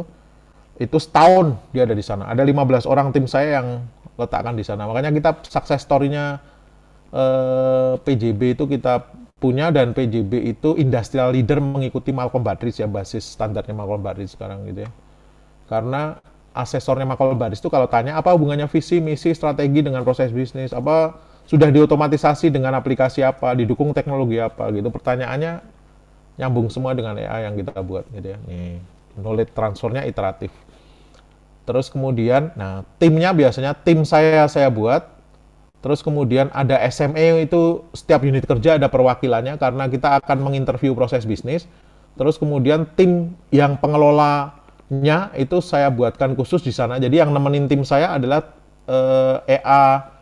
itu setahun dia ada di sana ada 15 orang tim saya yang letakkan di sana makanya kita sukses story-nya uh, eh, PJB itu kita punya dan PJB itu industrial leader mengikuti Malcolm Badris ya basis standarnya Malcolm Badris sekarang gitu ya karena asesornya Malcolm Badris itu kalau tanya apa hubungannya visi misi strategi dengan proses bisnis apa sudah diotomatisasi dengan aplikasi apa, didukung teknologi apa gitu. Pertanyaannya nyambung semua dengan AI yang kita buat gitu ya. Nih, knowledge transfernya iteratif. Terus kemudian, nah timnya biasanya tim saya saya buat. Terus kemudian ada SME itu setiap unit kerja ada perwakilannya karena kita akan menginterview proses bisnis. Terus kemudian tim yang pengelolanya itu saya buatkan khusus di sana. Jadi yang nemenin tim saya adalah eh, EA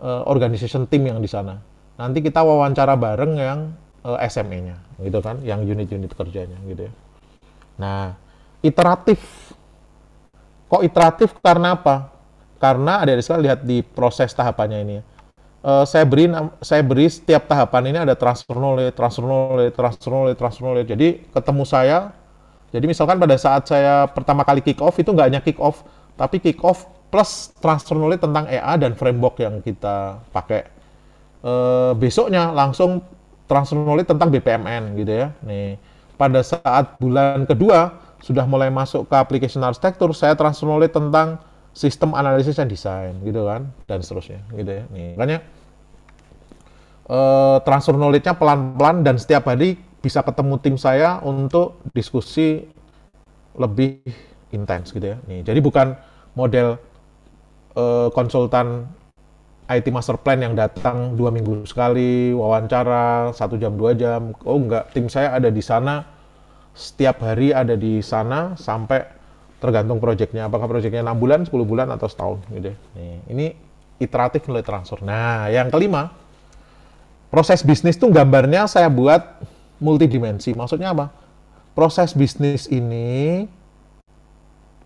uh, organization team yang di sana. Nanti kita wawancara bareng yang uh, eh, SME-nya, gitu kan, yang unit-unit kerjanya, gitu ya. Nah, iteratif. Kok iteratif? Karena apa? Karena ada sekali lihat di proses tahapannya ini. Uh, saya beri saya beri setiap tahapan ini ada transfer knowledge, transfer knowledge, transfer knowledge, transfer knowledge. Jadi ketemu saya. Jadi misalkan pada saat saya pertama kali kick off itu nggak hanya kick off, tapi kick off plus transfer knowledge tentang EA dan framework yang kita pakai. E, besoknya langsung transfer knowledge tentang BPMN gitu ya. Nih, pada saat bulan kedua sudah mulai masuk ke application architecture, saya transfer knowledge tentang sistem analisis dan desain gitu kan dan seterusnya gitu ya. Nih, makanya e, transfer knowledge-nya pelan-pelan dan setiap hari bisa ketemu tim saya untuk diskusi lebih intens gitu ya. Nih, jadi bukan model uh, konsultan IT master plan yang datang dua minggu sekali wawancara satu jam dua jam oh enggak tim saya ada di sana setiap hari ada di sana sampai tergantung proyeknya apakah proyeknya enam bulan 10 bulan atau setahun gitu ya. iya. ini iteratif nilai transfer nah yang kelima proses bisnis tuh gambarnya saya buat multidimensi maksudnya apa proses bisnis ini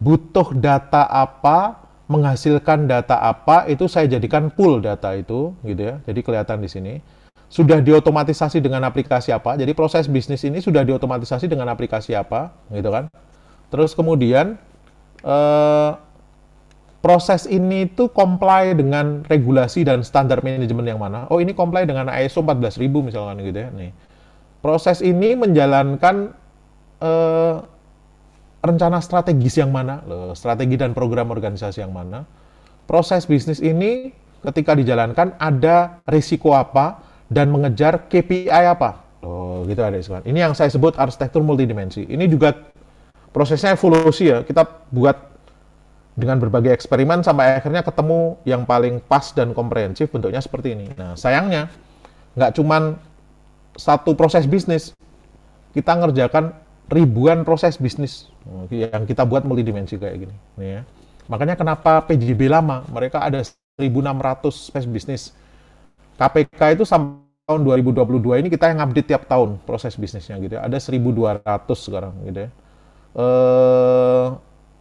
butuh data apa menghasilkan data apa itu saya jadikan pool data itu gitu ya. Jadi kelihatan di sini sudah diotomatisasi dengan aplikasi apa. Jadi proses bisnis ini sudah diotomatisasi dengan aplikasi apa gitu kan. Terus kemudian eh, proses ini itu comply dengan regulasi dan standar manajemen yang mana. Oh ini comply dengan ISO 14000 misalkan gitu ya. Nih. Proses ini menjalankan eh, rencana strategis yang mana, strategi dan program organisasi yang mana, proses bisnis ini ketika dijalankan ada risiko apa dan mengejar KPI apa. Loh, gitu ada sekarang. Ini yang saya sebut arsitektur multidimensi. Ini juga prosesnya evolusi ya. Kita buat dengan berbagai eksperimen sampai akhirnya ketemu yang paling pas dan komprehensif bentuknya seperti ini. Nah, sayangnya nggak cuman satu proses bisnis, kita ngerjakan ribuan proses bisnis yang kita buat multidimensi kayak gini. ya. Makanya kenapa PJB lama, mereka ada 1.600 space bisnis. KPK itu sampai tahun 2022 ini kita yang update tiap tahun proses bisnisnya gitu ya. Ada 1.200 sekarang gitu ya. E, eh,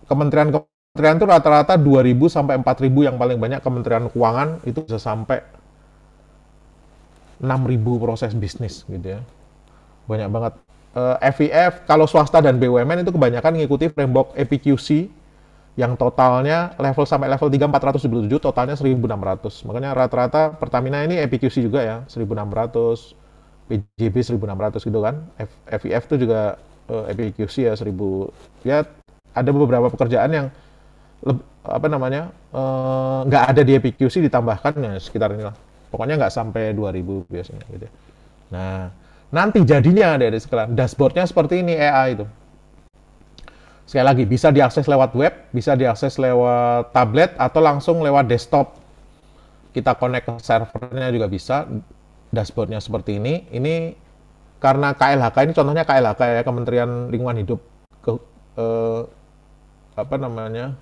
kementerian kementerian itu rata-rata 2.000 sampai 4.000 yang paling banyak kementerian keuangan itu bisa sampai 6.000 proses bisnis gitu ya. Banyak banget FIF, eh, kalau swasta dan BUMN itu kebanyakan mengikuti framework EPQC yang totalnya level sampai level 3 477 totalnya 1600. Makanya rata-rata Pertamina ini EPQC juga ya, 1600, PJB 1600 gitu kan. FIF itu juga uh, eh, EPQC ya 1000. Ya ada beberapa pekerjaan yang apa namanya? Eh, nggak uh, ada di EPQC ditambahkan ya sekitar inilah. Pokoknya nggak sampai 2000 biasanya gitu. Ya. Nah, Nanti jadinya dari sekarang dashboardnya seperti ini AI itu. Sekali lagi bisa diakses lewat web, bisa diakses lewat tablet atau langsung lewat desktop. Kita connect ke servernya juga bisa. Dashboardnya seperti ini. Ini karena KLHK ini contohnya KLHK ya Kementerian Lingkungan Hidup ke eh, apa namanya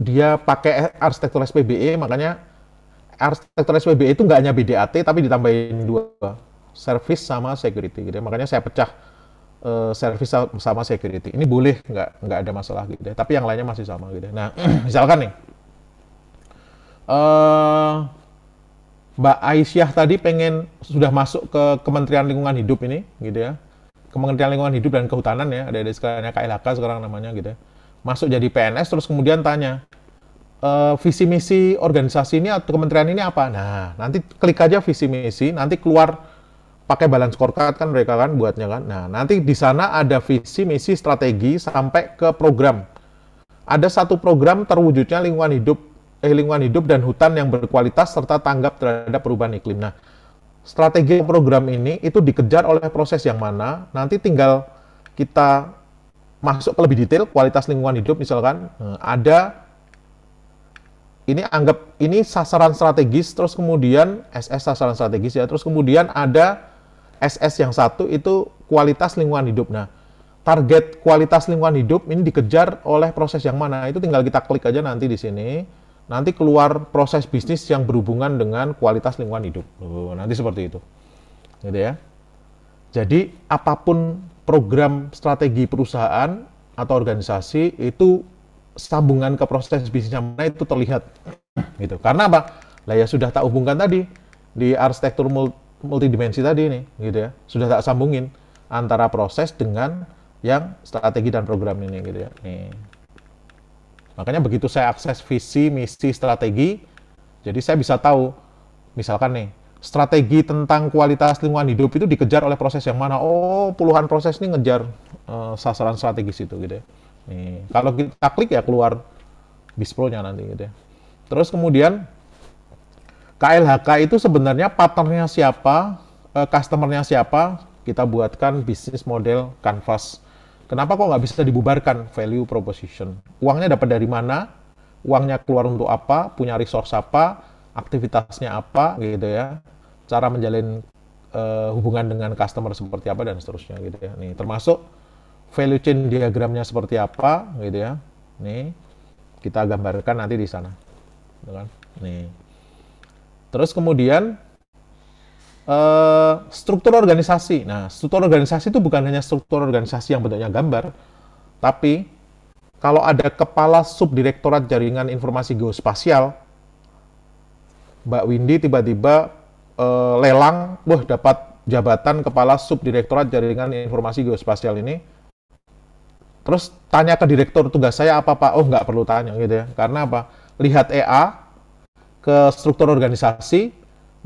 dia pakai arsitektur SPBE makanya arsitektur SPBE itu nggak hanya BDAT tapi ditambahin dua service sama security gitu ya. makanya saya pecah uh, service sama security ini boleh nggak nggak ada masalah gitu ya tapi yang lainnya masih sama gitu ya. nah [clears throat] misalkan nih uh, Mbak Aisyah tadi pengen sudah masuk ke Kementerian Lingkungan Hidup ini gitu ya Kementerian Lingkungan Hidup dan Kehutanan ya ada ada sekaliannya KLHK sekarang namanya gitu ya masuk jadi PNS terus kemudian tanya uh, visi misi organisasi ini atau kementerian ini apa. Nah, nanti klik aja visi misi, nanti keluar pakai balance scorecard kan mereka kan buatnya kan. Nah, nanti di sana ada visi misi strategi sampai ke program. Ada satu program terwujudnya lingkungan hidup eh lingkungan hidup dan hutan yang berkualitas serta tanggap terhadap perubahan iklim. Nah, strategi program ini itu dikejar oleh proses yang mana, nanti tinggal kita masuk ke lebih detail kualitas lingkungan hidup misalkan eh, ada ini anggap ini sasaran strategis terus kemudian SS sasaran strategis ya terus kemudian ada SS yang satu itu kualitas lingkungan hidup nah target kualitas lingkungan hidup ini dikejar oleh proses yang mana itu tinggal kita klik aja nanti di sini nanti keluar proses bisnis yang berhubungan dengan kualitas lingkungan hidup oh, nanti seperti itu gitu ya jadi apapun program strategi perusahaan atau organisasi itu sambungan ke proses bisnisnya mana itu terlihat gitu. Karena apa? Lah ya sudah tak hubungkan tadi di arsitektur multidimensi tadi nih, gitu ya. Sudah tak sambungin antara proses dengan yang strategi dan program ini gitu ya. Nih. Makanya begitu saya akses visi, misi, strategi, jadi saya bisa tahu misalkan nih strategi tentang kualitas lingkungan hidup itu dikejar oleh proses yang mana? Oh, puluhan proses nih ngejar uh, sasaran strategis itu gitu ya. Nih, kalau kita klik ya keluar bispronya nanti gitu ya. Terus kemudian KLHK itu sebenarnya partnernya siapa, eh, customernya siapa, kita buatkan bisnis model canvas. Kenapa kok nggak bisa dibubarkan value proposition? Uangnya dapat dari mana? Uangnya keluar untuk apa? Punya resource apa? Aktivitasnya apa? Gitu ya. Cara menjalin eh, hubungan dengan customer seperti apa dan seterusnya gitu ya. Nih termasuk value chain diagramnya seperti apa gitu ya nih kita gambarkan nanti di sana gitu kan nih terus kemudian uh, struktur organisasi nah struktur organisasi itu bukan hanya struktur organisasi yang bentuknya gambar tapi kalau ada kepala subdirektorat jaringan informasi geospasial Mbak Windy tiba-tiba uh, lelang wah dapat jabatan kepala subdirektorat jaringan informasi geospasial ini Terus tanya ke direktur tugas saya apa Pak? Oh nggak perlu tanya gitu ya. Karena apa? Lihat EA ke struktur organisasi,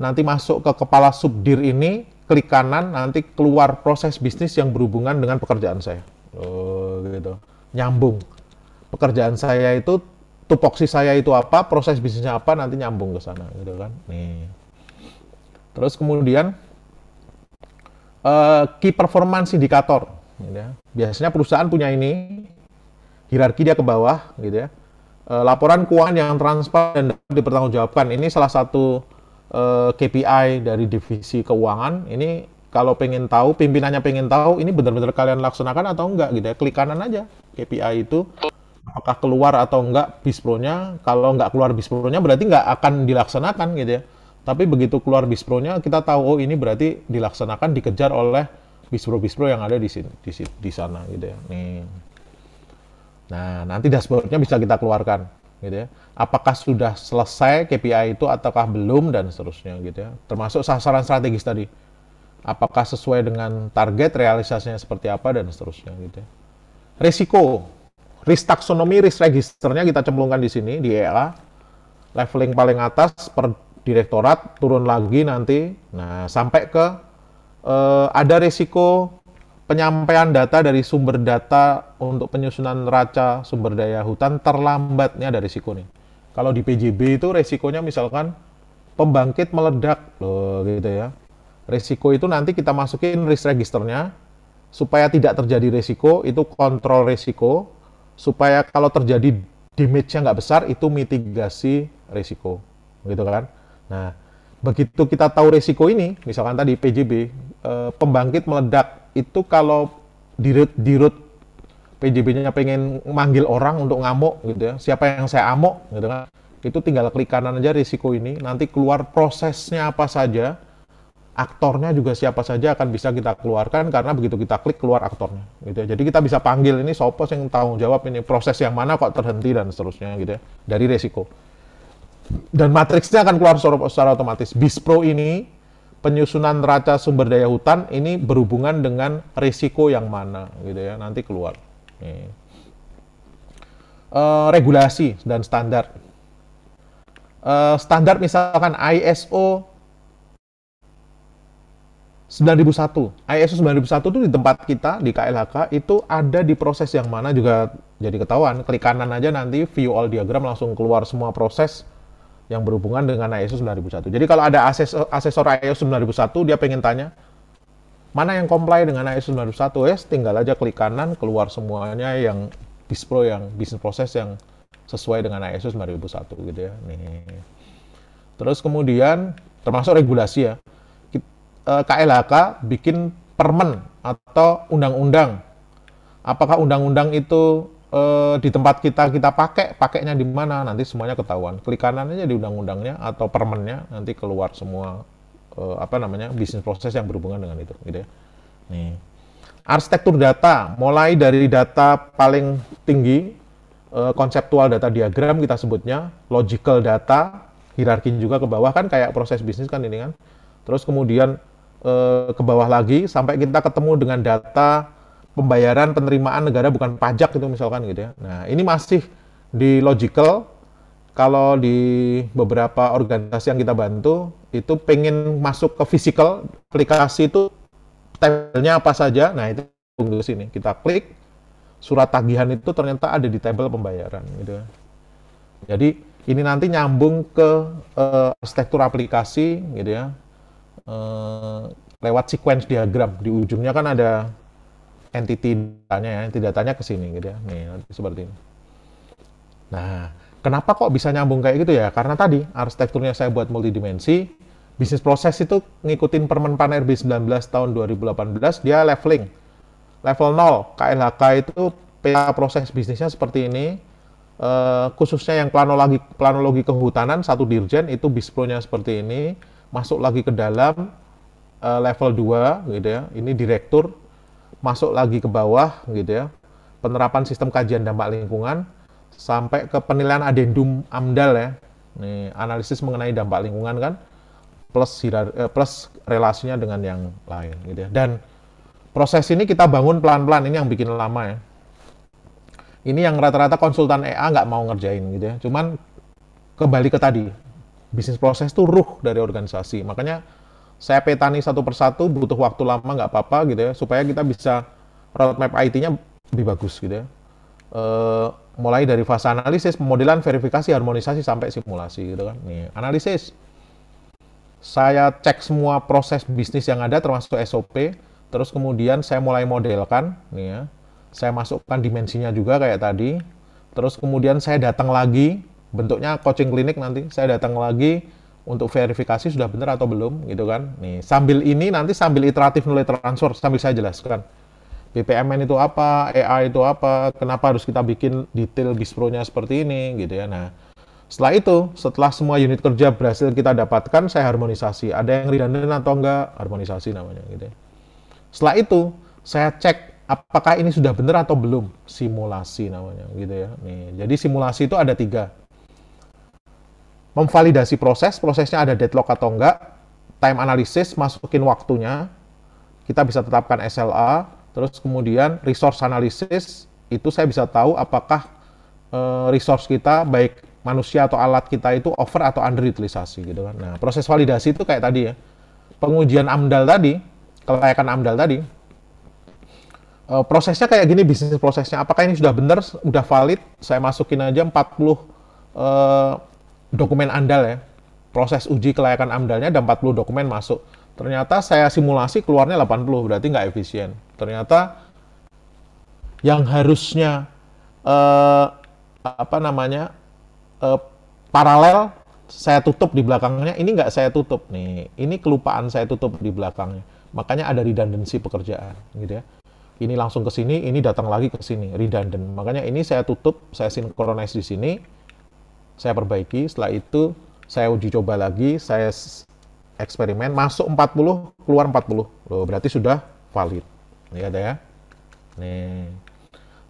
nanti masuk ke kepala subdir ini, klik kanan, nanti keluar proses bisnis yang berhubungan dengan pekerjaan saya. Oh gitu. Nyambung. Pekerjaan saya itu, tupoksi saya itu apa, proses bisnisnya apa, nanti nyambung ke sana gitu kan. Nih. Terus kemudian uh, key performance indicator. Gitu ya. Biasanya perusahaan punya ini, hierarki dia ke bawah, gitu ya. E, laporan keuangan yang transparan dan dapat dipertanggungjawabkan ini salah satu e, eh, KPI dari divisi keuangan. Ini kalau pengen tahu, pimpinannya pengen tahu, ini benar-benar kalian laksanakan atau enggak, gitu ya. Klik kanan aja KPI itu apakah keluar atau enggak bispronya kalau enggak keluar bispronya berarti enggak akan dilaksanakan gitu ya tapi begitu keluar bispronya kita tahu oh ini berarti dilaksanakan dikejar oleh Bispro-bispro yang ada di sini, di, di sana gitu ya. Nih. Nah, nanti dashboardnya bisa kita keluarkan gitu ya. Apakah sudah selesai KPI itu ataukah belum dan seterusnya gitu ya. Termasuk sasaran strategis tadi. Apakah sesuai dengan target realisasinya seperti apa dan seterusnya gitu ya. Risiko, risk taxonomy, risk registernya kita cemplungkan di sini di EA. Leveling paling atas per direktorat turun lagi nanti. Nah, sampai ke eh, ada resiko penyampaian data dari sumber data untuk penyusunan neraca sumber daya hutan terlambatnya dari ada risiko nih. Kalau di PJB itu resikonya misalkan pembangkit meledak loh gitu ya. Resiko itu nanti kita masukin risk registernya supaya tidak terjadi resiko itu kontrol resiko supaya kalau terjadi damage-nya nggak besar itu mitigasi resiko gitu kan. Nah, begitu kita tahu resiko ini, misalkan tadi PJB Eh, pembangkit meledak itu kalau dirut dirut PJB-nya pengen manggil orang untuk ngamuk gitu ya. Siapa yang saya amuk gitu kan. Itu tinggal klik kanan aja risiko ini. Nanti keluar prosesnya apa saja, aktornya juga siapa saja akan bisa kita keluarkan karena begitu kita klik keluar aktornya gitu ya. Jadi kita bisa panggil ini sopos yang tanggung jawab ini proses yang mana kok terhenti dan seterusnya gitu ya. Dari risiko. Dan matriksnya akan keluar secara otomatis. Bispro ini penyusunan raca sumber daya hutan ini berhubungan dengan risiko yang mana gitu ya nanti keluar E, regulasi dan standar e, standar misalkan ISO 9001 ISO 9001 itu di tempat kita di KLHK itu ada di proses yang mana juga jadi ketahuan klik kanan aja nanti view all diagram langsung keluar semua proses yang berhubungan dengan ISO 9001. Jadi kalau ada asesor, asesor ISO 9001 dia pengen tanya mana yang comply dengan ISO 9001 ya tinggal aja klik kanan keluar semuanya yang display yang bisnis proses yang sesuai dengan ISO 9001 gitu ya. Nih. Terus kemudian termasuk regulasi ya. KLHK eh, bikin permen atau undang-undang. Apakah undang-undang itu e, di tempat kita kita pakai, pakainya di mana, nanti semuanya ketahuan. Klik kanan aja di undang-undangnya atau permennya, nanti keluar semua e, apa namanya bisnis proses yang berhubungan dengan itu, gitu ya. Nih. Arsitektur data, mulai dari data paling tinggi, eh, konseptual data diagram kita sebutnya, logical data, hierarkin juga ke bawah kan kayak proses bisnis kan ini kan. Terus kemudian ke bawah lagi sampai kita ketemu dengan data pembayaran penerimaan negara bukan pajak itu misalkan gitu ya. Nah, ini masih di logical kalau di beberapa organisasi yang kita bantu itu pengen masuk ke physical aplikasi itu tabelnya apa saja. Nah, itu tunggu sini. Kita klik surat tagihan itu ternyata ada di tabel pembayaran gitu. Ya. Jadi ini nanti nyambung ke uh, arsitektur aplikasi gitu ya. Uh, lewat sequence diagram di ujungnya kan ada entity datanya ya, entity datanya ke sini gitu ya. Nih, seperti ini. Nah, kenapa kok bisa nyambung kayak gitu ya? Karena tadi arsitekturnya saya buat multidimensi, bisnis proses itu ngikutin Permen Pan RB 19 tahun 2018, dia leveling. Level 0, KLHK itu peta proses bisnisnya seperti ini, eh, khususnya yang planologi, planologi kehutanan, satu dirjen itu bispronya seperti ini, masuk lagi ke dalam, eh, level 2 gitu ya, ini direktur, masuk lagi ke bawah gitu ya penerapan sistem kajian dampak lingkungan sampai ke penilaian adendum AMDAL ya nih analisis mengenai dampak lingkungan kan plus eh, plus relasinya dengan yang lain gitu ya dan proses ini kita bangun pelan-pelan ini yang bikin lama ya ini yang rata-rata konsultan EA nggak mau ngerjain gitu ya cuman kembali ke tadi bisnis proses itu ruh dari organisasi makanya saya petani satu persatu butuh waktu lama nggak apa-apa gitu ya supaya kita bisa roadmap IT-nya lebih bagus gitu ya. E, mulai dari fase analisis, pemodelan, verifikasi, harmonisasi sampai simulasi gitu kan. Nih, analisis. Saya cek semua proses bisnis yang ada termasuk SOP, terus kemudian saya mulai modelkan nih ya. Saya masukkan dimensinya juga kayak tadi. Terus kemudian saya datang lagi, bentuknya coaching klinik nanti. Saya datang lagi untuk verifikasi sudah benar atau belum gitu kan. Nih, sambil ini nanti sambil iteratif nilai transfer sambil saya jelaskan. BPMN itu apa, AI itu apa, kenapa harus kita bikin detail bispronya seperti ini gitu ya. Nah, setelah itu, setelah semua unit kerja berhasil kita dapatkan, saya harmonisasi. Ada yang redundant atau enggak, harmonisasi namanya gitu ya. Setelah itu, saya cek apakah ini sudah benar atau belum, simulasi namanya gitu ya. Nih, jadi simulasi itu ada tiga memvalidasi proses, prosesnya ada deadlock atau enggak, time analysis, masukin waktunya, kita bisa tetapkan SLA, terus kemudian resource analysis, itu saya bisa tahu apakah eh, resource kita baik manusia atau alat kita itu over atau underutilisasi gitu kan. Nah, proses validasi itu kayak tadi ya. Pengujian AMDAL tadi, kelayakan AMDAL tadi, eh, prosesnya kayak gini bisnis prosesnya. Apakah ini sudah benar, sudah valid? Saya masukin aja 40 dokumen andal ya. Proses uji kelayakan amdalnya ada 40 dokumen masuk. Ternyata saya simulasi keluarnya 80, berarti nggak efisien. Ternyata yang harusnya eh, apa namanya eh, paralel saya tutup di belakangnya, ini nggak saya tutup nih. Ini kelupaan saya tutup di belakangnya. Makanya ada redundancy pekerjaan, gitu ya. Ini langsung ke sini, ini datang lagi ke sini, redundant. Makanya ini saya tutup, saya sinkronize di sini, saya perbaiki setelah itu saya uji coba lagi saya eksperimen masuk 40 keluar 40 loh berarti sudah valid ini ya nih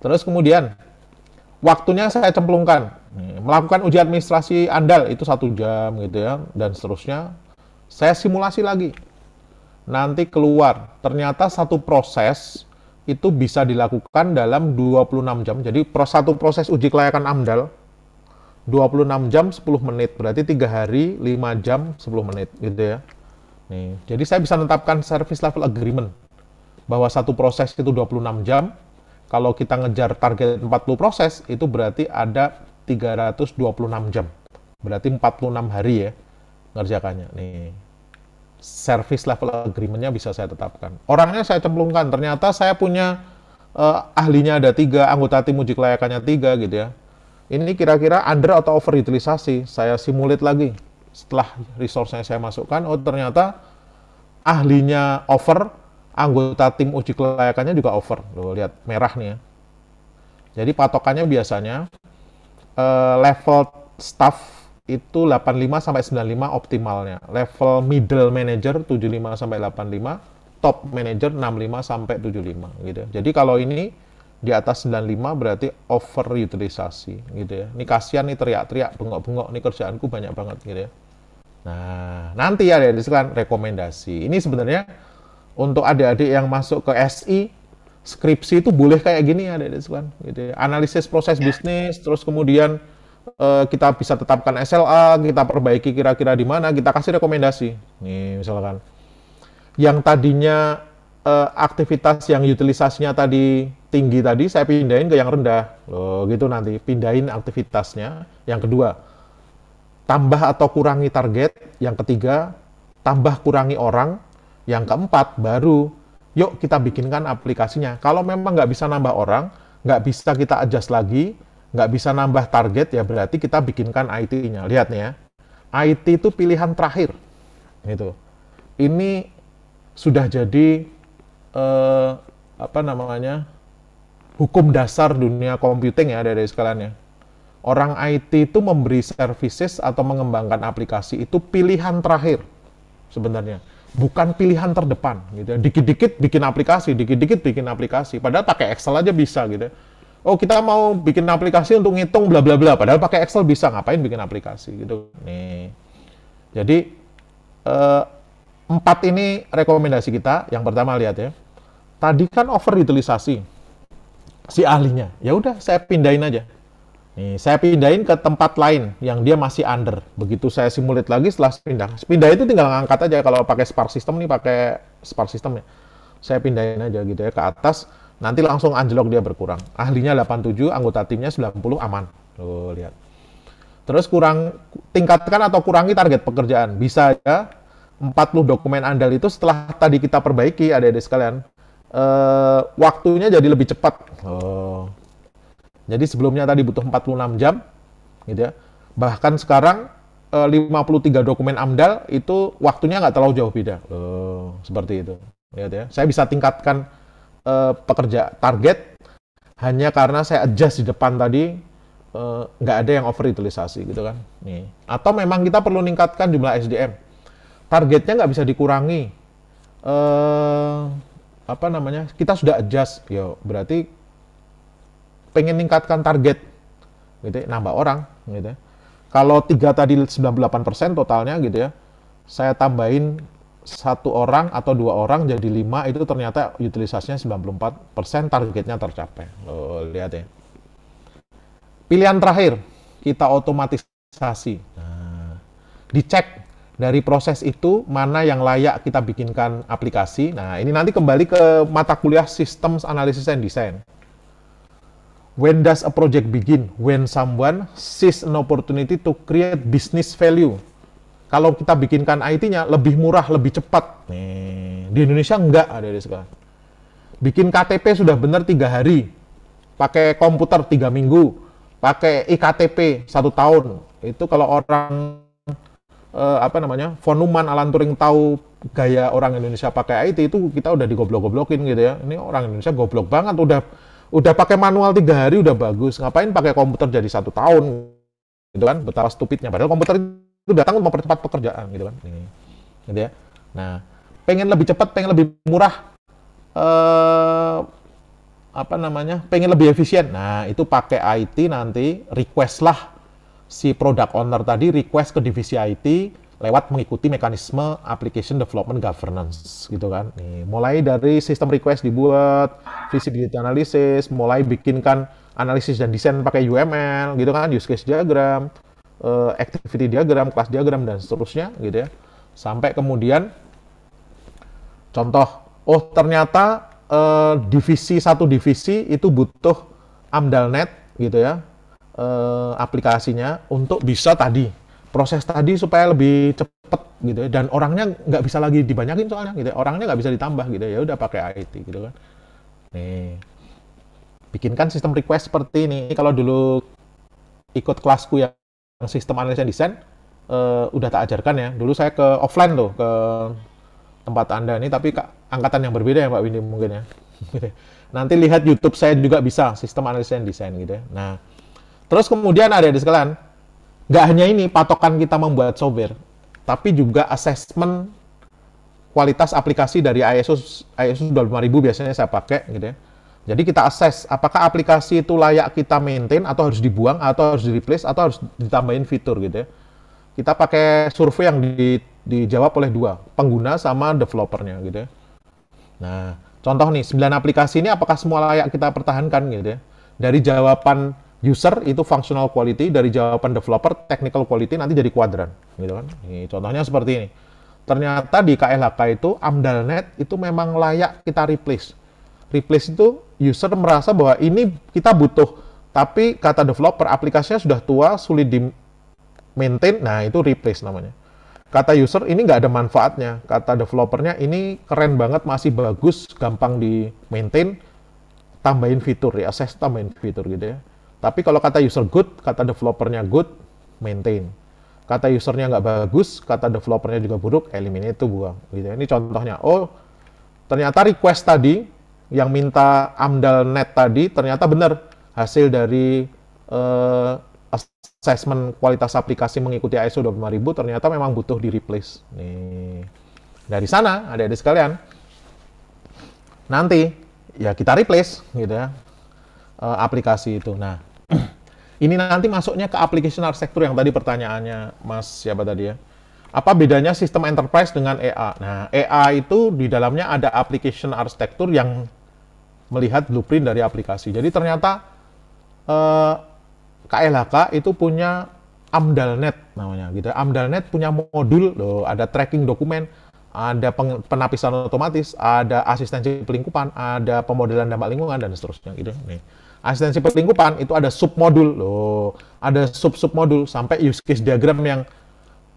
terus kemudian waktunya saya cemplungkan melakukan uji administrasi andal itu satu jam gitu ya dan seterusnya saya simulasi lagi nanti keluar ternyata satu proses itu bisa dilakukan dalam 26 jam jadi satu proses uji kelayakan amdal 26 jam 10 menit berarti tiga hari 5 jam 10 menit gitu ya nih jadi saya bisa menetapkan service level agreement bahwa satu proses itu 26 jam kalau kita ngejar target 40 proses itu berarti ada 326 jam berarti 46 hari ya ngerjakannya nih service level agreementnya bisa saya tetapkan orangnya saya cemplungkan ternyata saya punya uh, ahlinya ada tiga anggota tim uji kelayakannya tiga gitu ya ini kira-kira under atau over utilisasi. Saya simulit lagi. Setelah resource yang saya masukkan, oh ternyata ahlinya over, anggota tim uji kelayakannya juga over. Loh, lihat merah nih ya. Jadi patokannya biasanya uh, level staff itu 85 sampai 95 optimalnya. Level middle manager 75 sampai 85, top manager 65 sampai 75 gitu. Jadi kalau ini di atas 95 berarti overutilisasi gitu ya. Ini kasihan nih teriak-teriak, bengok-bengok nih kerjaanku banyak banget gitu ya. Nah, nanti ya di sekalian rekomendasi. Ini sebenarnya untuk adik-adik yang masuk ke SI skripsi itu boleh kayak gini ya adik-adik sekalian gitu ya. Analisis proses ya. bisnis terus kemudian eh, kita bisa tetapkan SLA, kita perbaiki kira-kira di mana, kita kasih rekomendasi. Nih misalkan yang tadinya uh, aktivitas yang utilisasinya tadi tinggi tadi saya pindahin ke yang rendah loh gitu nanti pindahin aktivitasnya yang kedua tambah atau kurangi target yang ketiga tambah kurangi orang yang keempat baru yuk kita bikinkan aplikasinya kalau memang nggak bisa nambah orang nggak bisa kita adjust lagi nggak bisa nambah target ya berarti kita bikinkan IT-nya lihat nih ya IT itu pilihan terakhir gitu ini sudah jadi uh, apa namanya hukum dasar dunia computing ya dari sekalian ya. Orang IT itu memberi services atau mengembangkan aplikasi itu pilihan terakhir sebenarnya. Bukan pilihan terdepan gitu ya. Dikit-dikit bikin aplikasi, dikit-dikit bikin aplikasi. Padahal pakai Excel aja bisa gitu ya. Oh, kita mau bikin aplikasi untuk ngitung bla bla bla. Padahal pakai Excel bisa ngapain bikin aplikasi gitu. Nih. Jadi eh, empat ini rekomendasi kita. Yang pertama lihat ya tadi kan over overutilisasi si ahlinya. Ya udah saya pindahin aja. Nih, saya pindahin ke tempat lain yang dia masih under. Begitu saya simulate lagi setelah pindah. Pindah itu tinggal ngangkat aja kalau pakai spark system nih pakai spark system ya. Saya pindahin aja gitu ya ke atas, nanti langsung anjlok dia berkurang. Ahlinya 87, anggota timnya 90 aman. Tuh lihat. Terus kurang tingkatkan atau kurangi target pekerjaan. Bisa ya 40 dokumen andal itu setelah tadi kita perbaiki ada ada sekalian uh, waktunya jadi lebih cepat. Oh. Jadi sebelumnya tadi butuh 46 jam, gitu ya. Bahkan sekarang eh, uh, 53 dokumen AMDAL itu waktunya nggak terlalu jauh beda. Oh. Seperti itu. Lihat gitu ya. Saya bisa tingkatkan uh, pekerja target hanya karena saya adjust di depan tadi uh, nggak ada yang overutilisasi gitu kan. Nih. Atau memang kita perlu meningkatkan jumlah SDM. Targetnya nggak bisa dikurangi. Uh, apa namanya kita sudah adjust ya berarti pengen meningkatkan target gitu ya, nambah orang gitu ya. kalau tiga tadi 98% totalnya gitu ya saya tambahin satu orang atau dua orang jadi lima itu ternyata utilisasinya 94% targetnya tercapai Loh, lihat ya pilihan terakhir kita otomatisasi nah, dicek dari proses itu mana yang layak kita bikinkan aplikasi. Nah, ini nanti kembali ke mata kuliah Systems Analysis and Design. When does a project begin? When someone sees an opportunity to create business value. Kalau kita bikinkan IT-nya lebih murah, lebih cepat. Nih, di Indonesia enggak ada di sekarang. Bikin KTP sudah benar tiga hari, pakai komputer tiga minggu, pakai iktp satu tahun. Itu kalau orang eh, apa namanya Fonuman Alan Turing tahu gaya orang Indonesia pakai IT itu kita udah digoblok-goblokin gitu ya ini orang Indonesia goblok banget udah udah pakai manual tiga hari udah bagus ngapain pakai komputer jadi satu tahun gitu kan betapa stupidnya padahal komputer itu datang untuk mempercepat pekerjaan gitu kan ini gitu ya nah pengen lebih cepat pengen lebih murah eh, apa namanya pengen lebih efisien nah itu pakai IT nanti request lah si product owner tadi request ke divisi IT lewat mengikuti mekanisme application development governance gitu kan. Nih, mulai dari sistem request dibuat, visibility analysis, mulai bikinkan analisis dan desain pakai UML gitu kan, use case diagram, eh, activity diagram, class diagram dan seterusnya gitu ya. Sampai kemudian contoh, oh ternyata uh, divisi satu divisi itu butuh AMDALNet gitu ya Eh, aplikasinya untuk bisa tadi proses tadi supaya lebih cepat gitu ya. dan orangnya nggak bisa lagi dibanyakin soalnya gitu ya. orangnya nggak bisa ditambah gitu ya, ya udah pakai IT gitu kan nih bikinkan sistem request seperti ini kalau dulu ikut kelasku yang sistem analisa desain uh, udah tak ajarkan ya. Dulu saya ke offline loh ke tempat anda ini, tapi angkatan yang berbeda ya Pak Windy mungkin ya. [laughs] Gitu ya. Nanti lihat YouTube saya juga bisa sistem analisa desain gitu ya. Nah Terus kemudian ada di sekalian, nggak hanya ini patokan kita membuat software, tapi juga assessment kualitas aplikasi dari ISO ISO 25000 biasanya saya pakai gitu ya. Jadi kita assess apakah aplikasi itu layak kita maintain atau harus dibuang atau harus di replace atau harus ditambahin fitur gitu ya. Kita pakai survei yang di, dijawab oleh dua, pengguna sama developernya gitu ya. Nah, contoh nih 9 aplikasi ini apakah semua layak kita pertahankan gitu ya. Dari jawaban user itu functional quality dari jawaban developer technical quality nanti jadi kuadran gitu kan ini contohnya seperti ini ternyata di KLHK itu AMDALNet itu memang layak kita replace replace itu user merasa bahwa ini kita butuh tapi kata developer aplikasinya sudah tua sulit di maintain nah itu replace namanya kata user ini nggak ada manfaatnya kata developernya ini keren banget masih bagus gampang di maintain tambahin fitur ya akses tambahin fitur gitu ya tapi kalau kata user good, kata developernya good, maintain. Kata usernya nggak bagus, kata developernya juga buruk, eliminate itu buang. Gitu. Ini contohnya. Oh, ternyata request tadi yang minta AMDAL net tadi ternyata benar hasil dari uh, assessment kualitas aplikasi mengikuti ISO 25000 ternyata memang butuh di replace. Nih. Dari sana ada adik sekalian. Nanti ya kita replace gitu ya eh, aplikasi itu. Nah, ini nanti masuknya ke application arsitektur yang tadi pertanyaannya Mas siapa tadi ya? Apa bedanya sistem enterprise dengan EA? Nah, EA itu di dalamnya ada application arsitektur yang melihat blueprint dari aplikasi. Jadi ternyata eh, KLHK itu punya AMDALNet namanya gitu. AMDALNet punya modul loh, ada tracking dokumen, ada penapisan otomatis, ada asistensi pelingkupan, ada pemodelan dampak lingkungan dan seterusnya gitu. Nih asistensi perlingkupan itu ada sub modul loh, ada sub sub modul sampai use case diagram yang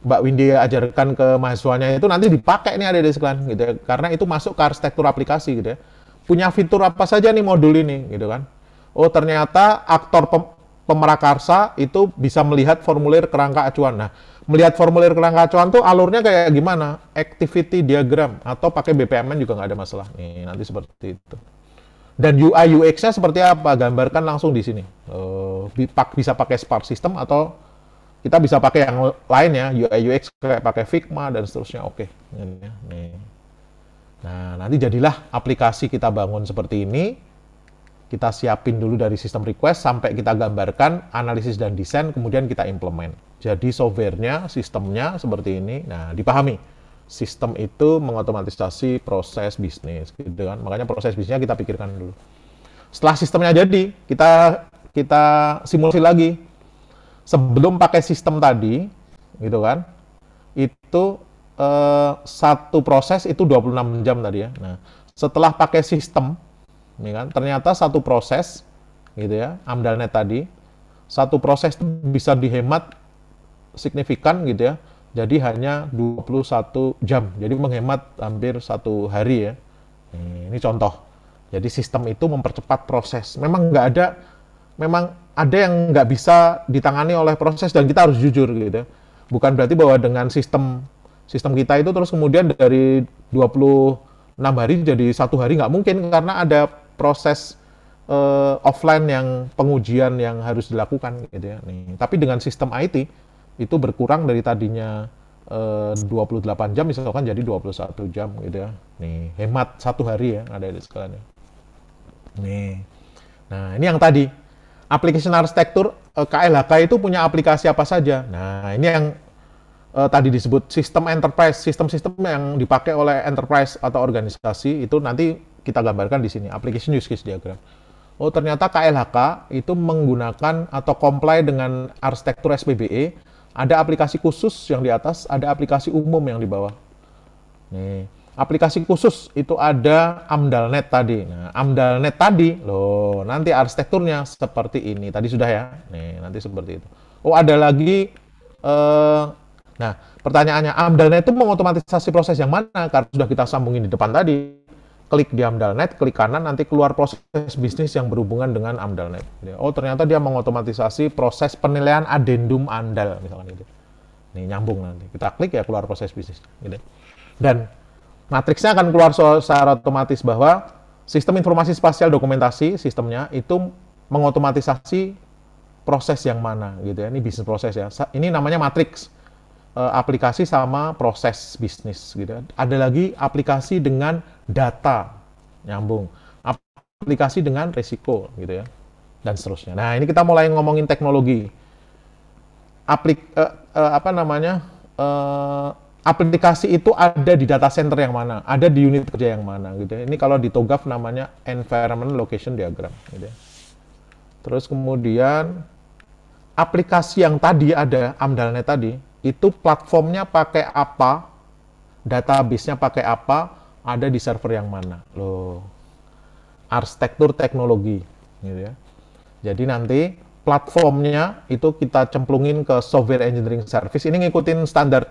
Mbak Windy ajarkan ke mahasiswanya itu nanti dipakai nih ada di sekalian gitu ya. Karena itu masuk ke arsitektur aplikasi gitu ya. Punya fitur apa saja nih modul ini gitu kan. Oh ternyata aktor pem pemerakarsa itu bisa melihat formulir kerangka acuan. Nah, melihat formulir kerangka acuan tuh alurnya kayak gimana? Activity diagram atau pakai BPMN juga nggak ada masalah. Nih, nanti seperti itu. Dan UI UX-nya seperti apa? Gambarkan langsung di sini. Uh, bisa pakai Spark System atau kita bisa pakai yang lain ya, UI UX kayak pakai Figma dan seterusnya. Oke. Okay. Ya, nah, nanti jadilah aplikasi kita bangun seperti ini. Kita siapin dulu dari sistem request sampai kita gambarkan, analisis dan desain, kemudian kita implement. Jadi softwarenya, sistemnya seperti ini. Nah, dipahami sistem itu mengotomatisasi proses bisnis gitu kan makanya proses bisnisnya kita pikirkan dulu setelah sistemnya jadi kita kita simulasi lagi sebelum pakai sistem tadi gitu kan itu eh, satu proses itu 26 jam tadi ya nah setelah pakai sistem ini kan ternyata satu proses gitu ya amdalnet tadi satu proses bisa dihemat signifikan gitu ya jadi hanya 21 jam. Jadi menghemat hampir satu hari ya. Ini contoh. Jadi sistem itu mempercepat proses. Memang nggak ada, memang ada yang nggak bisa ditangani oleh proses dan kita harus jujur gitu. Bukan berarti bahwa dengan sistem sistem kita itu terus kemudian dari 26 hari jadi satu hari nggak mungkin karena ada proses uh, offline yang pengujian yang harus dilakukan gitu ya. Nih, tapi dengan sistem IT itu berkurang dari tadinya eh, 28 jam misalkan jadi 21 jam gitu ya. Nih, hemat satu hari ya ada di sekalian. Nih. Nah, ini yang tadi. Application arsitektur eh, KLHK itu punya aplikasi apa saja? Nah, ini yang eh, tadi disebut sistem enterprise, sistem-sistem yang dipakai oleh enterprise atau organisasi itu nanti kita gambarkan di sini application use case diagram. Oh, ternyata KLHK itu menggunakan atau comply dengan arsitektur SPBE ada aplikasi khusus yang di atas, ada aplikasi umum yang di bawah. Nih, aplikasi khusus itu ada AMDALNet tadi. Nah, AMDALNet tadi, loh, nanti arsitekturnya seperti ini. Tadi sudah ya. Nih, nanti seperti itu. Oh, ada lagi eh nah, pertanyaannya AMDALNet itu mengotomatisasi proses yang mana? Karena sudah kita sambungin di depan tadi klik di AMDALNet, klik kanan nanti keluar proses bisnis yang berhubungan dengan AMDALNet. Oh ternyata dia mengotomatisasi proses penilaian adendum AMDAL misalkan gitu. Nih nyambung nanti. Kita klik ya keluar proses bisnis. Gitu. Dan matriksnya akan keluar secara otomatis bahwa sistem informasi spasial dokumentasi sistemnya itu mengotomatisasi proses yang mana gitu ya. Ini bisnis proses ya. Ini namanya matriks eh, aplikasi sama proses bisnis gitu. Ya. Ada lagi aplikasi dengan data nyambung aplikasi dengan risiko gitu ya dan seterusnya. Nah, ini kita mulai ngomongin teknologi. Aplik uh, uh, apa namanya? uh, aplikasi itu ada di data center yang mana, ada di unit kerja yang mana gitu ya. Ini kalau di TOGAF namanya environment location diagram gitu ya. Terus kemudian aplikasi yang tadi ada amdalnya tadi itu platformnya pakai apa, database-nya pakai apa, ada di server yang mana lo? arsitektur teknologi gitu ya jadi nanti platformnya itu kita cemplungin ke software engineering service ini ngikutin standar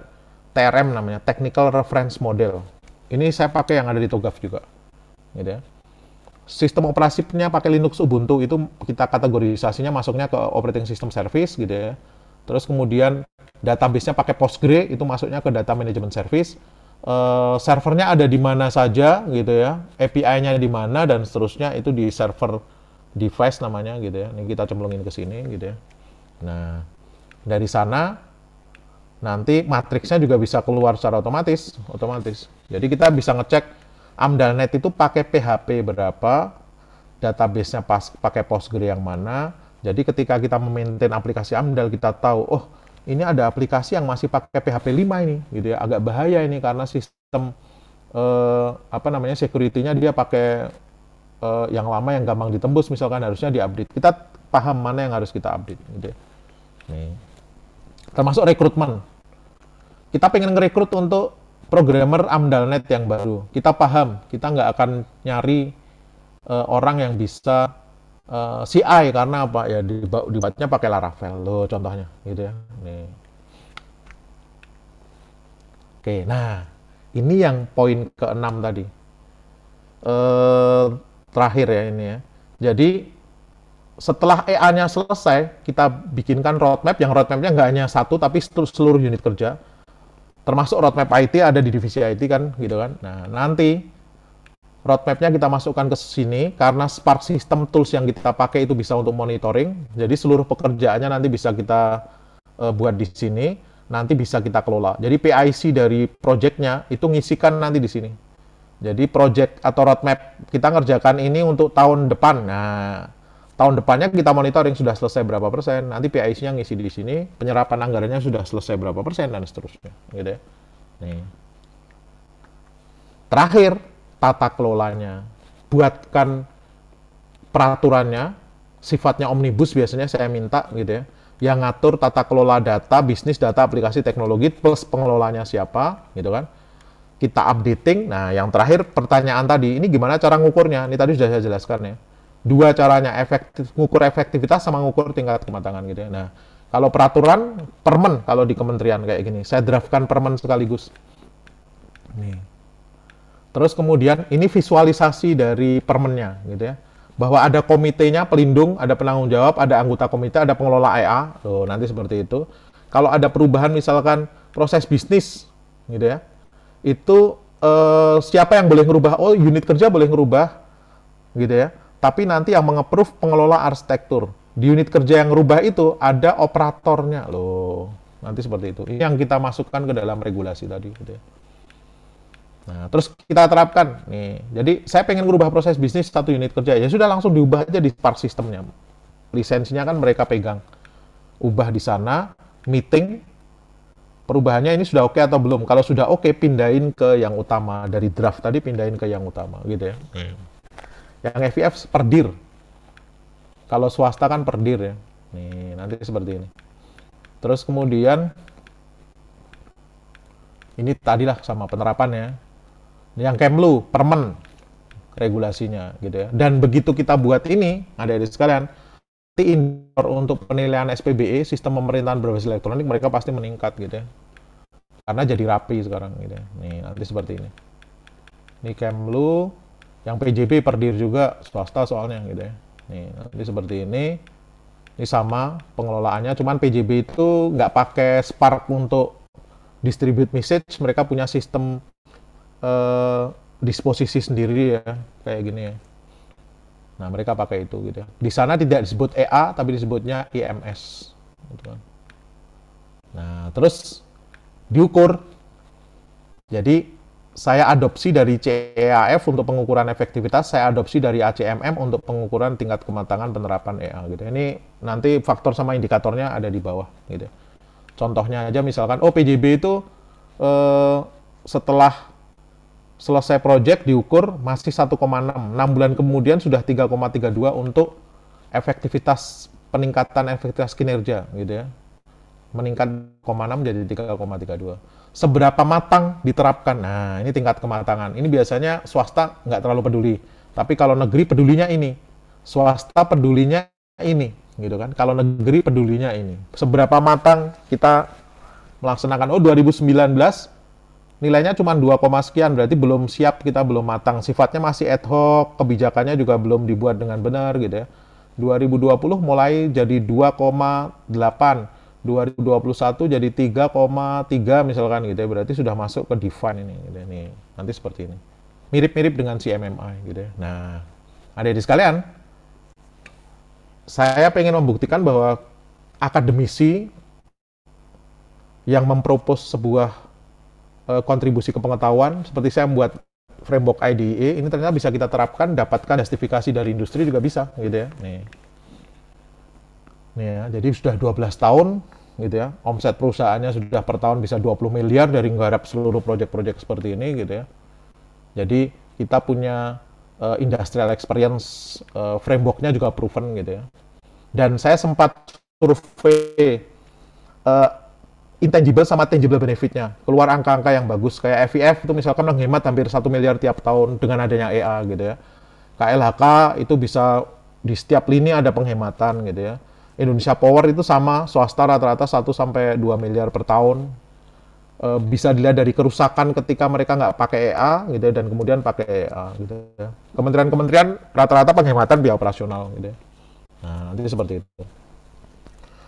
TRM namanya technical reference model ini saya pakai yang ada di Togaf juga gitu ya sistem operasinya pakai Linux Ubuntu itu kita kategorisasinya masuknya ke operating system service gitu ya. Terus kemudian database-nya pakai Postgre itu masuknya ke data management service uh, servernya ada di mana saja gitu ya, API-nya di mana dan seterusnya itu di server device namanya gitu ya. Ini kita cemplungin ke sini gitu ya. Nah, dari sana nanti matriksnya juga bisa keluar secara otomatis, otomatis. Jadi kita bisa ngecek AMDALNet itu pakai PHP berapa, database-nya pas pakai Postgre yang mana. Jadi ketika kita memaintain aplikasi AMDAL kita tahu, oh ini ada aplikasi yang masih pakai PHP 5 ini gitu ya agak bahaya ini karena sistem eh, apa namanya security-nya dia pakai eh, yang lama yang gampang ditembus misalkan harusnya diupdate kita paham mana yang harus kita update gitu ya. termasuk rekrutmen kita pengen ngerekrut untuk programmer AMDALNet yang baru kita paham kita nggak akan nyari eh, orang yang bisa CI eh, ya, karena apa ya dibuatnya pakai Laravel lo contohnya gitu ya. Nih. Oke, nah ini yang poin keenam tadi. Uh, terakhir ya ini ya. Jadi setelah EA-nya selesai, kita bikinkan roadmap yang roadmapnya nggak hanya satu tapi seluruh unit kerja, termasuk roadmap IT ada di divisi IT kan gitu kan. Nah nanti roadmapnya kita masukkan ke sini karena Spark System Tools yang kita pakai itu bisa untuk monitoring. Jadi seluruh pekerjaannya nanti bisa kita uh, buat di sini, nanti bisa kita kelola. Jadi PIC dari projectnya itu ngisikan nanti di sini. Jadi project atau roadmap kita ngerjakan ini untuk tahun depan. Nah, tahun depannya kita monitoring sudah selesai berapa persen, nanti PIC-nya ngisi di sini, penyerapan anggarannya sudah selesai berapa persen dan seterusnya, gitu ya. Nih. Terakhir, tata kelolanya, buatkan peraturannya, sifatnya omnibus biasanya saya minta gitu ya, yang ngatur tata kelola data, bisnis data, aplikasi teknologi plus pengelolanya siapa gitu kan. Kita updating. Nah, yang terakhir pertanyaan tadi, ini gimana cara ngukurnya? Ini tadi sudah saya jelaskan ya. Dua caranya, efektif, ngukur efektivitas sama ngukur tingkat kematangan gitu ya. Nah, kalau peraturan, permen kalau di kementerian kayak gini. Saya draftkan permen sekaligus. Nih. Terus kemudian ini visualisasi dari permennya gitu ya. Bahwa ada komitenya pelindung, ada penanggung jawab, ada anggota komite, ada pengelola EA. Loh, nanti seperti itu. Kalau ada perubahan misalkan proses bisnis gitu ya. Itu eh, siapa yang boleh ngerubah? Oh, unit kerja boleh ngerubah gitu ya. Tapi nanti yang mengeproof pengelola arsitektur. Di unit kerja yang ngerubah itu ada operatornya loh. Nanti seperti itu. Ini yang kita masukkan ke dalam regulasi tadi gitu ya. Nah, terus kita terapkan nih. Jadi saya pengen merubah proses bisnis satu unit kerja ya sudah langsung diubah aja di Spark sistemnya. Lisensinya kan mereka pegang. Ubah di sana, meeting perubahannya ini sudah oke okay atau belum. Kalau sudah oke okay, pindahin ke yang utama dari draft tadi pindahin ke yang utama gitu ya. Okay. Yang FIF perdir. Kalau swasta kan perdir ya. Nih, nanti seperti ini. Terus kemudian ini tadilah sama penerapannya yang Kemlu permen regulasinya gitu ya. Dan begitu kita buat ini, ada di sekalian, nanti indoor untuk penilaian SPBE, sistem pemerintahan berbasis elektronik mereka pasti meningkat gitu ya. Karena jadi rapi sekarang gitu ya. Nih, nanti seperti ini. Ini Kemlu, yang PJB perdir juga swasta soalnya gitu ya. Nih, nanti seperti ini. Ini sama pengelolaannya, cuman PJB itu nggak pakai Spark untuk distribute message, mereka punya sistem Eh, disposisi sendiri ya kayak gini ya. Nah mereka pakai itu gitu. Ya. Di sana tidak disebut EA tapi disebutnya IMS. Gitu kan. Nah terus diukur. Jadi saya adopsi dari CEAF untuk pengukuran efektivitas, saya adopsi dari ACMM untuk pengukuran tingkat kematangan penerapan EA gitu. Ya. Ini nanti faktor sama indikatornya ada di bawah gitu. Ya. Contohnya aja misalkan oh PJB itu eh, setelah selesai project diukur masih 1,6. 6 bulan kemudian sudah 3,32 untuk efektivitas peningkatan efektivitas kinerja gitu ya. Meningkat 0,6 jadi 3,32. Seberapa matang diterapkan? Nah, ini tingkat kematangan. Ini biasanya swasta nggak terlalu peduli. Tapi kalau negeri pedulinya ini. Swasta pedulinya ini gitu kan. Kalau negeri pedulinya ini. Seberapa matang kita melaksanakan oh 2019 nilainya cuma 2, sekian berarti belum siap kita belum matang sifatnya masih ad hoc kebijakannya juga belum dibuat dengan benar gitu ya 2020 mulai jadi 2,8 2021 jadi 3,3 misalkan gitu ya berarti sudah masuk ke divan ini gitu ya. nih nanti seperti ini mirip-mirip dengan CMMI gitu ya nah ada di sekalian saya pengen membuktikan bahwa akademisi yang mempropos sebuah Eh, kontribusi kontribusi kepengetahuan seperti saya membuat framework IDE ini ternyata bisa kita terapkan dapatkan justifikasi dari industri juga bisa gitu ya nih nih ya jadi sudah 12 tahun gitu ya omset perusahaannya sudah per tahun bisa 20 miliar dari nggarap seluruh proyek-proyek seperti ini gitu ya jadi kita punya uh, industrial experience uh, frameworknya juga proven gitu ya dan saya sempat survei uh, intangible sama tangible benefitnya keluar angka-angka yang bagus kayak FIF e itu misalkan menghemat hampir satu miliar tiap tahun dengan adanya EA gitu ya KLHK itu bisa di setiap lini ada penghematan gitu ya Indonesia Power itu sama swasta rata-rata 1 sampai dua miliar per tahun e, bisa dilihat dari kerusakan ketika mereka nggak pakai EA gitu ya, dan kemudian pakai EA gitu ya kementerian-kementerian rata-rata penghematan biaya operasional gitu ya nah nanti seperti itu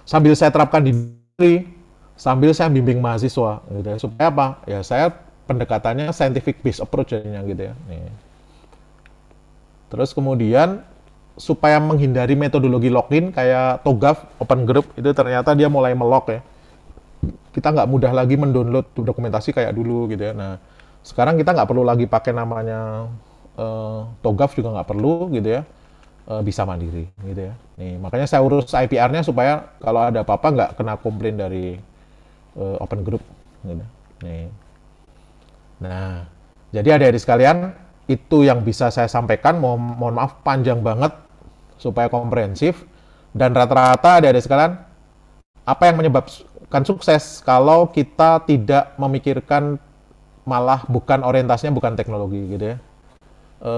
sambil saya terapkan di sambil saya bimbing mahasiswa gitu ya. supaya apa ya saya pendekatannya scientific based approach nya gitu ya Nih. terus kemudian supaya menghindari metodologi login kayak TOGAF Open Group itu ternyata dia mulai melock ya kita nggak mudah lagi mendownload dokumentasi kayak dulu gitu ya nah sekarang kita nggak perlu lagi pakai namanya uh, TOGAF juga nggak perlu gitu ya eh, bisa mandiri gitu ya nih makanya saya urus IPR-nya supaya kalau ada apa-apa nggak kena komplain dari uh, open group gitu. Nih. Nah, jadi ada di sekalian, itu yang bisa saya sampaikan. Mo mohon maaf panjang banget supaya komprehensif dan rata-rata ada di sekalian apa yang menyebabkan sukses kalau kita tidak memikirkan malah bukan orientasinya bukan teknologi gitu ya. E,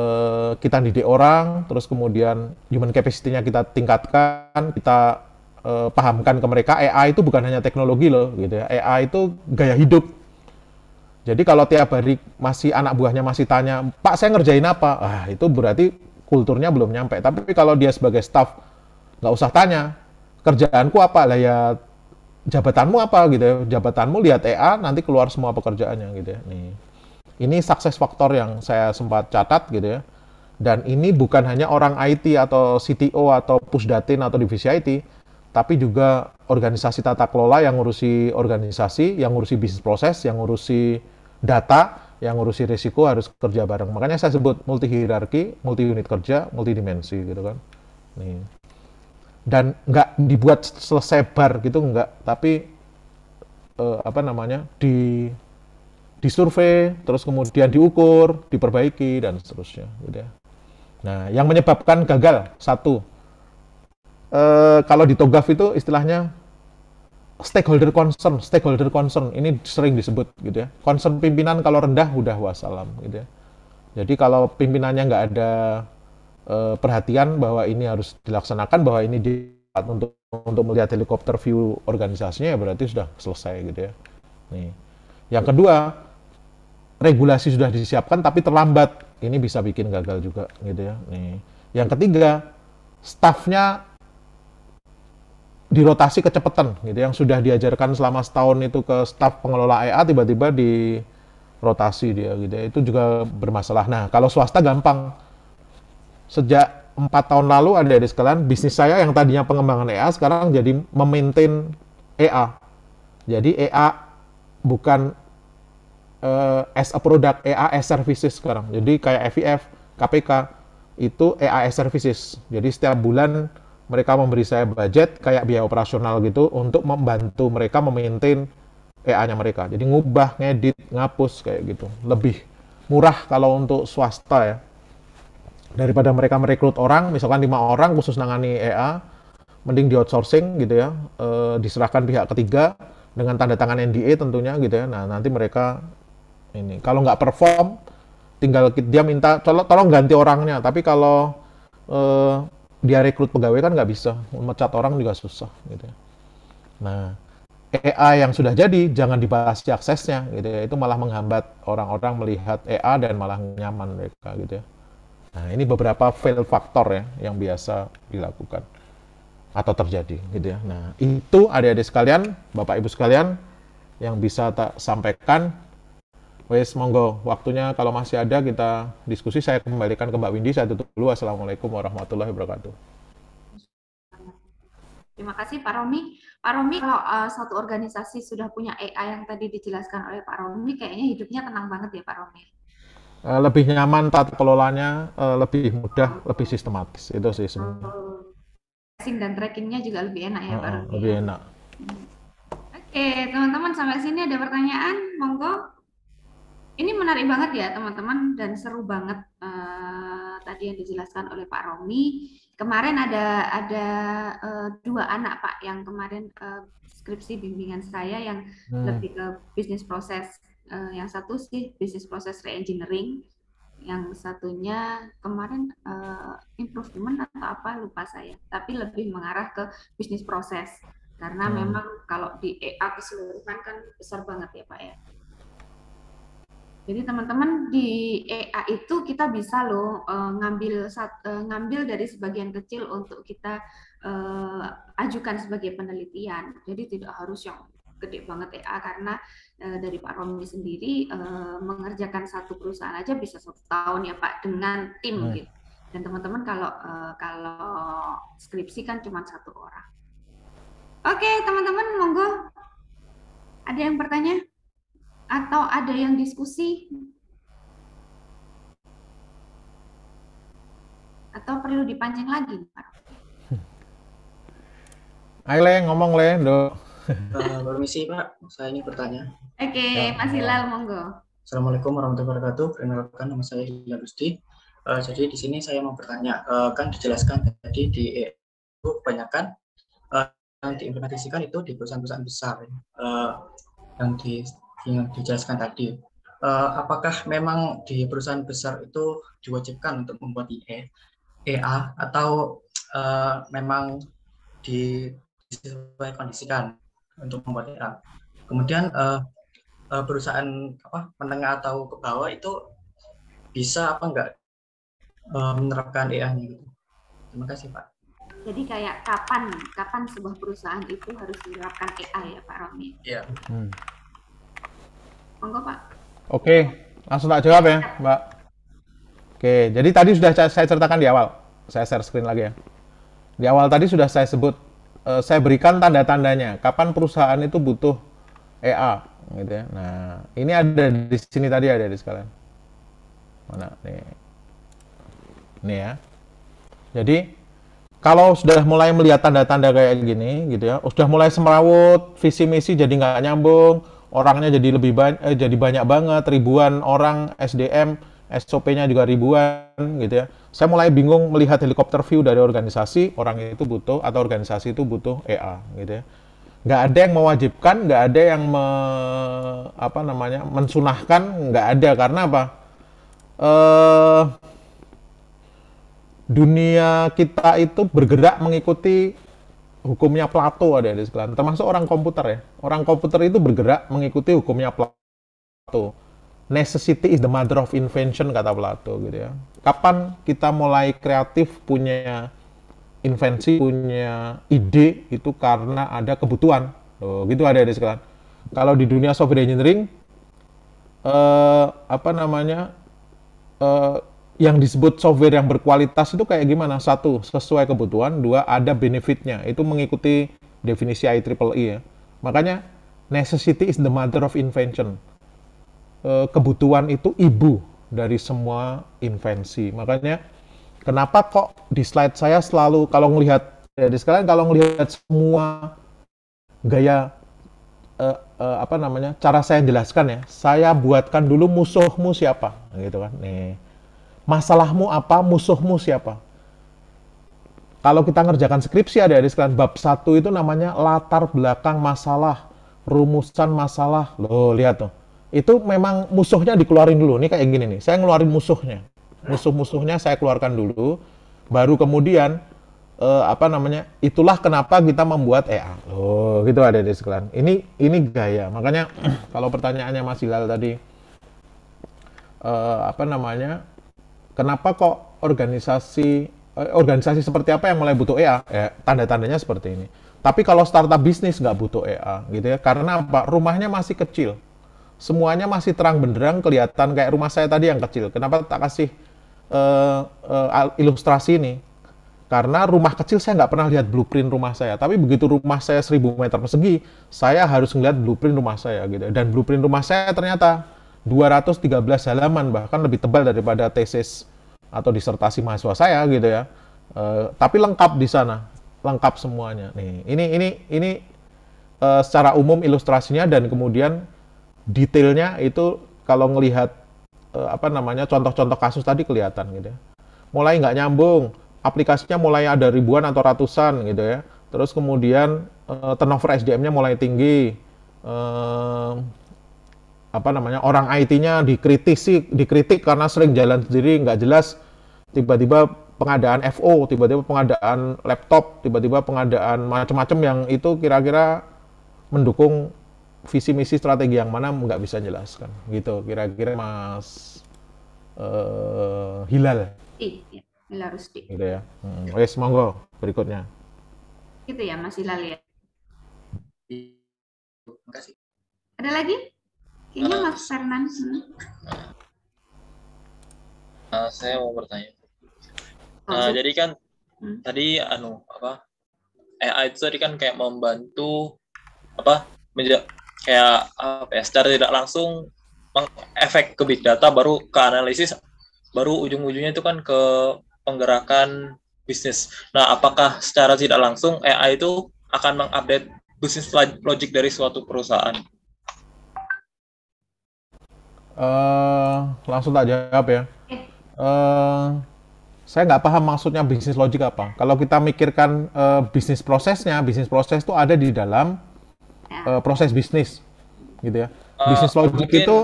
kita didik orang, terus kemudian human capacity-nya kita tingkatkan, kita uh, pahamkan ke mereka AI itu bukan hanya teknologi loh gitu ya. AI itu gaya hidup. Jadi kalau tiap hari masih anak buahnya masih tanya, "Pak, saya ngerjain apa?" Ah, itu berarti kulturnya belum nyampe. Tapi kalau dia sebagai staff nggak usah tanya, "Kerjaanku apa?" Lah ya jabatanmu apa gitu ya. Jabatanmu lihat AI nanti keluar semua pekerjaannya gitu ya. Nih. Ini sukses faktor yang saya sempat catat gitu ya. Dan ini bukan hanya orang IT atau CTO atau pusdatin atau divisi IT, tapi juga organisasi tata kelola yang ngurusi organisasi, yang ngurusi bisnis proses, yang ngurusi data, yang ngurusi risiko harus kerja bareng. Makanya saya sebut multi hierarki, multi unit kerja, multidimensi gitu kan. Nih. Dan nggak dibuat selesai bar gitu nggak, tapi eh, apa namanya di disurvei, terus kemudian diukur, diperbaiki dan seterusnya gitu ya. Nah, yang menyebabkan gagal satu Eh, kalau di Togaf itu istilahnya stakeholder concern, stakeholder concern ini sering disebut gitu ya. Concern pimpinan kalau rendah udah wassalam gitu ya. Jadi kalau pimpinannya nggak ada eh, perhatian bahwa ini harus dilaksanakan, bahwa ini di untuk untuk melihat helikopter view organisasinya ya berarti sudah selesai gitu ya. Nih. Yang kedua, regulasi sudah disiapkan tapi terlambat. Ini bisa bikin gagal juga gitu ya. Nih. Yang ketiga, stafnya dirotasi kecepatan gitu yang sudah diajarkan selama setahun itu ke staf pengelola EA tiba-tiba di rotasi dia gitu itu juga bermasalah. Nah, kalau swasta gampang. Sejak empat tahun lalu ada di sekalian bisnis saya yang tadinya pengembangan EA sekarang jadi memaintain EA. Jadi EA bukan uh, as a product, EA as services sekarang. Jadi kayak FIF, KPK itu EA as services. Jadi setiap bulan mereka memberi saya budget kayak biaya operasional gitu untuk membantu mereka memaintain EA-nya mereka. Jadi ngubah, ngedit, ngapus kayak gitu. Lebih murah kalau untuk swasta ya. Daripada mereka merekrut orang, misalkan lima orang khusus nangani EA, mending di outsourcing gitu ya, e, diserahkan pihak ketiga dengan tanda tangan NDA tentunya gitu ya. Nah nanti mereka ini kalau nggak perform, tinggal dia minta tolong, ganti orangnya. Tapi kalau e, dia rekrut pegawai kan nggak bisa, mecat orang juga susah gitu. Ya. Nah, AI yang sudah jadi jangan dibahas aksesnya gitu ya. Itu malah menghambat orang-orang melihat AI dan malah nyaman mereka gitu ya. Nah, ini beberapa fail faktor ya yang biasa dilakukan atau terjadi gitu ya. Nah, itu adik-adik sekalian, Bapak Ibu sekalian yang bisa tak sampaikan Wes monggo waktunya kalau masih ada kita diskusi saya kembalikan ke Mbak Windy saya tutup dulu assalamualaikum warahmatullahi wabarakatuh. Terima kasih Pak Romi. Pak Romi kalau uh, satu organisasi sudah punya AI yang tadi dijelaskan oleh Pak Romi kayaknya hidupnya tenang banget ya Pak Romi. Eh, lebih nyaman tata kelolanya eh, lebih mudah lebih sistematis itu sih sebenarnya. Oh. Tracing dan trackingnya juga lebih enak ya Pak Romi. Ya? Lebih enak. Hmm. Oke teman-teman sampai sini ada pertanyaan monggo menarik banget ya teman-teman dan seru banget uh, tadi yang dijelaskan oleh Pak Romi. Kemarin ada ada uh, dua anak Pak yang kemarin uh, skripsi bimbingan saya yang hmm. lebih ke bisnis proses. Uh, yang satu sih bisnis proses reengineering, yang satunya kemarin uh, improvement atau apa lupa saya. Tapi lebih mengarah ke bisnis proses karena hmm. memang kalau di AI keseluruhan kan besar banget ya Pak ya jadi teman-teman di EA itu kita bisa loh uh, ngambil uh, ngambil dari sebagian kecil untuk kita uh, ajukan sebagai penelitian. Jadi tidak harus yang gede banget EA karena uh, dari Pak Romi sendiri uh, mengerjakan satu perusahaan aja bisa satu tahun ya Pak dengan tim hmm. gitu. Dan teman-teman kalau uh, kalau skripsi kan cuma satu orang. Oke, teman-teman monggo. Ada yang bertanya? atau ada yang diskusi? Atau perlu dipancing lagi? Pak? Ayo Le, ngomong Le, do. Uh, eh, permisi Pak, saya ini bertanya. Oke, okay, ya. Mas ya. Hilal, monggo. Assalamualaikum warahmatullahi wabarakatuh. Perkenalkan nama saya Hilal Rusti. Uh, jadi di sini saya mau bertanya, uh, kan dijelaskan tadi di e itu kebanyakan uh, yang diimplementasikan itu di perusahaan-perusahaan besar. Uh, yang di yang dijelaskan tadi. Eh, apakah memang di perusahaan besar itu diwajibkan untuk membuat IE, EA atau eh, memang disesuaikan kondisikan untuk membuat EA? Kemudian eh, perusahaan apa menengah atau ke bawah itu bisa apa enggak menerapkan EA-nya gitu. Terima kasih, Pak. Jadi kayak kapan kapan sebuah perusahaan itu harus menerapkan EA ya, Pak Romi? Iya. Yeah. Hmm. Monggo Pak. Oke, langsung tak jawab ya Mbak. Oke, jadi tadi sudah saya ceritakan di awal. Saya share screen lagi ya. Di awal tadi sudah saya sebut, eh, saya berikan tanda-tandanya. Kapan perusahaan itu butuh EA, gitu ya. Nah, ini ada di sini tadi ada di sekalian. Mana nih? Ini ya. Jadi kalau sudah mulai melihat tanda-tanda kayak gini gitu ya, sudah mulai semerawut, visi misi jadi nggak nyambung, orangnya jadi lebih banyak eh, jadi banyak banget ribuan orang SDM SOP-nya juga ribuan gitu ya. Saya mulai bingung melihat helikopter view dari organisasi, orang itu butuh atau organisasi itu butuh EA gitu ya. Nggak ada yang mewajibkan, nggak ada yang me, apa namanya mensunahkan, nggak ada karena apa? Eh, dunia kita itu bergerak mengikuti hukumnya Plato ada di sekalian, Termasuk orang komputer ya. Orang komputer itu bergerak mengikuti hukumnya Plato. Necessity is the mother of invention kata Plato gitu ya. Kapan kita mulai kreatif punya invensi, punya ide itu karena ada kebutuhan. Loh, gitu ada di sekalian. Kalau di dunia software engineering eh apa namanya? eh yang disebut software yang berkualitas itu kayak gimana? Satu, sesuai kebutuhan. Dua, ada benefitnya. Itu mengikuti definisi IEEE e ya. Makanya, necessity is the mother of invention. E, kebutuhan itu ibu dari semua invensi. Makanya, kenapa kok di slide saya selalu kalau melihat jadi ya, sekarang kalau melihat semua gaya uh, uh, apa namanya cara saya jelaskan ya, saya buatkan dulu musuhmu siapa, gitu kan? Nih Masalahmu apa? Musuhmu siapa? Kalau kita ngerjakan skripsi ada di sekalian bab satu itu namanya latar belakang masalah, rumusan masalah. Loh, lihat tuh. Itu memang musuhnya dikeluarin dulu. Ini kayak gini nih. Saya ngeluarin musuhnya. Musuh-musuhnya saya keluarkan dulu, baru kemudian eh, apa namanya? Itulah kenapa kita membuat EA. Loh, gitu ada di sekalian. Ini ini gaya. Makanya [clears throat] kalau pertanyaannya Mas Hilal tadi eh, apa namanya? kenapa kok organisasi eh, organisasi seperti apa yang mulai butuh EA? Ya, tanda-tandanya seperti ini. Tapi kalau startup bisnis nggak butuh EA, gitu ya. Karena apa? Rumahnya masih kecil. Semuanya masih terang benderang, kelihatan kayak rumah saya tadi yang kecil. Kenapa tak kasih uh, uh, ilustrasi ini? Karena rumah kecil saya nggak pernah lihat blueprint rumah saya. Tapi begitu rumah saya seribu meter persegi, saya harus ngeliat blueprint rumah saya, gitu. Dan blueprint rumah saya ternyata 213 halaman bahkan lebih tebal daripada tesis atau disertasi mahasiswa saya gitu ya. Uh, tapi lengkap di sana, lengkap semuanya. Nih, ini ini ini uh, secara umum ilustrasinya dan kemudian detailnya itu kalau ngelihat uh, apa namanya contoh-contoh kasus tadi kelihatan gitu ya. Mulai nggak nyambung, aplikasinya mulai ada ribuan atau ratusan gitu ya. Terus kemudian uh, turnover SDM-nya mulai tinggi. Uh, apa namanya orang IT-nya dikritisi dikritik karena sering jalan sendiri nggak jelas tiba-tiba pengadaan FO tiba-tiba pengadaan laptop tiba-tiba pengadaan macam-macam yang itu kira-kira mendukung visi misi strategi yang mana nggak bisa jelaskan gitu kira-kira Mas uh, Hilal Iya, Hilal Rusti gitu ya hmm. Oke, semoga berikutnya gitu ya Mas Hilal ya Terima kasih. Ada lagi? Kayaknya uh, Mas Fernand sih. Nah, uh, saya mau bertanya. Uh, jadi kan hmm. tadi anu apa? Eh, AI itu tadi kan kayak membantu apa? Menja kayak apa ya, secara tidak langsung efek ke big data baru ke analisis baru ujung-ujungnya itu kan ke penggerakan bisnis. Nah, apakah secara tidak langsung AI itu akan mengupdate bisnis logik dari suatu perusahaan? Uh, langsung tak jawab ya. Uh, saya nggak paham maksudnya bisnis logik apa. Kalau kita mikirkan uh, bisnis prosesnya, bisnis proses itu ada di dalam uh, proses bisnis, gitu ya. Bisnis logik itu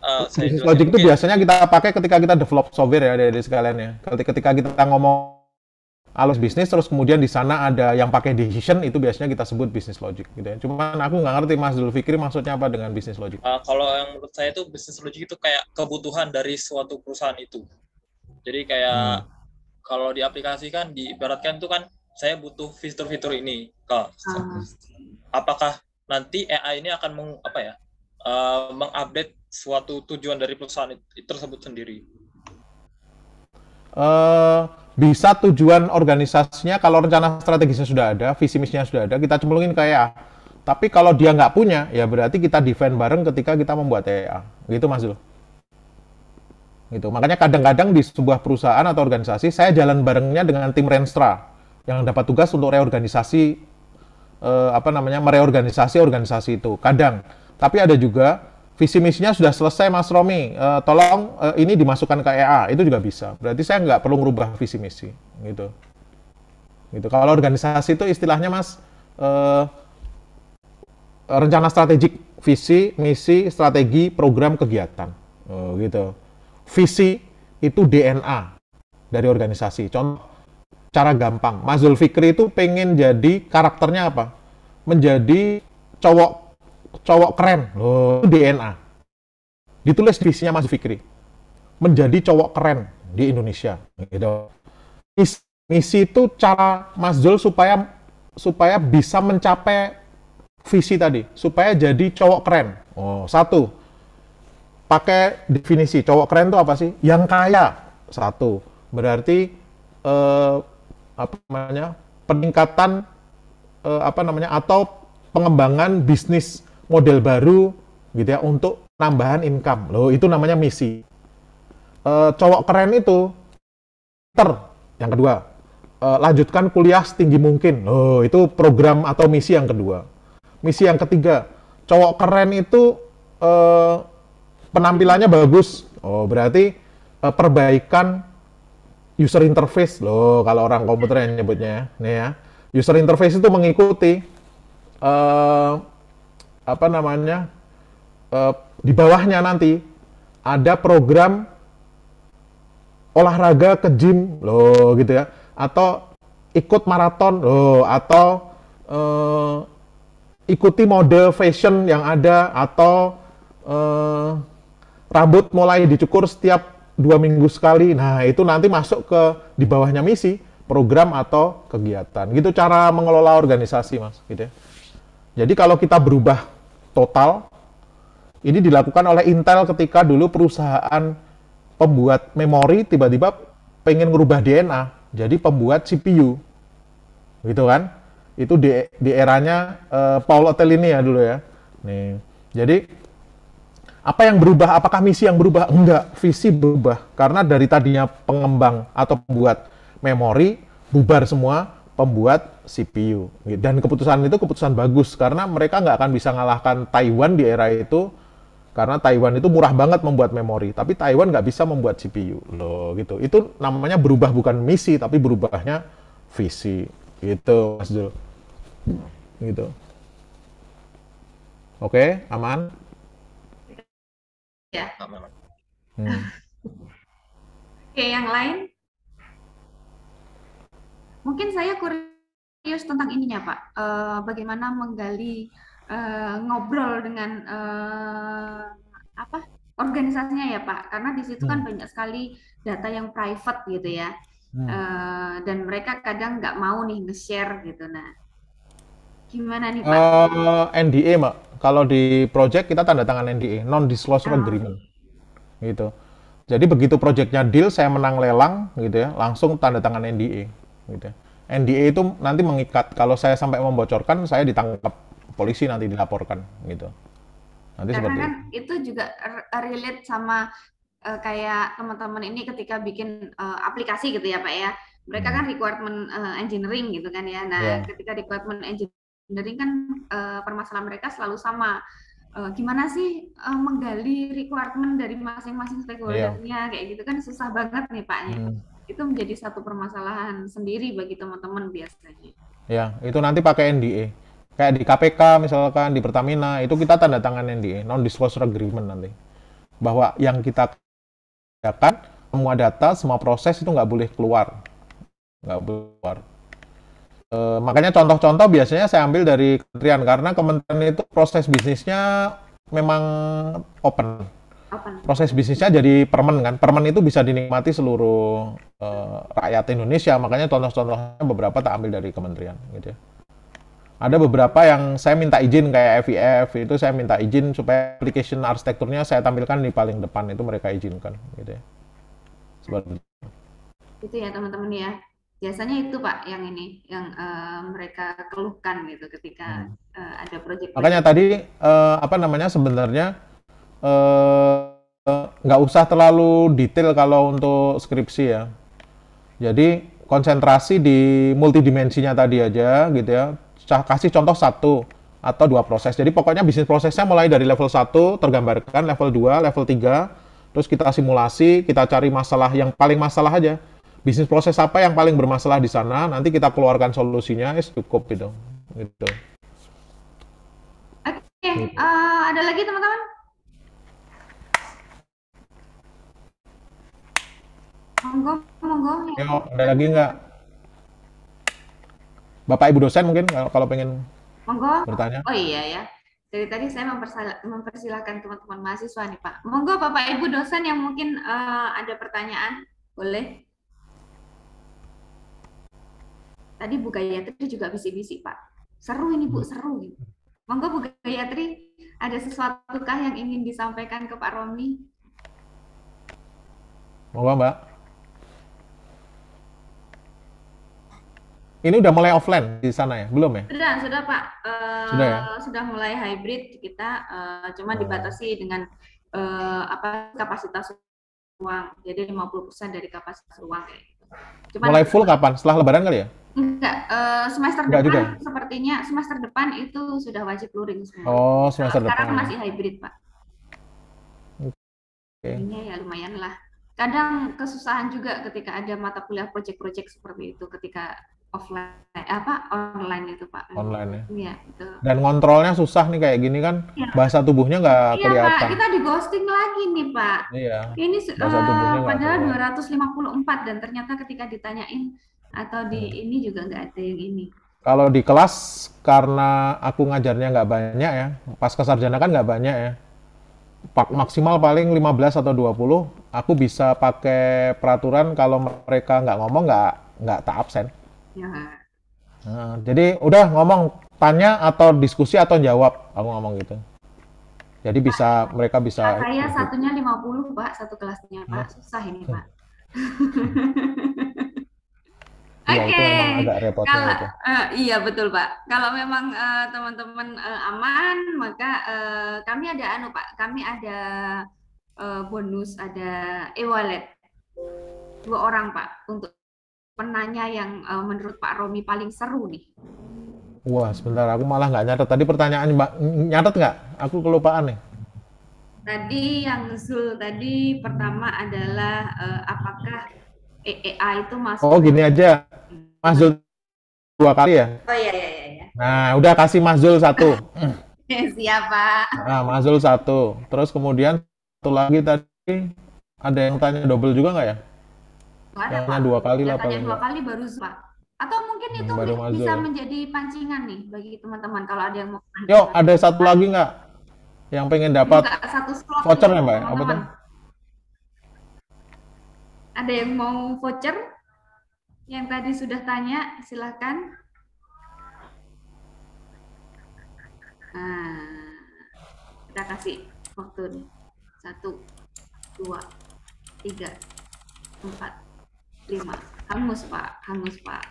uh, bisnis logik itu biasanya kita pakai ketika kita develop software ya dari sekalian ya. Ketika kita ngomong alus bisnis terus kemudian di sana ada yang pakai decision itu biasanya kita sebut business logic gitu ya. Cuman aku nggak ngerti Mas Dul Fikri maksudnya apa dengan business logic. Uh, kalau yang menurut saya itu business logic itu kayak kebutuhan dari suatu perusahaan itu. Jadi kayak hmm. kalau diaplikasikan diibaratkan itu kan saya butuh fitur-fitur ini. Kalau, uh. Apakah nanti AI ini akan meng, apa ya? Uh, mengupdate suatu tujuan dari perusahaan itu, tersebut sendiri. Eh, bisa tujuan organisasinya kalau rencana strategisnya sudah ada, visi misinya sudah ada, kita cemplungin ke EA. Tapi kalau dia nggak punya, ya berarti kita defend bareng ketika kita membuat EA. Gitu Mas Zul. Gitu. Makanya kadang-kadang di sebuah perusahaan atau organisasi, saya jalan barengnya dengan tim Renstra yang dapat tugas untuk reorganisasi eh, apa namanya mereorganisasi organisasi itu. Kadang. Tapi ada juga visi misinya sudah selesai Mas Romi, e, tolong e, ini dimasukkan ke EA, itu juga bisa. Berarti saya nggak perlu merubah visi misi, gitu. Gitu. Kalau organisasi itu istilahnya Mas e, rencana strategik, visi, misi, strategi, program, kegiatan, e, gitu. Visi itu DNA dari organisasi. Contoh cara gampang, Mas Zulfikri itu pengen jadi karakternya apa? Menjadi cowok cowok keren, loh, itu DNA. Ditulis visinya Mas Fikri. Menjadi cowok keren di Indonesia. Gitu. Misi, misi itu cara Mas Zul supaya supaya bisa mencapai visi tadi, supaya jadi cowok keren. Oh, satu. Pakai definisi cowok keren itu apa sih? Yang kaya. Satu. Berarti eh, apa namanya? peningkatan eh, apa namanya? atau pengembangan bisnis model baru gitu ya untuk tambahan income. Loh, itu namanya misi. E, cowok keren itu ter yang kedua. E, lanjutkan kuliah setinggi mungkin. Loh, itu program atau misi yang kedua. Misi yang ketiga, cowok keren itu e, penampilannya bagus. Oh, berarti e, perbaikan user interface loh kalau orang komputer yang nyebutnya nih ya user interface itu mengikuti e, apa namanya e, di bawahnya nanti ada program olahraga ke gym loh gitu ya atau ikut maraton loh atau e, ikuti mode fashion yang ada atau e, rambut mulai dicukur setiap dua minggu sekali nah itu nanti masuk ke di bawahnya misi program atau kegiatan gitu cara mengelola organisasi mas gitu ya jadi kalau kita berubah total. Ini dilakukan oleh Intel ketika dulu perusahaan pembuat memori tiba-tiba pengen ngerubah DNA jadi pembuat CPU. Gitu kan? Itu di, di eranya uh, Paul ini ya dulu ya. Nih. Jadi apa yang berubah? Apakah misi yang berubah? Enggak, visi berubah. Karena dari tadinya pengembang atau pembuat memori bubar semua, pembuat CPU. Dan keputusan itu keputusan bagus karena mereka nggak akan bisa ngalahkan Taiwan di era itu karena Taiwan itu murah banget membuat memori, tapi Taiwan nggak bisa membuat CPU loh gitu. Itu namanya berubah bukan misi tapi berubahnya visi gitu Mas Jul. Gitu. Oke, okay, aman? Ya. Hmm. Oke, okay, yang lain? Mungkin saya kurios tentang ininya Pak, uh, bagaimana menggali uh, ngobrol dengan uh, apa organisasinya ya Pak, karena di situ kan hmm. kan banyak sekali data yang private gitu ya, hmm. uh, dan mereka kadang nggak mau nih nge-share gitu. Nah, gimana nih Pak? Uh, NDA Mbak, kalau di project kita tanda tangan NDA, non disclosure oh. Ah. agreement, gitu. Jadi begitu projectnya deal, saya menang lelang, gitu ya, langsung tanda tangan NDA gitu. NDA itu nanti mengikat. Kalau saya sampai membocorkan, saya ditangkap polisi nanti dilaporkan gitu. Nanti Karena seperti kan itu juga relate sama uh, kayak teman-teman ini ketika bikin uh, aplikasi gitu ya, Pak ya. Mereka hmm. kan requirement uh, engineering gitu kan ya. Nah, yeah. ketika requirement engineering kan uh, permasalahan mereka selalu sama. Uh, gimana sih uh, menggali requirement dari masing-masing stakeholder-nya yeah. kayak gitu kan susah banget nih Pak. Ya. Hmm itu menjadi satu permasalahan sendiri bagi teman-teman biasanya. Ya, itu nanti pakai NDA. Kayak di KPK misalkan di Pertamina itu kita tanda tangan NDA, non disclosure agreement nanti. Bahwa yang kita kerjakan semua data, semua proses itu nggak boleh keluar. Nggak boleh keluar. E, makanya contoh-contoh biasanya saya ambil dari kementerian karena kementerian itu proses bisnisnya memang open apa? Proses bisnisnya jadi permen kan. Permen itu bisa dinikmati seluruh uh, rakyat Indonesia. Makanya contoh-contohnya beberapa tak ambil dari kementerian gitu ya. Ada beberapa yang saya minta izin kayak FIF itu saya minta izin supaya application arsitekturnya saya tampilkan di paling depan itu mereka izinkan gitu ya. Seperti itu ya teman-teman ya. Biasanya itu Pak yang ini yang uh, mereka keluhkan gitu ketika hmm. uh, ada proyek. Makanya tadi uh, apa namanya sebenarnya Eh, nggak eh, usah terlalu detail kalau untuk skripsi ya. Jadi konsentrasi di multidimensinya tadi aja gitu ya. Kasih contoh satu atau dua proses. Jadi pokoknya bisnis prosesnya mulai dari level 1 tergambarkan, level 2, level 3, terus kita simulasi, kita cari masalah yang paling masalah aja. Bisnis proses apa yang paling bermasalah di sana, nanti kita keluarkan solusinya, cukup gitu. gitu. Oke, okay. Gitu. uh, eh, ada lagi teman-teman? Monggo, monggo. Yo, ada lagi nggak? Bapak Ibu dosen mungkin kalau, pengen monggo. bertanya. Oh iya ya. Dari tadi saya mempersilahkan teman-teman mahasiswa nih Pak. Monggo Bapak Ibu dosen yang mungkin uh, ada pertanyaan, boleh? Tadi Bu Gayatri juga bisik-bisik Pak. Seru ini Bu, seru gitu. Monggo Bu Gayatri, ada sesuatu kah yang ingin disampaikan ke Pak Romi? Monggo Mbak. Ini udah mulai offline di sana ya? Belum ya? Sudah, sudah Pak. Uh, sudah ya? Eh, sudah mulai hybrid kita, uh, cuma oh. dibatasi dengan uh, apa kapasitas ruang. Jadi 50% dari kapasitas ruang kayak gitu. mulai full kapan? Setelah lebaran kali ya? Enggak, uh, semester Enggak depan juga. sepertinya semester depan itu sudah wajib luring semua. Oh, semester Sekarang depan. Sekarang masih hybrid, Pak. Okay. Ini ya lumayan lah. Kadang kesusahan juga ketika ada mata kuliah proyek-proyek seperti itu ketika offline apa online itu pak online ya, ya itu. dan kontrolnya susah nih kayak gini kan ya. bahasa tubuhnya nggak ya, kelihatan pak, kita di ghosting lagi nih pak iya ini uh, padahal kelihatan. 254 dan ternyata ketika ditanyain atau di hmm. ini juga nggak ada yang ini kalau di kelas karena aku ngajarnya nggak banyak ya pas kesarjana kan nggak banyak ya Pak maksimal paling 15 atau 20 aku bisa pakai peraturan kalau mereka nggak ngomong nggak nggak tak absen ya. Nah, jadi udah ngomong tanya atau diskusi atau jawab aku ngomong gitu jadi bisa pak, mereka bisa saya satunya 50 pak satu kelasnya pak iya. susah ini iya. pak [laughs] iya, Oke. okay. Uh, eh, iya betul Pak. Kalau memang teman eh, teman-teman uh, aman, maka uh, kami ada anu Pak, kami ada uh, bonus, ada e-wallet dua orang Pak untuk penanya yang uh, menurut Pak Romi paling seru nih? Wah, sebentar. Aku malah nggak nyatet. Tadi pertanyaan Mbak, nyatet nggak? Aku kelupaan nih. Tadi yang Zul tadi pertama adalah uh, apakah EEA itu masuk? Oh, gini aja. Mas Zul dua kali ya? Oh iya, iya, iya. iya. Nah, udah kasih Mas Zul satu. [laughs] Siapa? Nah, Mas Zul satu. Terus kemudian satu lagi tadi ada yang tanya double juga nggak ya? ada, Karena dua kali lah paling. dua kali baru Zuma. Atau mungkin hmm, itu baru bisa mazul. menjadi pancingan nih bagi teman-teman kalau ada yang mau. Yo, ada satu lagi nggak? Yang pengen dapat Enggak, satu slot voucher ya, Mbak? Ya? Apa tuh? Ada yang mau voucher? Yang tadi sudah tanya, silakan. Nah, kita kasih waktu nih. Satu, dua, tiga, empat, lima hangus pak hangus pak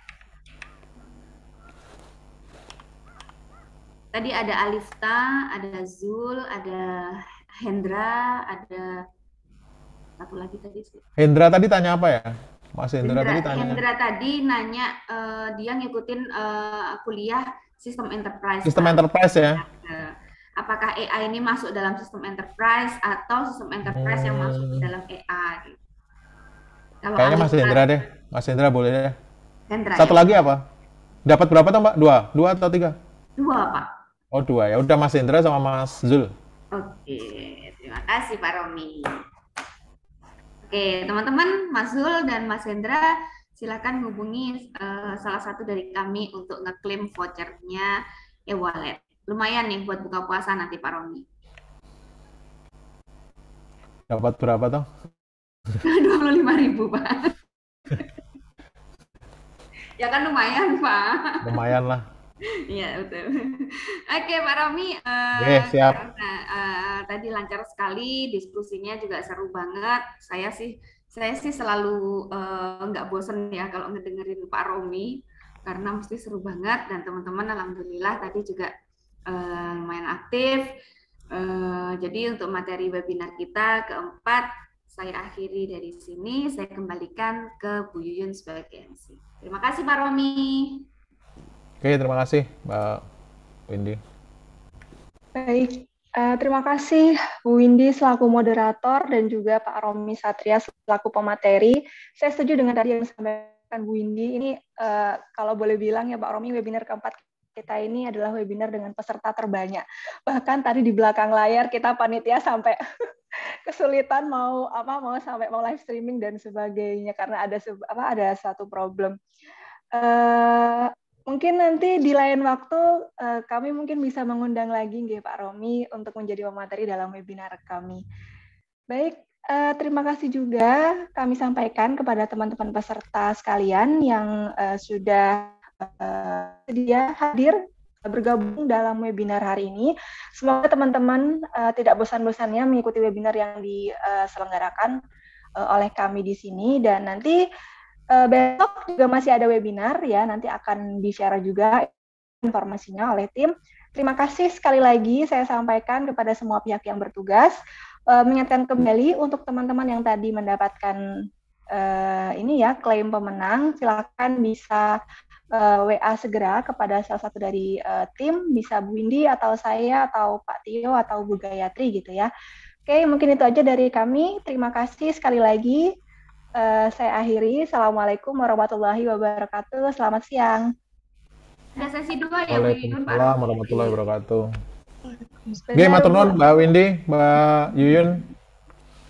tadi ada Alifta ada Zul ada Hendra ada satu lagi tadi Hendra tadi tanya apa ya Mas Hendra, Hendra tadi tanya Hendra tadi nanya uh, dia ngikutin uh, kuliah sistem enterprise sistem enterprise ya apakah AI ini masuk dalam sistem enterprise atau sistem enterprise hmm. yang masuk di hmm. dalam AI kalau Kayaknya Mas Hendra deh. Mas Hendra boleh deh. Ya. Hendra. Ya. Satu ya? lagi apa? Dapat berapa tuh Mbak? Dua, dua atau tiga? Dua Pak. Oh dua ya. Udah Mas Hendra sama Mas Zul. Oke, terima kasih Pak Romi. Oke, teman-teman, Mas Zul dan Mas Hendra, silakan hubungi uh, salah satu dari kami untuk ngeklaim vouchernya e-wallet. Lumayan nih buat buka puasa nanti Pak Romi. Dapat berapa toh? dua puluh lima ribu pak ya kan lumayan pak lumayan lah Iya betul. Oke Pak Romi, uh, Oke, eh, siap. Karena, uh, tadi lancar sekali diskusinya juga seru banget. Saya sih saya sih selalu uh, nggak bosen ya kalau ngedengerin Pak Romi karena mesti seru banget dan teman-teman alhamdulillah tadi juga uh, lumayan aktif. Uh, jadi untuk materi webinar kita keempat saya akhiri dari sini. Saya kembalikan ke Bu Yuyun sebagai MC. Terima kasih Pak Romi. Oke, terima kasih Mbak Windy. Baik, uh, terima kasih Bu Windy selaku moderator dan juga Pak Romi Satria selaku pemateri. Saya setuju dengan tadi yang disampaikan Bu Windy. Ini uh, kalau boleh bilang ya Pak Romi webinar keempat kita ini adalah webinar dengan peserta terbanyak. Bahkan tadi di belakang layar kita panitia sampai [laughs] kesulitan mau apa mau sampai mau live streaming dan sebagainya karena ada apa ada satu problem. Uh, mungkin nanti di lain waktu uh, kami mungkin bisa mengundang lagi nggih Pak Romi untuk menjadi pemateri dalam webinar kami. Baik, Uh, terima kasih juga kami sampaikan kepada teman-teman peserta sekalian yang uh, sudah uh, dia hadir bergabung dalam webinar hari ini. Semoga teman-teman uh, tidak bosan-bosannya mengikuti webinar yang diselenggarakan uh, oleh kami di sini dan nanti uh, besok juga masih ada webinar ya, nanti akan di-share juga informasinya oleh tim. Terima kasih sekali lagi saya sampaikan kepada semua pihak yang bertugas uh, mengingatkan kembali untuk teman-teman yang tadi mendapatkan uh, ini ya klaim pemenang silakan bisa uh, eh, WA segera kepada salah satu dari uh, tim, bisa Bu Windy atau saya atau Pak Tio atau Bu Gayatri gitu ya. Oke, mungkin itu aja dari kami. Terima kasih sekali lagi. Uh, saya akhiri. Assalamualaikum warahmatullahi wabarakatuh. Selamat siang. Ada sesi dua ya, Bu Yuyun, ya, Pak. Waalaikumsalam warahmatullahi wabarakatuh. Oke, matur nuwun Mbak Windy, Mbak Yuyun,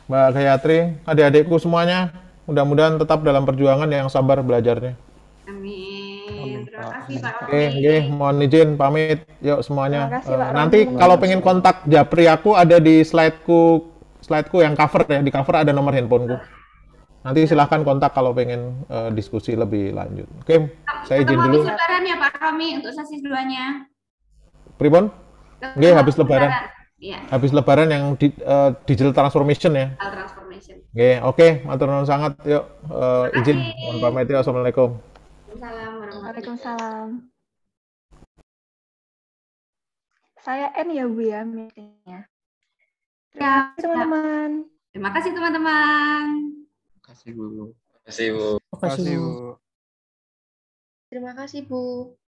Mbak Gayatri, adik-adikku semuanya. Mudah-mudahan tetap dalam perjuangan yang sabar belajarnya. Amin. Iya, oke, okay, okay. mohon izin pamit yuk semuanya. Kasih, uh, nanti kalau pengen kontak Japri aku ada di slideku slideku yang cover ya, di cover ada nomor handphoneku. Nanti iya. silahkan kontak kalau pengen uh, diskusi lebih lanjut. Oke, okay, saya izin dulu. Habis lebaran ya Pak Romi untuk sesi duanya. Pribon? Oke, okay, habis lebaran. Ya. Habis lebaran yang di, uh, digital transformation ya. Digital transformation. Oke, okay, oke, okay. matur sangat yuk uh, izin mohon pamit ya, Assalamualaikum. Waalaikumsalam. Waalaikumsalam. Saya N ya Bu ya meetingnya. Terima ya, kasih teman-teman. Terima kasih teman-teman. Terima kasih Bu. Terima kasih Bu. Terima kasih Bu. Terima kasih Bu.